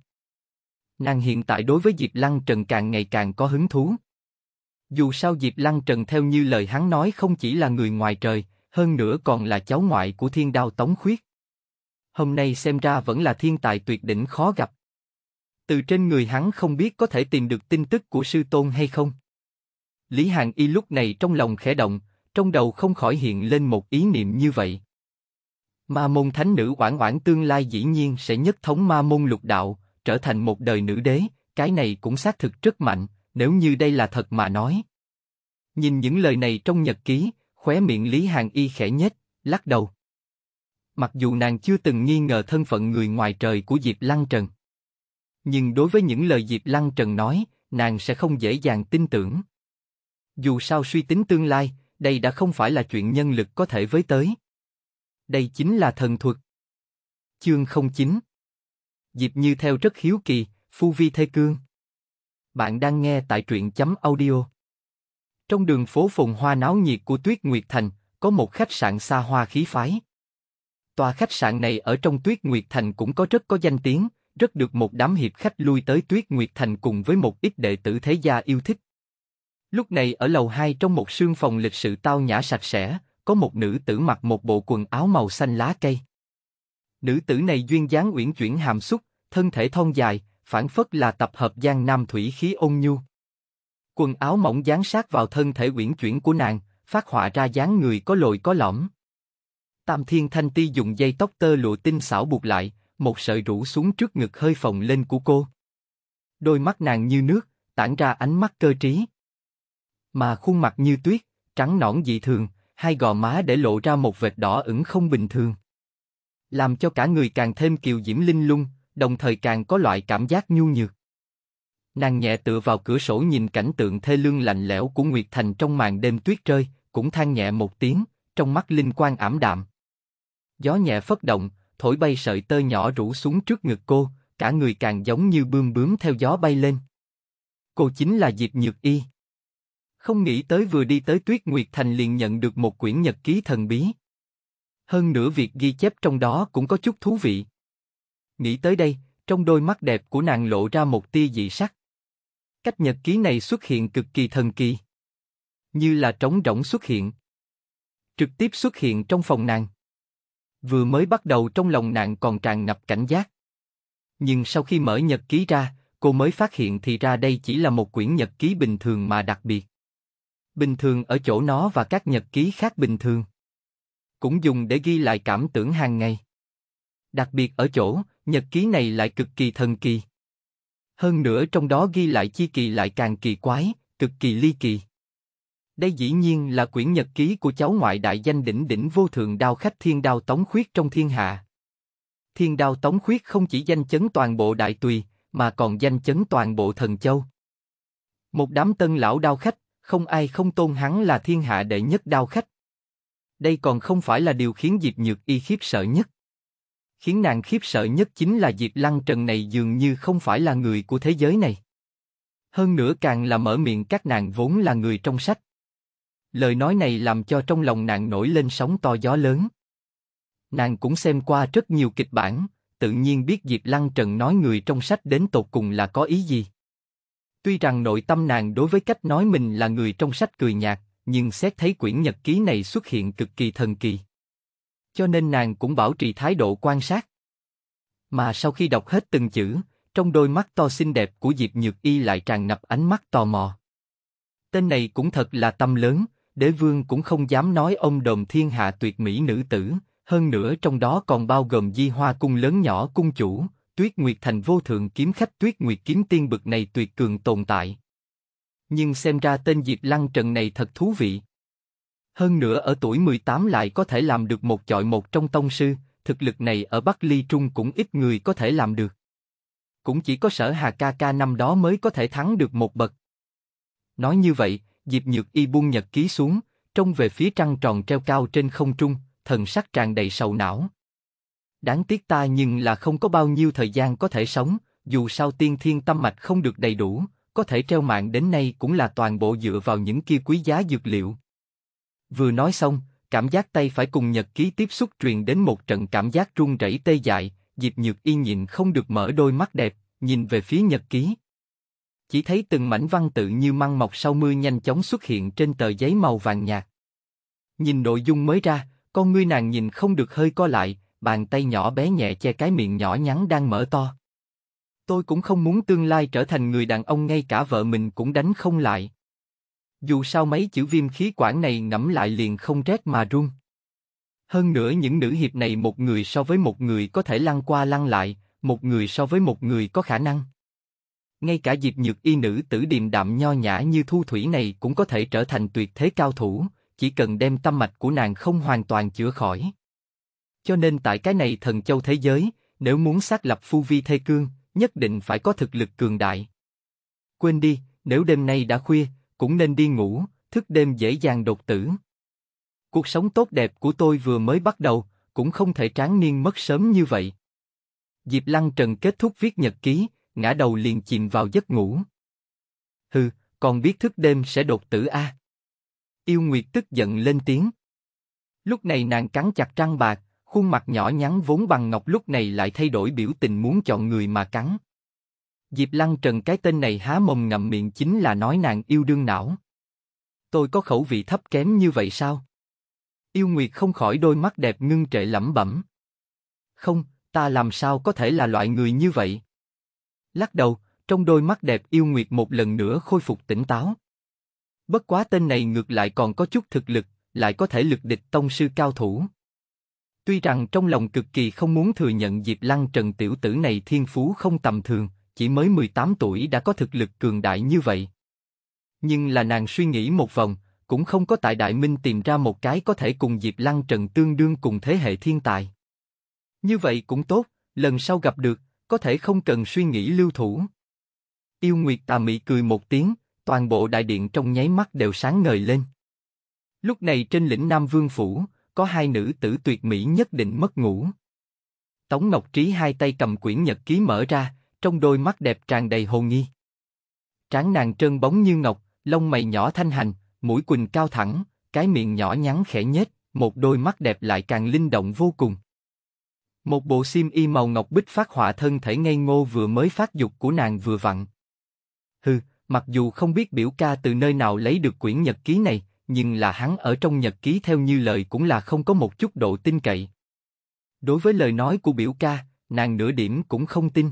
Nàng hiện tại đối với Diệp Lăng Trần càng ngày càng có hứng thú. Dù sao Diệp Lăng Trần theo như lời hắn nói không chỉ là người ngoài trời, hơn nữa còn là cháu ngoại của thiên đao Tống Khuyết hôm nay xem ra vẫn là thiên tài tuyệt đỉnh khó gặp. Từ trên người hắn không biết có thể tìm được tin tức của sư tôn hay không. Lý Hàng Y lúc này trong lòng khẽ động, trong đầu không khỏi hiện lên một ý niệm như vậy. Ma môn thánh nữ oản oản tương lai dĩ nhiên sẽ nhất thống ma môn lục đạo, trở thành một đời nữ đế, cái này cũng xác thực rất mạnh, nếu như đây là thật mà nói. Nhìn những lời này trong nhật ký, khóe miệng Lý Hàng Y khẽ nhếch, lắc đầu mặc dù nàng chưa từng nghi ngờ thân phận người ngoài trời của Diệp Lăng Trần. Nhưng đối với những lời Diệp Lăng Trần nói, nàng sẽ không dễ dàng tin tưởng. Dù sao suy tính tương lai, đây đã không phải là chuyện nhân lực có thể với tới. Đây chính là thần thuật. Chương 09 Diệp Như theo rất hiếu kỳ, Phu Vi Thê Cương. Bạn đang nghe tại truyện chấm audio. Trong đường phố phồn hoa náo nhiệt của Tuyết Nguyệt Thành, có một khách sạn xa hoa khí phái. Tòa khách sạn này ở trong Tuyết Nguyệt Thành cũng có rất có danh tiếng, rất được một đám hiệp khách lui tới Tuyết Nguyệt Thành cùng với một ít đệ tử thế gia yêu thích. Lúc này ở lầu 2 trong một sương phòng lịch sự tao nhã sạch sẽ, có một nữ tử mặc một bộ quần áo màu xanh lá cây. Nữ tử này duyên dáng uyển chuyển hàm xúc, thân thể thon dài, phản phất là tập hợp giang nam thủy khí ôn nhu. Quần áo mỏng dán sát vào thân thể uyển chuyển của nàng, phát họa ra dáng người có lồi có lõm. Tam Thiên Thanh Ti dùng dây tóc tơ lụa tinh xảo buộc lại, một sợi rủ xuống trước ngực hơi phồng lên của cô. Đôi mắt nàng như nước, tản ra ánh mắt cơ trí. Mà khuôn mặt như tuyết, trắng nõn dị thường, hai gò má để lộ ra một vệt đỏ ửng không bình thường. Làm cho cả người càng thêm kiều diễm linh lung, đồng thời càng có loại cảm giác nhu nhược. Nàng nhẹ tựa vào cửa sổ nhìn cảnh tượng thê lương lạnh lẽo của Nguyệt Thành trong màn đêm tuyết rơi, cũng than nhẹ một tiếng, trong mắt linh quang ảm đạm. Gió nhẹ phất động, thổi bay sợi tơ nhỏ rủ xuống trước ngực cô, cả người càng giống như bươm bướm theo gió bay lên. Cô chính là Diệp Nhược Y. Không nghĩ tới vừa đi tới Tuyết Nguyệt Thành liền nhận được một quyển nhật ký thần bí. Hơn nữa việc ghi chép trong đó cũng có chút thú vị. Nghĩ tới đây, trong đôi mắt đẹp của nàng lộ ra một tia dị sắc. Cách nhật ký này xuất hiện cực kỳ thần kỳ. Như là trống rỗng xuất hiện. Trực tiếp xuất hiện trong phòng nàng. Vừa mới bắt đầu trong lòng nàng còn tràn ngập cảnh giác. Nhưng sau khi mở nhật ký ra, cô mới phát hiện thì ra đây chỉ là một quyển nhật ký bình thường mà đặc biệt. Bình thường ở chỗ nó và các nhật ký khác bình thường. Cũng dùng để ghi lại cảm tưởng hàng ngày. Đặc biệt ở chỗ, nhật ký này lại cực kỳ thần kỳ. Hơn nữa trong đó ghi lại chi kỳ lại càng kỳ quái, cực kỳ ly kỳ. Đây dĩ nhiên là quyển nhật ký của cháu ngoại đại danh đỉnh đỉnh vô thượng đao khách thiên đao tống khuyết trong thiên hạ. Thiên đao tống khuyết không chỉ danh chấn toàn bộ đại tùy, mà còn danh chấn toàn bộ thần châu. Một đám tân lão đao khách, không ai không tôn hắn là thiên hạ đệ nhất đao khách. Đây còn không phải là điều khiến Diệp Nhược Y khiếp sợ nhất. Khiến nàng khiếp sợ nhất chính là Diệp Lăng Trần này dường như không phải là người của thế giới này. Hơn nữa càng là mở miệng các nàng vốn là người trong sách. Lời nói này làm cho trong lòng nàng nổi lên sóng to gió lớn. Nàng cũng xem qua rất nhiều kịch bản, tự nhiên biết Diệp Lăng Trần nói người trong sách đến tột cùng là có ý gì. Tuy rằng nội tâm nàng đối với cách nói mình là người trong sách cười nhạt, nhưng xét thấy quyển nhật ký này xuất hiện cực kỳ thần kỳ. Cho nên nàng cũng bảo trì thái độ quan sát. Mà sau khi đọc hết từng chữ, trong đôi mắt to xinh đẹp của Diệp Nhược Y lại tràn ngập ánh mắt tò mò. Tên này cũng thật là tâm lớn, đế vương cũng không dám nói ông đồng thiên hạ tuyệt mỹ nữ tử, hơn nữa trong đó còn bao gồm di hoa cung lớn nhỏ cung chủ, tuyết nguyệt thành vô thượng kiếm khách tuyết nguyệt kiếm tiên bực này tuyệt cường tồn tại. Nhưng xem ra tên Diệp Lăng Trần này thật thú vị. Hơn nữa ở tuổi 18 lại có thể làm được một chọi một trong tông sư, thực lực này ở Bắc Ly Trung cũng ít người có thể làm được. Cũng chỉ có sở Hà Ca Ca năm đó mới có thể thắng được một bậc. Nói như vậy, Diệp Nhược Y buông nhật ký xuống, trông về phía trăng tròn treo cao trên không trung, thần sắc tràn đầy sầu não. Đáng tiếc ta nhưng là không có bao nhiêu thời gian có thể sống, dù sao tiên thiên tâm mạch không được đầy đủ, có thể treo mạng đến nay cũng là toàn bộ dựa vào những kia quý giá dược liệu. Vừa nói xong, cảm giác tay phải cùng nhật ký tiếp xúc truyền đến một trận cảm giác run rẩy tê dại, Diệp Nhược Y nhịn không được mở đôi mắt đẹp, nhìn về phía nhật ký, chỉ thấy từng mảnh văn tự như măng mọc sau mưa nhanh chóng xuất hiện trên tờ giấy màu vàng nhạt. Nhìn nội dung mới ra, con ngươi nàng nhìn không được hơi co lại, bàn tay nhỏ bé nhẹ che cái miệng nhỏ nhắn đang mở to. Tôi cũng không muốn tương lai trở thành người đàn ông ngay cả vợ mình cũng đánh không lại. Dù sao mấy chữ viêm khí quản này ngẫm lại liền không rét mà run. Hơn nữa những nữ hiệp này một người so với một người có thể lăn qua lăn lại, một người so với một người có khả năng ngay cả diệp nhược y nữ tử điềm đạm nho nhã như thu thủy này cũng có thể trở thành tuyệt thế cao thủ, chỉ cần đem tâm mạch của nàng không hoàn toàn chữa khỏi. Cho nên tại cái này thần châu thế giới, nếu muốn xác lập phu vi thê cương, nhất định phải có thực lực cường đại. Quên đi, nếu đêm nay đã khuya, cũng nên đi ngủ, thức đêm dễ dàng đột tử. Cuộc sống tốt đẹp của tôi vừa mới bắt đầu, cũng không thể tráng niên mất sớm như vậy. Diệp Lăng Trần kết thúc viết nhật ký, ngã đầu liền chìm vào giấc ngủ. Hừ, còn biết thức đêm sẽ đột tử a. Yêu Nguyệt tức giận lên tiếng. Lúc này nàng cắn chặt răng bạc, khuôn mặt nhỏ nhắn vốn bằng ngọc lúc này lại thay đổi biểu tình muốn chọn người mà cắn. Diệp Lăng Trần cái tên này há mồm ngậm miệng chính là nói nàng yêu đương não. Tôi có khẩu vị thấp kém như vậy sao? Yêu Nguyệt không khỏi đôi mắt đẹp ngưng trệ lẩm bẩm. Không, ta làm sao có thể là loại người như vậy? lắc đầu, trong đôi mắt đẹp yêu nguyệt một lần nữa khôi phục tỉnh táo. Bất quá tên này ngược lại còn có chút thực lực, lại có thể lực địch tông sư cao thủ. Tuy rằng trong lòng cực kỳ không muốn thừa nhận Diệp Lăng Trần tiểu tử này thiên phú không tầm thường, chỉ mới 18 tuổi đã có thực lực cường đại như vậy. Nhưng là nàng suy nghĩ một vòng, cũng không có tại Đại Minh tìm ra một cái có thể cùng Diệp Lăng Trần tương đương cùng thế hệ thiên tài. Như vậy cũng tốt, lần sau gặp được, có thể không cần suy nghĩ lưu thủ. Yêu Nguyệt tà mị cười một tiếng, toàn bộ đại điện trong nháy mắt đều sáng ngời lên. Lúc này trên lĩnh Nam Vương Phủ, có hai nữ tử tuyệt mỹ nhất định mất ngủ. Tống Ngọc Trí hai tay cầm quyển nhật ký mở ra, trong đôi mắt đẹp tràn đầy hồ nghi. Trán nàng trơn bóng như ngọc, lông mày nhỏ thanh hành, mũi quỳnh cao thẳng, cái miệng nhỏ nhắn khẽ nhếch, một đôi mắt đẹp lại càng linh động vô cùng. Một bộ sim y màu ngọc bích phát họa thân thể ngây ngô vừa mới phát dục của nàng vừa vặn. Hừ, mặc dù không biết biểu ca từ nơi nào lấy được quyển nhật ký này, nhưng là hắn ở trong nhật ký theo như lời cũng là không có một chút độ tin cậy. Đối với lời nói của biểu ca, nàng nửa điểm cũng không tin.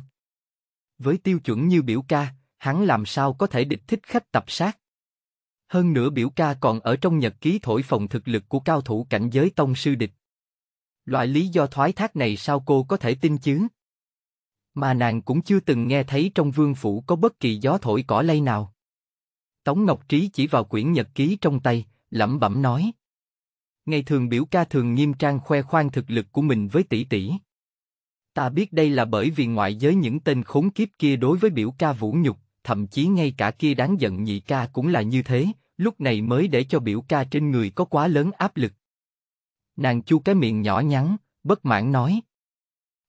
Với tiêu chuẩn như biểu ca, hắn làm sao có thể địch thích khách tập sát. Hơn nữa biểu ca còn ở trong nhật ký thổi phòng thực lực của cao thủ cảnh giới tông sư địch. Loại lý do thoái thác này sao cô có thể tin chứ? Mà nàng cũng chưa từng nghe thấy trong vương phủ có bất kỳ gió thổi cỏ lay nào. Tống Ngọc Trí chỉ vào quyển nhật ký trong tay, lẩm bẩm nói. Ngày thường biểu ca thường nghiêm trang khoe khoang thực lực của mình với tỷ tỷ. Ta biết đây là bởi vì ngoại giới những tên khốn kiếp kia đối với biểu ca vũ nhục, thậm chí ngay cả kia đáng giận nhị ca cũng là như thế, lúc này mới để cho biểu ca trên người có quá lớn áp lực. Nàng chu cái miệng nhỏ nhắn, bất mãn nói.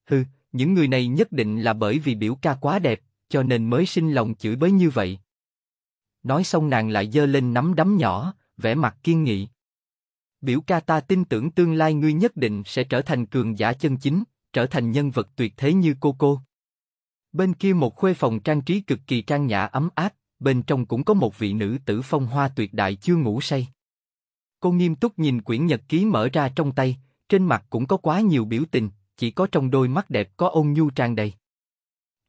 Hừ, những người này nhất định là bởi vì biểu ca quá đẹp, cho nên mới sinh lòng chửi bới như vậy. Nói xong nàng lại giơ lên nắm đấm nhỏ, vẻ mặt kiên nghị. Biểu ca ta tin tưởng tương lai ngươi nhất định sẽ trở thành cường giả chân chính, trở thành nhân vật tuyệt thế như cô cô. Bên kia một khuê phòng trang trí cực kỳ trang nhã ấm áp, bên trong cũng có một vị nữ tử phong hoa tuyệt đại chưa ngủ say. Cô nghiêm túc nhìn quyển nhật ký mở ra trong tay, trên mặt cũng có quá nhiều biểu tình, chỉ có trong đôi mắt đẹp có ôn nhu tràn đầy.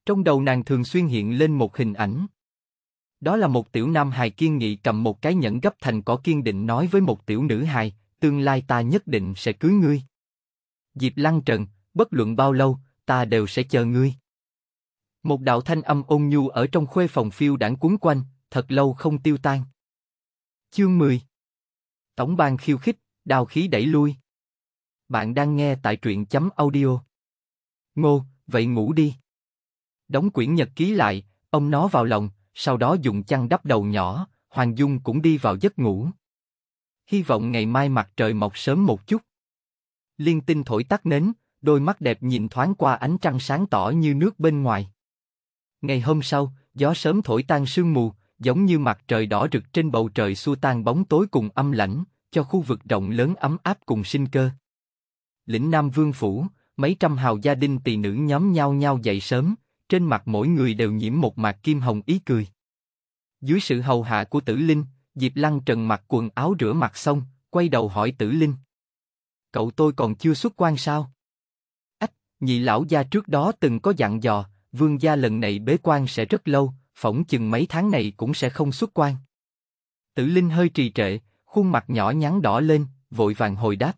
Trong đầu nàng thường xuyên hiện lên một hình ảnh. Đó là một tiểu nam hài kiên nghị cầm một cái nhẫn gấp thành cỏ kiên định nói với một tiểu nữ hài, tương lai ta nhất định sẽ cưới ngươi. dịp lăng trần, bất luận bao lâu, ta đều sẽ chờ ngươi. Một đạo thanh âm ôn nhu ở trong khuê phòng phiêu đảng cuốn quanh, thật lâu không tiêu tan. Chương 10 Tống bang khiêu khích, đào khí đẩy lui. Bạn đang nghe tại truyện chấm audio. Ngô, vậy ngủ đi. Đóng quyển nhật ký lại, ông nó vào lòng, sau đó dùng chăn đắp đầu nhỏ, Hoàng Dung cũng đi vào giấc ngủ. Hy vọng ngày mai mặt trời mọc sớm một chút. Liên tinh thổi tắt nến, đôi mắt đẹp nhìn thoáng qua ánh trăng sáng tỏ như nước bên ngoài. Ngày hôm sau, gió sớm thổi tan sương mù, giống như mặt trời đỏ rực trên bầu trời xua tan bóng tối cùng âm lãnh, cho khu vực rộng lớn ấm áp cùng sinh cơ. Lĩnh Nam Vương Phủ, mấy trăm hào gia đình tỳ nữ nhóm nhau nhau dậy sớm, trên mặt mỗi người đều nhiễm một mạc kim hồng ý cười. Dưới sự hầu hạ của tử linh, Diệp Lăng trần mặc quần áo rửa mặt xong, quay đầu hỏi tử linh. Cậu tôi còn chưa xuất quan sao? Ách, nhị lão gia trước đó từng có dặn dò, vương gia lần này bế quan sẽ rất lâu, phỏng chừng mấy tháng này cũng sẽ không xuất quan. Tử Linh hơi trì trệ, khuôn mặt nhỏ nhắn đỏ lên, vội vàng hồi đáp.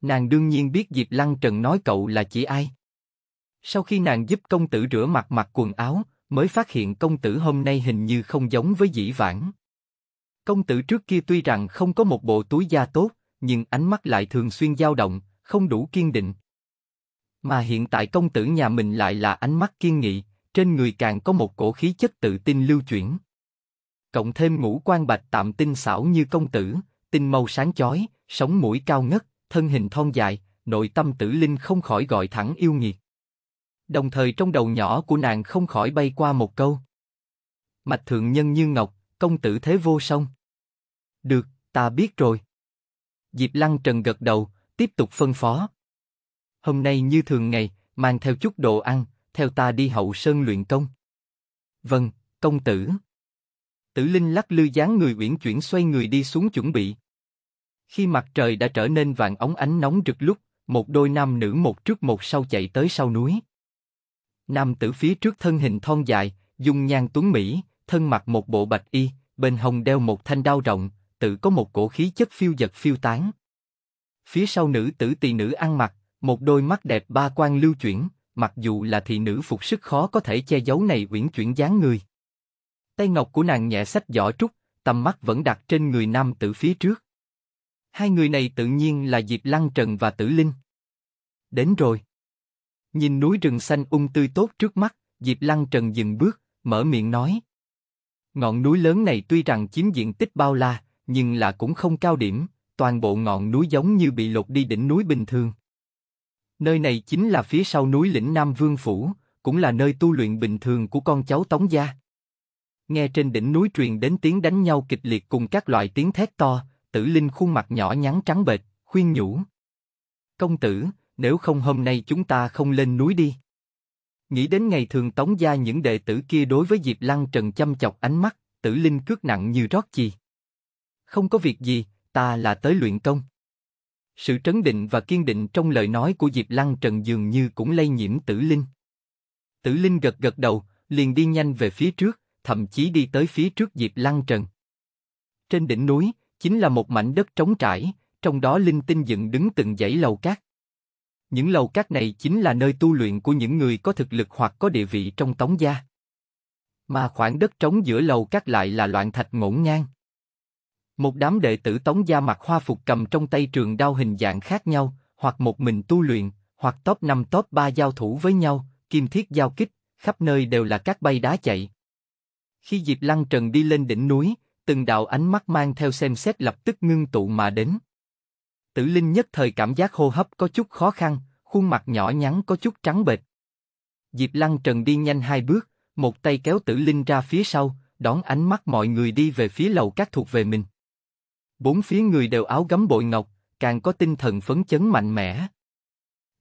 Nàng đương nhiên biết Diệp Lăng Trần nói cậu là chỉ ai. Sau khi nàng giúp công tử rửa mặt mặc quần áo, mới phát hiện công tử hôm nay hình như không giống với dĩ vãng. Công tử trước kia tuy rằng không có một bộ túi da tốt, nhưng ánh mắt lại thường xuyên dao động, không đủ kiên định. Mà hiện tại công tử nhà mình lại là ánh mắt kiên nghị, trên người càng có một cổ khí chất tự tin lưu chuyển. Cộng thêm ngũ quan bạch tạm tinh xảo như công tử, tinh màu sáng chói, sống mũi cao ngất, thân hình thon dài, nội tâm tử linh không khỏi gọi thẳng yêu nghiệt. Đồng thời trong đầu nhỏ của nàng không khỏi bay qua một câu. Mạch thượng nhân như ngọc, công tử thế vô song. Được, ta biết rồi. Diệp Lăng Trần gật đầu, tiếp tục phân phó. Hôm nay như thường ngày, mang theo chút đồ ăn, theo ta đi hậu sơn luyện công. Vâng, công tử. Tử Linh lắc lư dáng người uyển chuyển xoay người đi xuống chuẩn bị. Khi mặt trời đã trở nên vàng óng ánh nóng rực lúc, một đôi nam nữ một trước một sau chạy tới sau núi. Nam tử phía trước thân hình thon dài, dung nhan tuấn mỹ, thân mặc một bộ bạch y, bên hông đeo một thanh đao rộng, tự có một cổ khí chất phiêu dật phiêu tán. Phía sau nữ tử tỳ nữ ăn mặc, một đôi mắt đẹp ba quan lưu chuyển, mặc dù là thị nữ phục sức khó có thể che giấu này uyển chuyển dáng người. Tay ngọc của nàng nhẹ sách giỏ trúc, tầm mắt vẫn đặt trên người nam tử phía trước. Hai người này tự nhiên là Diệp Lăng Trần và Tử Linh. Đến rồi. Nhìn núi rừng xanh ung tươi tốt trước mắt, Diệp Lăng Trần dừng bước, mở miệng nói. Ngọn núi lớn này tuy rằng chiếm diện tích bao la, nhưng là cũng không cao điểm, toàn bộ ngọn núi giống như bị lột đi đỉnh núi bình thường. Nơi này chính là phía sau núi lĩnh Nam Vương Phủ, cũng là nơi tu luyện bình thường của con cháu Tống Gia. Nghe trên đỉnh núi truyền đến tiếng đánh nhau kịch liệt cùng các loại tiếng thét to, tử linh khuôn mặt nhỏ nhắn trắng bệch, khuyên nhủ. Công tử, nếu không hôm nay chúng ta không lên núi đi. Nghĩ đến ngày thường Tống Gia những đệ tử kia đối với Diệp Lăng Trần chăm chọc ánh mắt, tử linh cước nặng như rót chì. Không có việc gì, ta là tới luyện công. Sự trấn định và kiên định trong lời nói của Diệp Lăng Trần dường như cũng lây nhiễm Tử Linh. Tử Linh gật gật đầu, liền đi nhanh về phía trước, thậm chí đi tới phía trước Diệp Lăng Trần. Trên đỉnh núi, chính là một mảnh đất trống trải, trong đó linh tinh dựng đứng từng dãy lầu cát. Những lầu cát này chính là nơi tu luyện của những người có thực lực hoặc có địa vị trong tống gia. Mà khoảng đất trống giữa lầu cát lại là loạn thạch ngổn ngang. Một đám đệ tử tống gia mặc hoa phục cầm trong tay trường đao hình dạng khác nhau, hoặc một mình tu luyện, hoặc top 5 top 3 giao thủ với nhau, kim thiết giao kích, khắp nơi đều là các bay đá chạy. Khi Diệp Lăng Trần đi lên đỉnh núi, từng đạo ánh mắt mang theo xem xét lập tức ngưng tụ mà đến. Tử Linh nhất thời cảm giác hô hấp có chút khó khăn, khuôn mặt nhỏ nhắn có chút trắng bệch. Diệp Lăng Trần đi nhanh hai bước, một tay kéo Tử Linh ra phía sau, đón ánh mắt mọi người đi về phía lầu các thuộc về mình. Bốn phía người đều áo gấm bội ngọc, càng có tinh thần phấn chấn mạnh mẽ.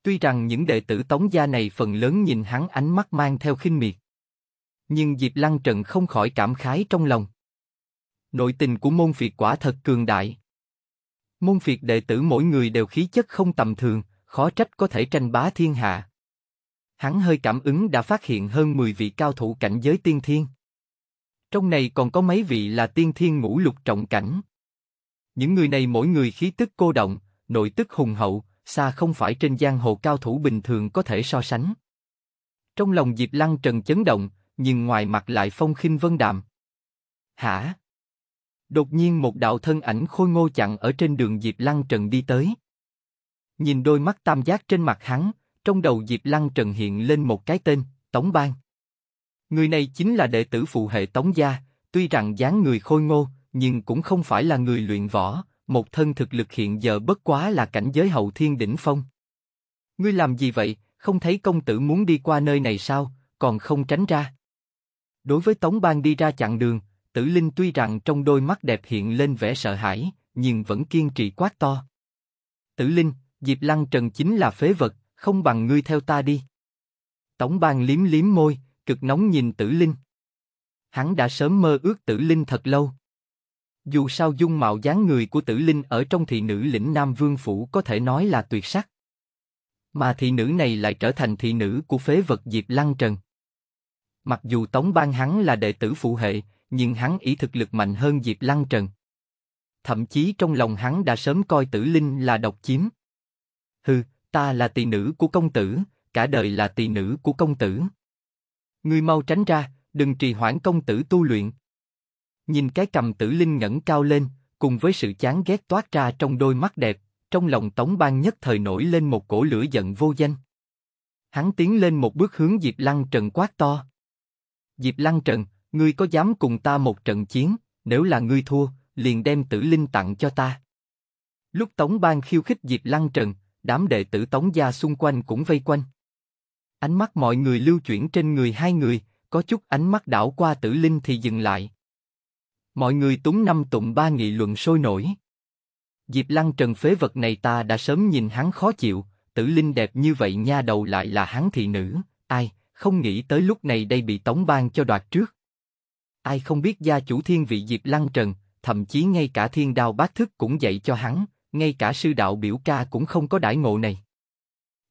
Tuy rằng những đệ tử Tống gia này phần lớn nhìn hắn ánh mắt mang theo khinh miệt, nhưng Diệp Lăng Trần không khỏi cảm khái trong lòng. Nội tình của môn phiệt quả thật cường đại. Môn phiệt đệ tử mỗi người đều khí chất không tầm thường, khó trách có thể tranh bá thiên hạ. Hắn hơi cảm ứng đã phát hiện hơn 10 vị cao thủ cảnh giới tiên thiên. Trong này còn có mấy vị là tiên thiên ngũ lục trọng cảnh. Những người này mỗi người khí tức cô động, nội tức hùng hậu, xa không phải trên giang hồ cao thủ bình thường có thể so sánh. Trong lòng Diệp Lăng Trần chấn động, nhưng ngoài mặt lại phong khinh vân đạm. Hả? Đột nhiên một đạo thân ảnh khôi ngô chặn ở trên đường Diệp Lăng Trần đi tới. Nhìn đôi mắt tam giác trên mặt hắn, trong đầu Diệp Lăng Trần hiện lên một cái tên, Tống Bang. Người này chính là đệ tử phụ hệ Tống Gia, tuy rằng dáng người khôi ngô, nhưng cũng không phải là người luyện võ, một thân thực lực hiện giờ bất quá là cảnh giới hậu thiên đỉnh phong. Ngươi làm gì vậy, không thấy công tử muốn đi qua nơi này sao, còn không tránh ra. Đối với Tống Bang đi ra chặn đường, Tử Linh tuy rằng trong đôi mắt đẹp hiện lên vẻ sợ hãi, nhưng vẫn kiên trì quát to. Tử Linh, Diệp Lăng Trần chính là phế vật, không bằng ngươi theo ta đi. Tống Bang liếm liếm môi, cực nóng nhìn Tử Linh. Hắn đã sớm mơ ước Tử Linh thật lâu. Dù sao dung mạo dáng người của tử linh ở trong thị nữ lĩnh Nam Vương Phủ có thể nói là tuyệt sắc. Mà thị nữ này lại trở thành thị nữ của phế vật Diệp Lăng Trần. Mặc dù Tống Ban hắn là đệ tử phụ hệ, nhưng hắn ý thực lực mạnh hơn Diệp Lăng Trần. Thậm chí trong lòng hắn đã sớm coi tử linh là độc chiếm. Hừ, ta là tỳ nữ của công tử, cả đời là tỳ nữ của công tử. Ngươi mau tránh ra, đừng trì hoãn công tử tu luyện. Nhìn cái cầm tử linh ngẩng cao lên, cùng với sự chán ghét toát ra trong đôi mắt đẹp, trong lòng Tống bang nhất thời nổi lên một cổ lửa giận vô danh. Hắn tiến lên một bước hướng Diệp Lăng Trần quát to. Diệp Lăng Trần, ngươi có dám cùng ta một trận chiến, nếu là ngươi thua, liền đem tử linh tặng cho ta. Lúc Tống bang khiêu khích Diệp Lăng Trần, đám đệ tử Tống gia xung quanh cũng vây quanh. Ánh mắt mọi người lưu chuyển trên người hai người, có chút ánh mắt đảo qua tử linh thì dừng lại. Mọi người túng năm tụng ba nghị luận sôi nổi. Diệp Lăng Trần phế vật này ta đã sớm nhìn hắn khó chịu, tử linh đẹp như vậy nha đầu lại là hắn thị nữ, ai, không nghĩ tới lúc này đây bị tống ban cho đoạt trước. Ai không biết gia chủ thiên vị Diệp Lăng Trần, thậm chí ngay cả thiên đao bát thức cũng dạy cho hắn, ngay cả sư đạo biểu ca cũng không có đãi ngộ này.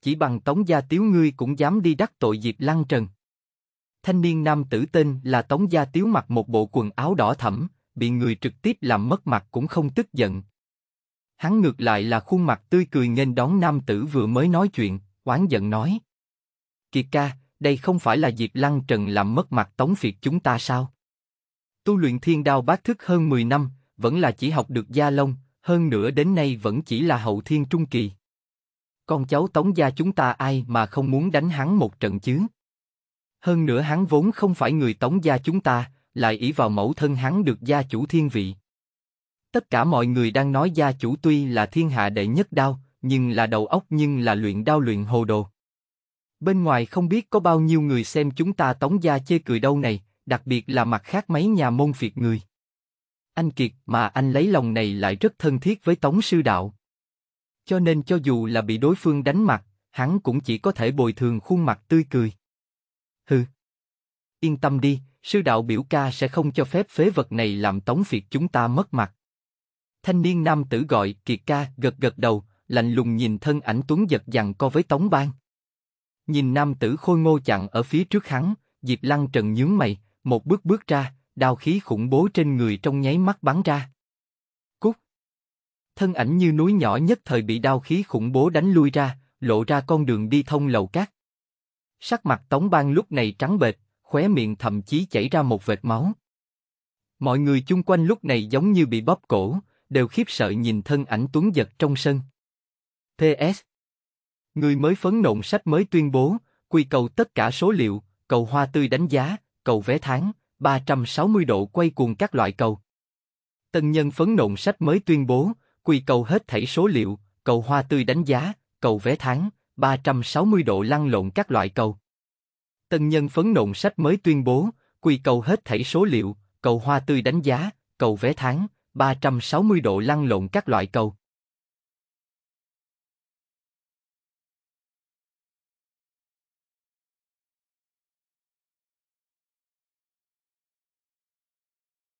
Chỉ bằng tống gia tiếu ngươi cũng dám đi đắc tội Diệp Lăng Trần thanh niên nam tử tên là Tống Gia Tiếu mặc một bộ quần áo đỏ thẫm, bị người trực tiếp làm mất mặt cũng không tức giận. Hắn ngược lại là khuôn mặt tươi cười nghênh đón nam tử vừa mới nói chuyện, oán giận nói. Kiệt ca, đây không phải là Diệp Lăng Trần làm mất mặt Tống Việt chúng ta sao? Tu luyện thiên đao bát thức hơn 10 năm, vẫn là chỉ học được Gia Long, hơn nữa đến nay vẫn chỉ là hậu thiên trung kỳ. Con cháu Tống gia chúng ta ai mà không muốn đánh hắn một trận chứ? Hơn nữa hắn vốn không phải người tống gia chúng ta, lại ý vào mẫu thân hắn được gia chủ thiên vị. Tất cả mọi người đang nói gia chủ tuy là thiên hạ đệ nhất đao, nhưng là đầu óc nhưng là luyện đao luyện hồ đồ. Bên ngoài không biết có bao nhiêu người xem chúng ta tống gia chê cười đâu này, đặc biệt là mặt khác mấy nhà môn phiệt người. Anh Kiệt mà anh lấy lòng này lại rất thân thiết với tống sư đạo. Cho nên cho dù là bị đối phương đánh mặt, hắn cũng chỉ có thể bồi thường khuôn mặt tươi cười hừ. Yên tâm đi, sư đạo biểu ca sẽ không cho phép phế vật này làm tống phiệt chúng ta mất mặt. Thanh niên nam tử gọi, kiệt ca, gật gật đầu, lạnh lùng nhìn thân ảnh tuấn giật dằn co với tống bang. Nhìn nam tử khôi ngô chặn ở phía trước hắn, Diệp Lăng Trần nhướng mày, một bước bước ra, đao khí khủng bố trên người trong nháy mắt bắn ra. Cút! Thân ảnh như núi nhỏ nhất thời bị đao khí khủng bố đánh lui ra, lộ ra con đường đi thông lầu cát. Sắc mặt Tống Bang lúc này trắng bệch, khóe miệng thậm chí chảy ra một vệt máu. Mọi người chung quanh lúc này giống như bị bóp cổ, đều khiếp sợ nhìn thân ảnh tuấn giật trong sân. PS Người mới phấn nộn sách mới tuyên bố, quy cầu tất cả số liệu, cầu hoa tươi đánh giá, cầu vé tháng, 360 độ quay cuồng các loại cầu. Tân nhân phấn nộn sách mới tuyên bố, quy cầu hết thảy số liệu, cầu hoa tươi đánh giá, cầu vé tháng, 360 độ lăn lộn các loại cầu. Tân nhân phấn nộn sách mới tuyên bố, quy cầu hết thảy số liệu, cầu hoa tươi đánh giá, cầu vé tháng, 360 độ lăn lộn các loại cầu.